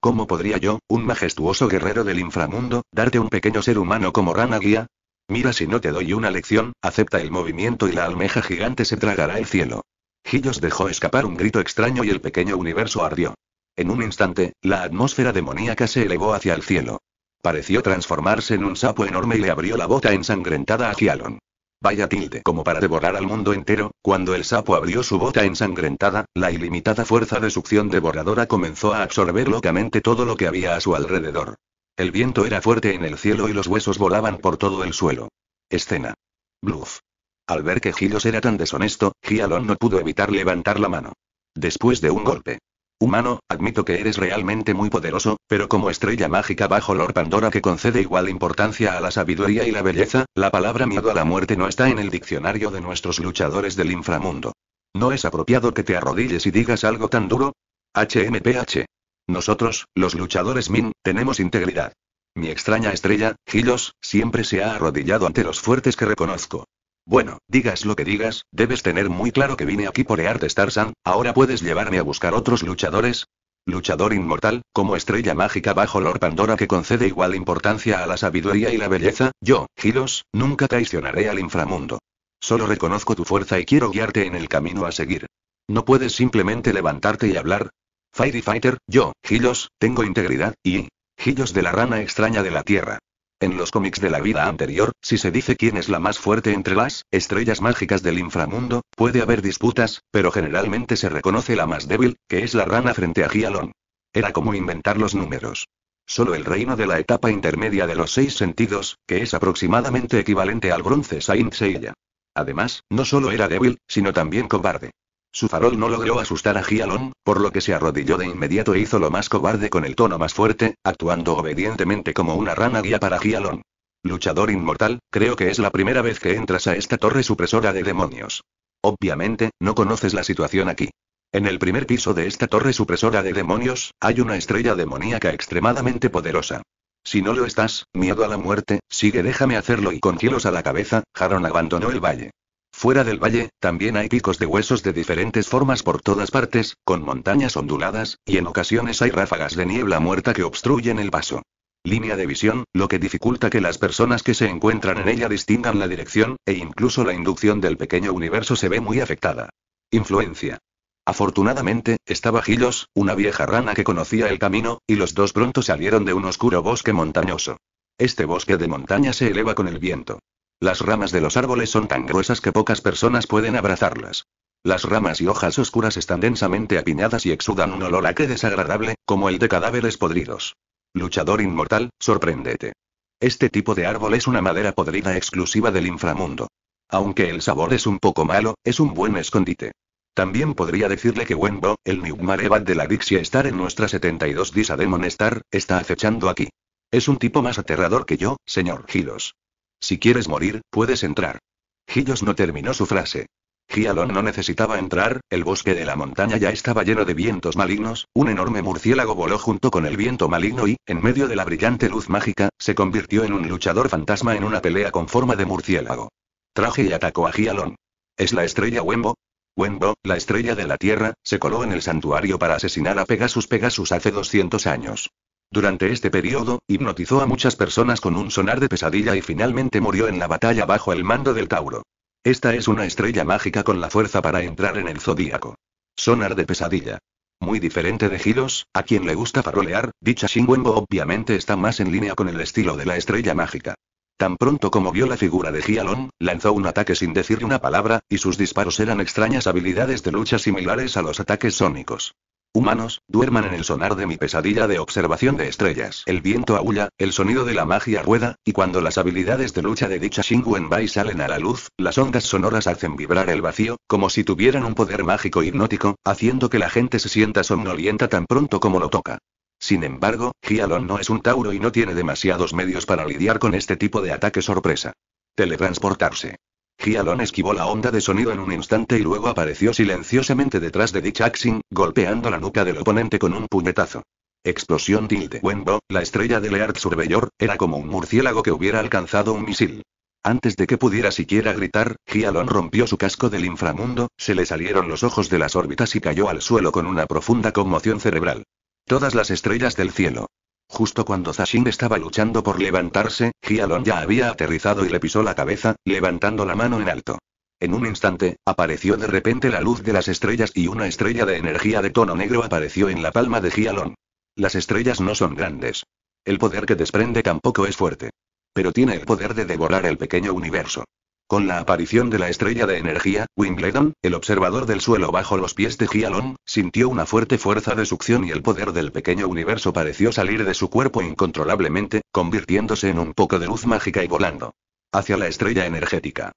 ¿Cómo podría yo, un majestuoso guerrero del inframundo, darte un pequeño ser humano como rana guía? Mira si no te doy una lección, acepta el movimiento y la almeja gigante se tragará el cielo. Gillos dejó escapar un grito extraño y el pequeño universo ardió. En un instante, la atmósfera demoníaca se elevó hacia el cielo. Pareció transformarse en un sapo enorme y le abrió la bota ensangrentada a Alon. Vaya tilde, como para devorar al mundo entero, cuando el sapo abrió su bota ensangrentada, la ilimitada fuerza de succión devoradora comenzó a absorber locamente todo lo que había a su alrededor. El viento era fuerte en el cielo y los huesos volaban por todo el suelo. Escena. Bluff. Al ver que Gilos era tan deshonesto, Gialon no pudo evitar levantar la mano. Después de un golpe, Humano, admito que eres realmente muy poderoso, pero como estrella mágica bajo Lord Pandora que concede igual importancia a la sabiduría y la belleza, la palabra miedo a la muerte no está en el diccionario de nuestros luchadores del inframundo. ¿No es apropiado que te arrodilles y digas algo tan duro? HMPH. Nosotros, los luchadores Min, tenemos integridad. Mi extraña estrella, Gilos, siempre se ha arrodillado ante los fuertes que reconozco. Bueno, digas lo que digas, debes tener muy claro que vine aquí por Earth Starsan, ahora puedes llevarme a buscar otros luchadores. Luchador inmortal, como estrella mágica bajo Lord Pandora que concede igual importancia a la sabiduría y la belleza, yo, Gilos, nunca traicionaré al inframundo. Solo reconozco tu fuerza y quiero guiarte en el camino a seguir. No puedes simplemente levantarte y hablar. Firefighter, Fighter, yo, Gilos, tengo integridad, y... Gilos de la rana extraña de la tierra. En los cómics de la vida anterior, si se dice quién es la más fuerte entre las estrellas mágicas del inframundo, puede haber disputas, pero generalmente se reconoce la más débil, que es la rana frente a Gialon. Era como inventar los números. Solo el reino de la etapa intermedia de los seis sentidos, que es aproximadamente equivalente al bronce Saint Seiya. Además, no solo era débil, sino también cobarde. Su farol no logró asustar a Gialon, por lo que se arrodilló de inmediato e hizo lo más cobarde con el tono más fuerte, actuando obedientemente como una rana guía para Gialon. Luchador inmortal, creo que es la primera vez que entras a esta torre supresora de demonios. Obviamente, no conoces la situación aquí. En el primer piso de esta torre supresora de demonios, hay una estrella demoníaca extremadamente poderosa. Si no lo estás, miedo a la muerte, sigue déjame hacerlo y con cielos a la cabeza, Jaron abandonó el valle. Fuera del valle, también hay picos de huesos de diferentes formas por todas partes, con montañas onduladas, y en ocasiones hay ráfagas de niebla muerta que obstruyen el paso. Línea de visión, lo que dificulta que las personas que se encuentran en ella distingan la dirección, e incluso la inducción del pequeño universo se ve muy afectada. Influencia. Afortunadamente, estaba Gillos, una vieja rana que conocía el camino, y los dos pronto salieron de un oscuro bosque montañoso. Este bosque de montaña se eleva con el viento. Las ramas de los árboles son tan gruesas que pocas personas pueden abrazarlas. Las ramas y hojas oscuras están densamente apiñadas y exudan un olor acre desagradable, como el de cadáveres podridos. Luchador inmortal, sorpréndete. Este tipo de árbol es una madera podrida exclusiva del inframundo. Aunque el sabor es un poco malo, es un buen escondite. También podría decirle que Wenbo, el Miugmarebat de la Dixia Star en nuestra 72 Disa Demon Star, está acechando aquí. Es un tipo más aterrador que yo, señor Gilos. Si quieres morir, puedes entrar. Gillos no terminó su frase. Gialon no necesitaba entrar, el bosque de la montaña ya estaba lleno de vientos malignos, un enorme murciélago voló junto con el viento maligno y, en medio de la brillante luz mágica, se convirtió en un luchador fantasma en una pelea con forma de murciélago. Traje y atacó a Gialon. ¿Es la estrella Wembo? Wembo, la estrella de la Tierra, se coló en el santuario para asesinar a Pegasus Pegasus hace 200 años. Durante este periodo, hipnotizó a muchas personas con un sonar de pesadilla y finalmente murió en la batalla bajo el mando del Tauro. Esta es una estrella mágica con la fuerza para entrar en el zodíaco. Sonar de pesadilla. Muy diferente de Giros, a quien le gusta farolear, dicha Shinwenbo obviamente está más en línea con el estilo de la estrella mágica. Tan pronto como vio la figura de Gialon, lanzó un ataque sin decir una palabra, y sus disparos eran extrañas habilidades de lucha similares a los ataques sónicos. Humanos, duerman en el sonar de mi pesadilla de observación de estrellas. El viento aúlla, el sonido de la magia rueda, y cuando las habilidades de lucha de dicha Bai salen a la luz, las ondas sonoras hacen vibrar el vacío, como si tuvieran un poder mágico hipnótico, haciendo que la gente se sienta somnolienta tan pronto como lo toca. Sin embargo, Gialon no es un Tauro y no tiene demasiados medios para lidiar con este tipo de ataque sorpresa. Teletransportarse. Gialon esquivó la onda de sonido en un instante y luego apareció silenciosamente detrás de dicha golpeando la nuca del oponente con un puñetazo. Explosión tilde. Wenbo, la estrella de leart Surveyor, era como un murciélago que hubiera alcanzado un misil. Antes de que pudiera siquiera gritar, Gialon rompió su casco del inframundo, se le salieron los ojos de las órbitas y cayó al suelo con una profunda conmoción cerebral. Todas las estrellas del cielo. Justo cuando Zashin estaba luchando por levantarse, Gialon ya había aterrizado y le pisó la cabeza, levantando la mano en alto. En un instante, apareció de repente la luz de las estrellas y una estrella de energía de tono negro apareció en la palma de Gialon. Las estrellas no son grandes. El poder que desprende tampoco es fuerte. Pero tiene el poder de devorar el pequeño universo. Con la aparición de la estrella de energía, Wingledon, el observador del suelo bajo los pies de Gialon, sintió una fuerte fuerza de succión y el poder del pequeño universo pareció salir de su cuerpo incontrolablemente, convirtiéndose en un poco de luz mágica y volando. Hacia la estrella energética.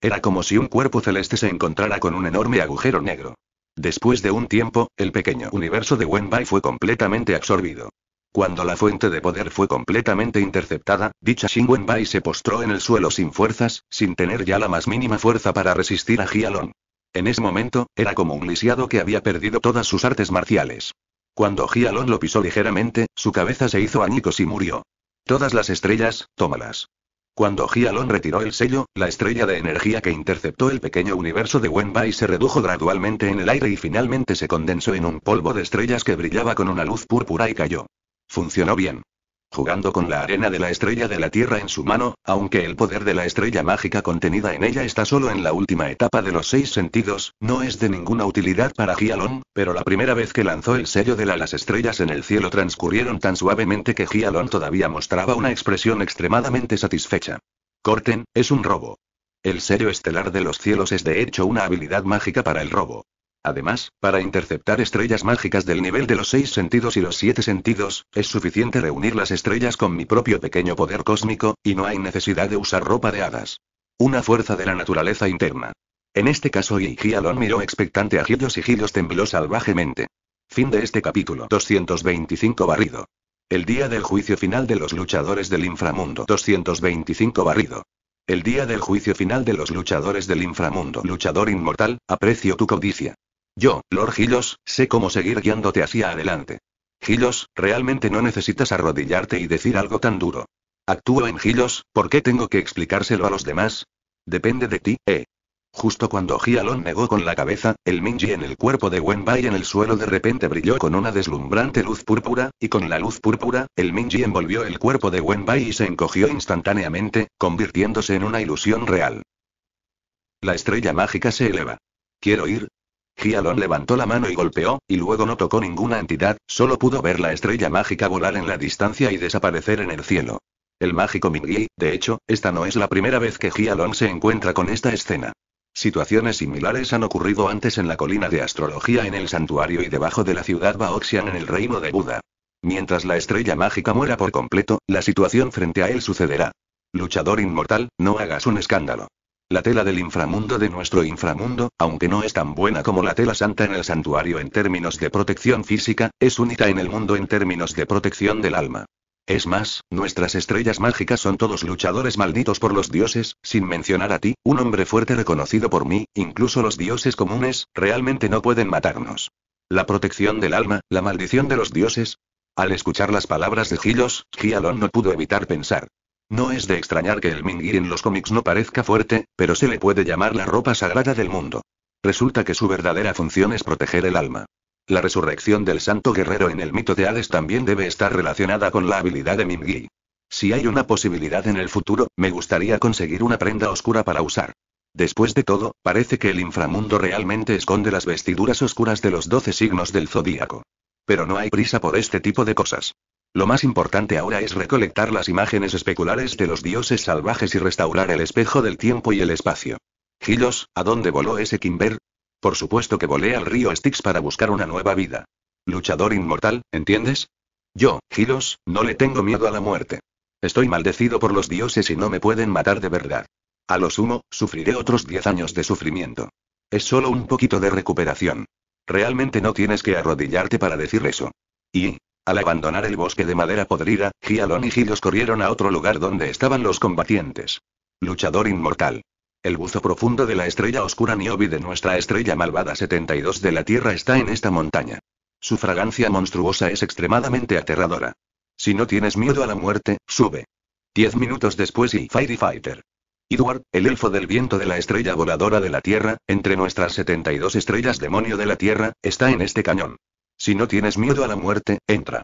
Era como si un cuerpo celeste se encontrara con un enorme agujero negro. Después de un tiempo, el pequeño universo de Wenbai fue completamente absorbido. Cuando la fuente de poder fue completamente interceptada, dicha Xingwenbai Bai se postró en el suelo sin fuerzas, sin tener ya la más mínima fuerza para resistir a Gialon. En ese momento, era como un lisiado que había perdido todas sus artes marciales. Cuando Gialon lo pisó ligeramente, su cabeza se hizo añicos y murió. Todas las estrellas, tómalas. Cuando Gialon retiró el sello, la estrella de energía que interceptó el pequeño universo de Wenbai se redujo gradualmente en el aire y finalmente se condensó en un polvo de estrellas que brillaba con una luz púrpura y cayó. Funcionó bien. Jugando con la arena de la estrella de la Tierra en su mano, aunque el poder de la estrella mágica contenida en ella está solo en la última etapa de los seis sentidos, no es de ninguna utilidad para Gialon, pero la primera vez que lanzó el sello de la las estrellas en el cielo transcurrieron tan suavemente que Gialon todavía mostraba una expresión extremadamente satisfecha. Corten, es un robo. El sello estelar de los cielos es de hecho una habilidad mágica para el robo. Además, para interceptar estrellas mágicas del nivel de los seis sentidos y los siete sentidos, es suficiente reunir las estrellas con mi propio pequeño poder cósmico, y no hay necesidad de usar ropa de hadas. Una fuerza de la naturaleza interna. En este caso lo miró expectante a Gillos y Gillos tembló salvajemente. Fin de este capítulo 225 barrido. El día del juicio final de los luchadores del inframundo 225 barrido. El día del juicio final de los luchadores del inframundo. Luchador inmortal, aprecio tu codicia. Yo, Lord Gilos, sé cómo seguir guiándote hacia adelante. Gilos, realmente no necesitas arrodillarte y decir algo tan duro. Actúo en Gilos, ¿por qué tengo que explicárselo a los demás? Depende de ti, eh. Justo cuando Gialon negó con la cabeza, el Minji en el cuerpo de Wenbai en el suelo de repente brilló con una deslumbrante luz púrpura, y con la luz púrpura, el Minji envolvió el cuerpo de Wenbai y se encogió instantáneamente, convirtiéndose en una ilusión real. La estrella mágica se eleva. Quiero ir, Gialon levantó la mano y golpeó, y luego no tocó ninguna entidad, solo pudo ver la estrella mágica volar en la distancia y desaparecer en el cielo. El mágico Mingyi, de hecho, esta no es la primera vez que Gialon se encuentra con esta escena. Situaciones similares han ocurrido antes en la colina de astrología en el santuario y debajo de la ciudad Baoxian en el reino de Buda. Mientras la estrella mágica muera por completo, la situación frente a él sucederá. Luchador inmortal, no hagas un escándalo. La tela del inframundo de nuestro inframundo, aunque no es tan buena como la tela santa en el santuario en términos de protección física, es única en el mundo en términos de protección del alma. Es más, nuestras estrellas mágicas son todos luchadores malditos por los dioses, sin mencionar a ti, un hombre fuerte reconocido por mí, incluso los dioses comunes, realmente no pueden matarnos. La protección del alma, la maldición de los dioses. Al escuchar las palabras de Gilos, Gialon no pudo evitar pensar. No es de extrañar que el Mingui en los cómics no parezca fuerte, pero se le puede llamar la ropa sagrada del mundo. Resulta que su verdadera función es proteger el alma. La resurrección del santo guerrero en el mito de Hades también debe estar relacionada con la habilidad de Mingui. Si hay una posibilidad en el futuro, me gustaría conseguir una prenda oscura para usar. Después de todo, parece que el inframundo realmente esconde las vestiduras oscuras de los doce signos del zodíaco. Pero no hay prisa por este tipo de cosas. Lo más importante ahora es recolectar las imágenes especulares de los dioses salvajes y restaurar el espejo del tiempo y el espacio. Gilos, ¿a dónde voló ese Kimber? Por supuesto que volé al río Styx para buscar una nueva vida. Luchador inmortal, ¿entiendes? Yo, Gilos, no le tengo miedo a la muerte. Estoy maldecido por los dioses y no me pueden matar de verdad. A lo sumo, sufriré otros 10 años de sufrimiento. Es solo un poquito de recuperación. Realmente no tienes que arrodillarte para decir eso. Y, al abandonar el bosque de madera podrida, Gialon y Gilos corrieron a otro lugar donde estaban los combatientes. Luchador inmortal. El buzo profundo de la estrella oscura Niobi de nuestra estrella malvada 72 de la Tierra está en esta montaña. Su fragancia monstruosa es extremadamente aterradora. Si no tienes miedo a la muerte, sube. Diez minutos después y Firefighter. Fighter. Edward, el elfo del viento de la estrella voladora de la Tierra, entre nuestras 72 estrellas demonio de la Tierra, está en este cañón. Si no tienes miedo a la muerte, entra.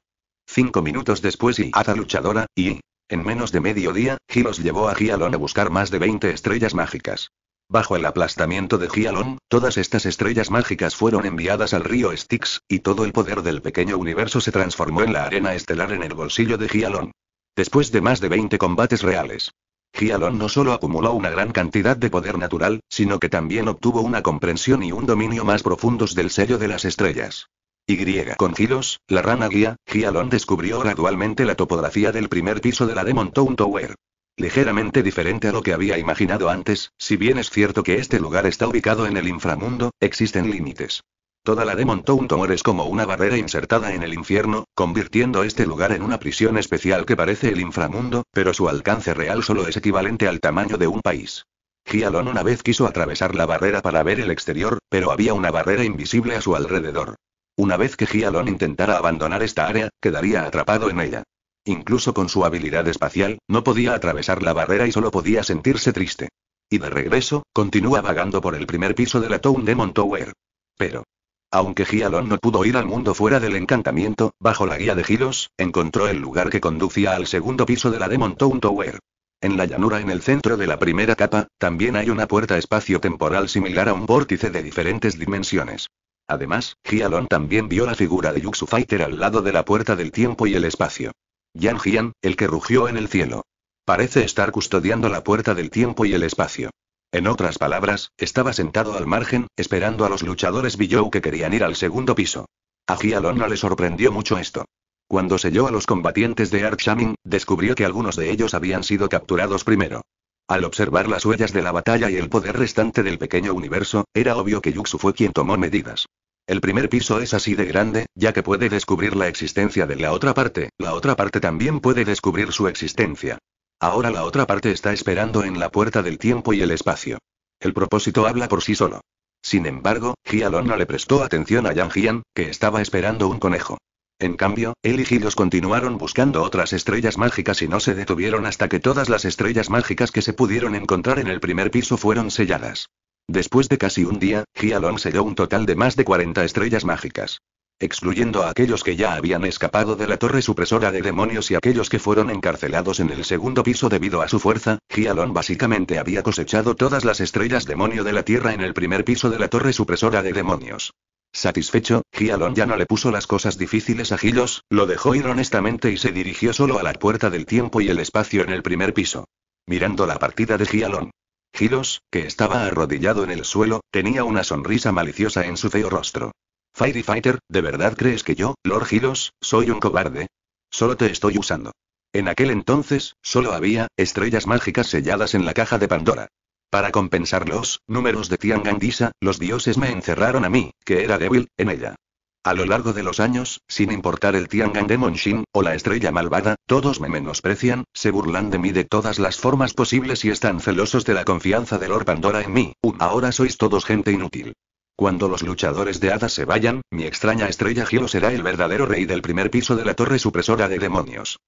Cinco minutos después y haza luchadora, y... En menos de medio día, los llevó a Gialon a buscar más de 20 estrellas mágicas. Bajo el aplastamiento de Gialon, todas estas estrellas mágicas fueron enviadas al río Styx, y todo el poder del pequeño universo se transformó en la arena estelar en el bolsillo de Gialon. Después de más de 20 combates reales, Gialon no solo acumuló una gran cantidad de poder natural, sino que también obtuvo una comprensión y un dominio más profundos del sello de las estrellas. Y. Con kilos la rana guía, Gialon descubrió gradualmente la topografía del primer piso de la Demon Town Tower. Ligeramente diferente a lo que había imaginado antes, si bien es cierto que este lugar está ubicado en el inframundo, existen límites. Toda la Demon Town es como una barrera insertada en el infierno, convirtiendo este lugar en una prisión especial que parece el inframundo, pero su alcance real solo es equivalente al tamaño de un país. Gialon una vez quiso atravesar la barrera para ver el exterior, pero había una barrera invisible a su alrededor. Una vez que Gialon intentara abandonar esta área, quedaría atrapado en ella. Incluso con su habilidad espacial, no podía atravesar la barrera y solo podía sentirse triste. Y de regreso, continúa vagando por el primer piso de la Town Demon Tower. Pero. Aunque Gialon no pudo ir al mundo fuera del encantamiento, bajo la guía de Gilos, encontró el lugar que conducía al segundo piso de la Demon Town Tower. En la llanura en el centro de la primera capa, también hay una puerta espacio-temporal similar a un vórtice de diferentes dimensiones. Además, Jialon también vio la figura de Yuxu Fighter al lado de la puerta del tiempo y el espacio. Yan Jian, el que rugió en el cielo. Parece estar custodiando la puerta del tiempo y el espacio. En otras palabras, estaba sentado al margen, esperando a los luchadores Bijou que querían ir al segundo piso. A Gialon no le sorprendió mucho esto. Cuando selló a los combatientes de Archaming, descubrió que algunos de ellos habían sido capturados primero. Al observar las huellas de la batalla y el poder restante del pequeño universo, era obvio que Yuxu fue quien tomó medidas. El primer piso es así de grande, ya que puede descubrir la existencia de la otra parte, la otra parte también puede descubrir su existencia. Ahora la otra parte está esperando en la puerta del tiempo y el espacio. El propósito habla por sí solo. Sin embargo, Gialon no le prestó atención a Yang Jian, que estaba esperando un conejo. En cambio, él y continuaron buscando otras estrellas mágicas y no se detuvieron hasta que todas las estrellas mágicas que se pudieron encontrar en el primer piso fueron selladas. Después de casi un día, Gialon selló un total de más de 40 estrellas mágicas. Excluyendo a aquellos que ya habían escapado de la torre supresora de demonios y aquellos que fueron encarcelados en el segundo piso debido a su fuerza, Gialon básicamente había cosechado todas las estrellas demonio de la tierra en el primer piso de la torre supresora de demonios. Satisfecho, Gialon ya no le puso las cosas difíciles a Gilos, lo dejó ir honestamente y se dirigió solo a la puerta del tiempo y el espacio en el primer piso. Mirando la partida de Gialon. Gilos, que estaba arrodillado en el suelo, tenía una sonrisa maliciosa en su feo rostro. Firefighter, Fighter, ¿de verdad crees que yo, Lord Gilos, soy un cobarde? Solo te estoy usando. En aquel entonces, solo había estrellas mágicas selladas en la caja de Pandora. Para compensar los números de Tiangandisa, los dioses me encerraron a mí, que era débil, en ella. A lo largo de los años, sin importar el Tiangan Demon Shin, o la estrella malvada, todos me menosprecian, se burlan de mí de todas las formas posibles y están celosos de la confianza de Lord Pandora en mí. Uh, ahora sois todos gente inútil. Cuando los luchadores de hadas se vayan, mi extraña estrella Giro será el verdadero rey del primer piso de la torre supresora de demonios.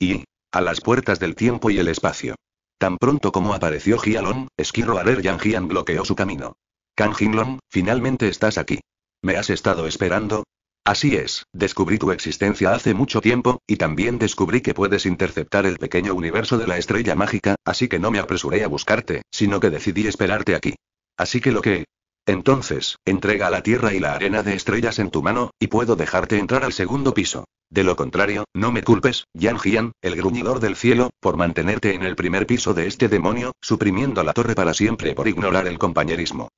Y. A las puertas del tiempo y el espacio. Tan pronto como apareció Esquiro Yang Yangian bloqueó su camino. Kan Jinlong, finalmente estás aquí. ¿Me has estado esperando? Así es, descubrí tu existencia hace mucho tiempo, y también descubrí que puedes interceptar el pequeño universo de la estrella mágica, así que no me apresuré a buscarte, sino que decidí esperarte aquí. Así que lo que, entonces, entrega la tierra y la arena de estrellas en tu mano, y puedo dejarte entrar al segundo piso. De lo contrario, no me culpes, Yan Jian, el gruñidor del cielo, por mantenerte en el primer piso de este demonio, suprimiendo la torre para siempre por ignorar el compañerismo.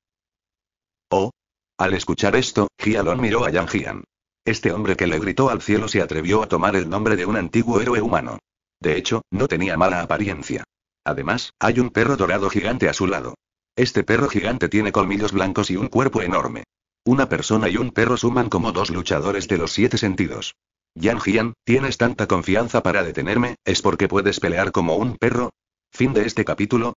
Oh. Al escuchar esto, Gialon miró a Yan Jian. Este hombre que le gritó al cielo se atrevió a tomar el nombre de un antiguo héroe humano. De hecho, no tenía mala apariencia. Además, hay un perro dorado gigante a su lado. Este perro gigante tiene colmillos blancos y un cuerpo enorme. Una persona y un perro suman como dos luchadores de los siete sentidos. Yang Jian, ¿tienes tanta confianza para detenerme? ¿Es porque puedes pelear como un perro? Fin de este capítulo.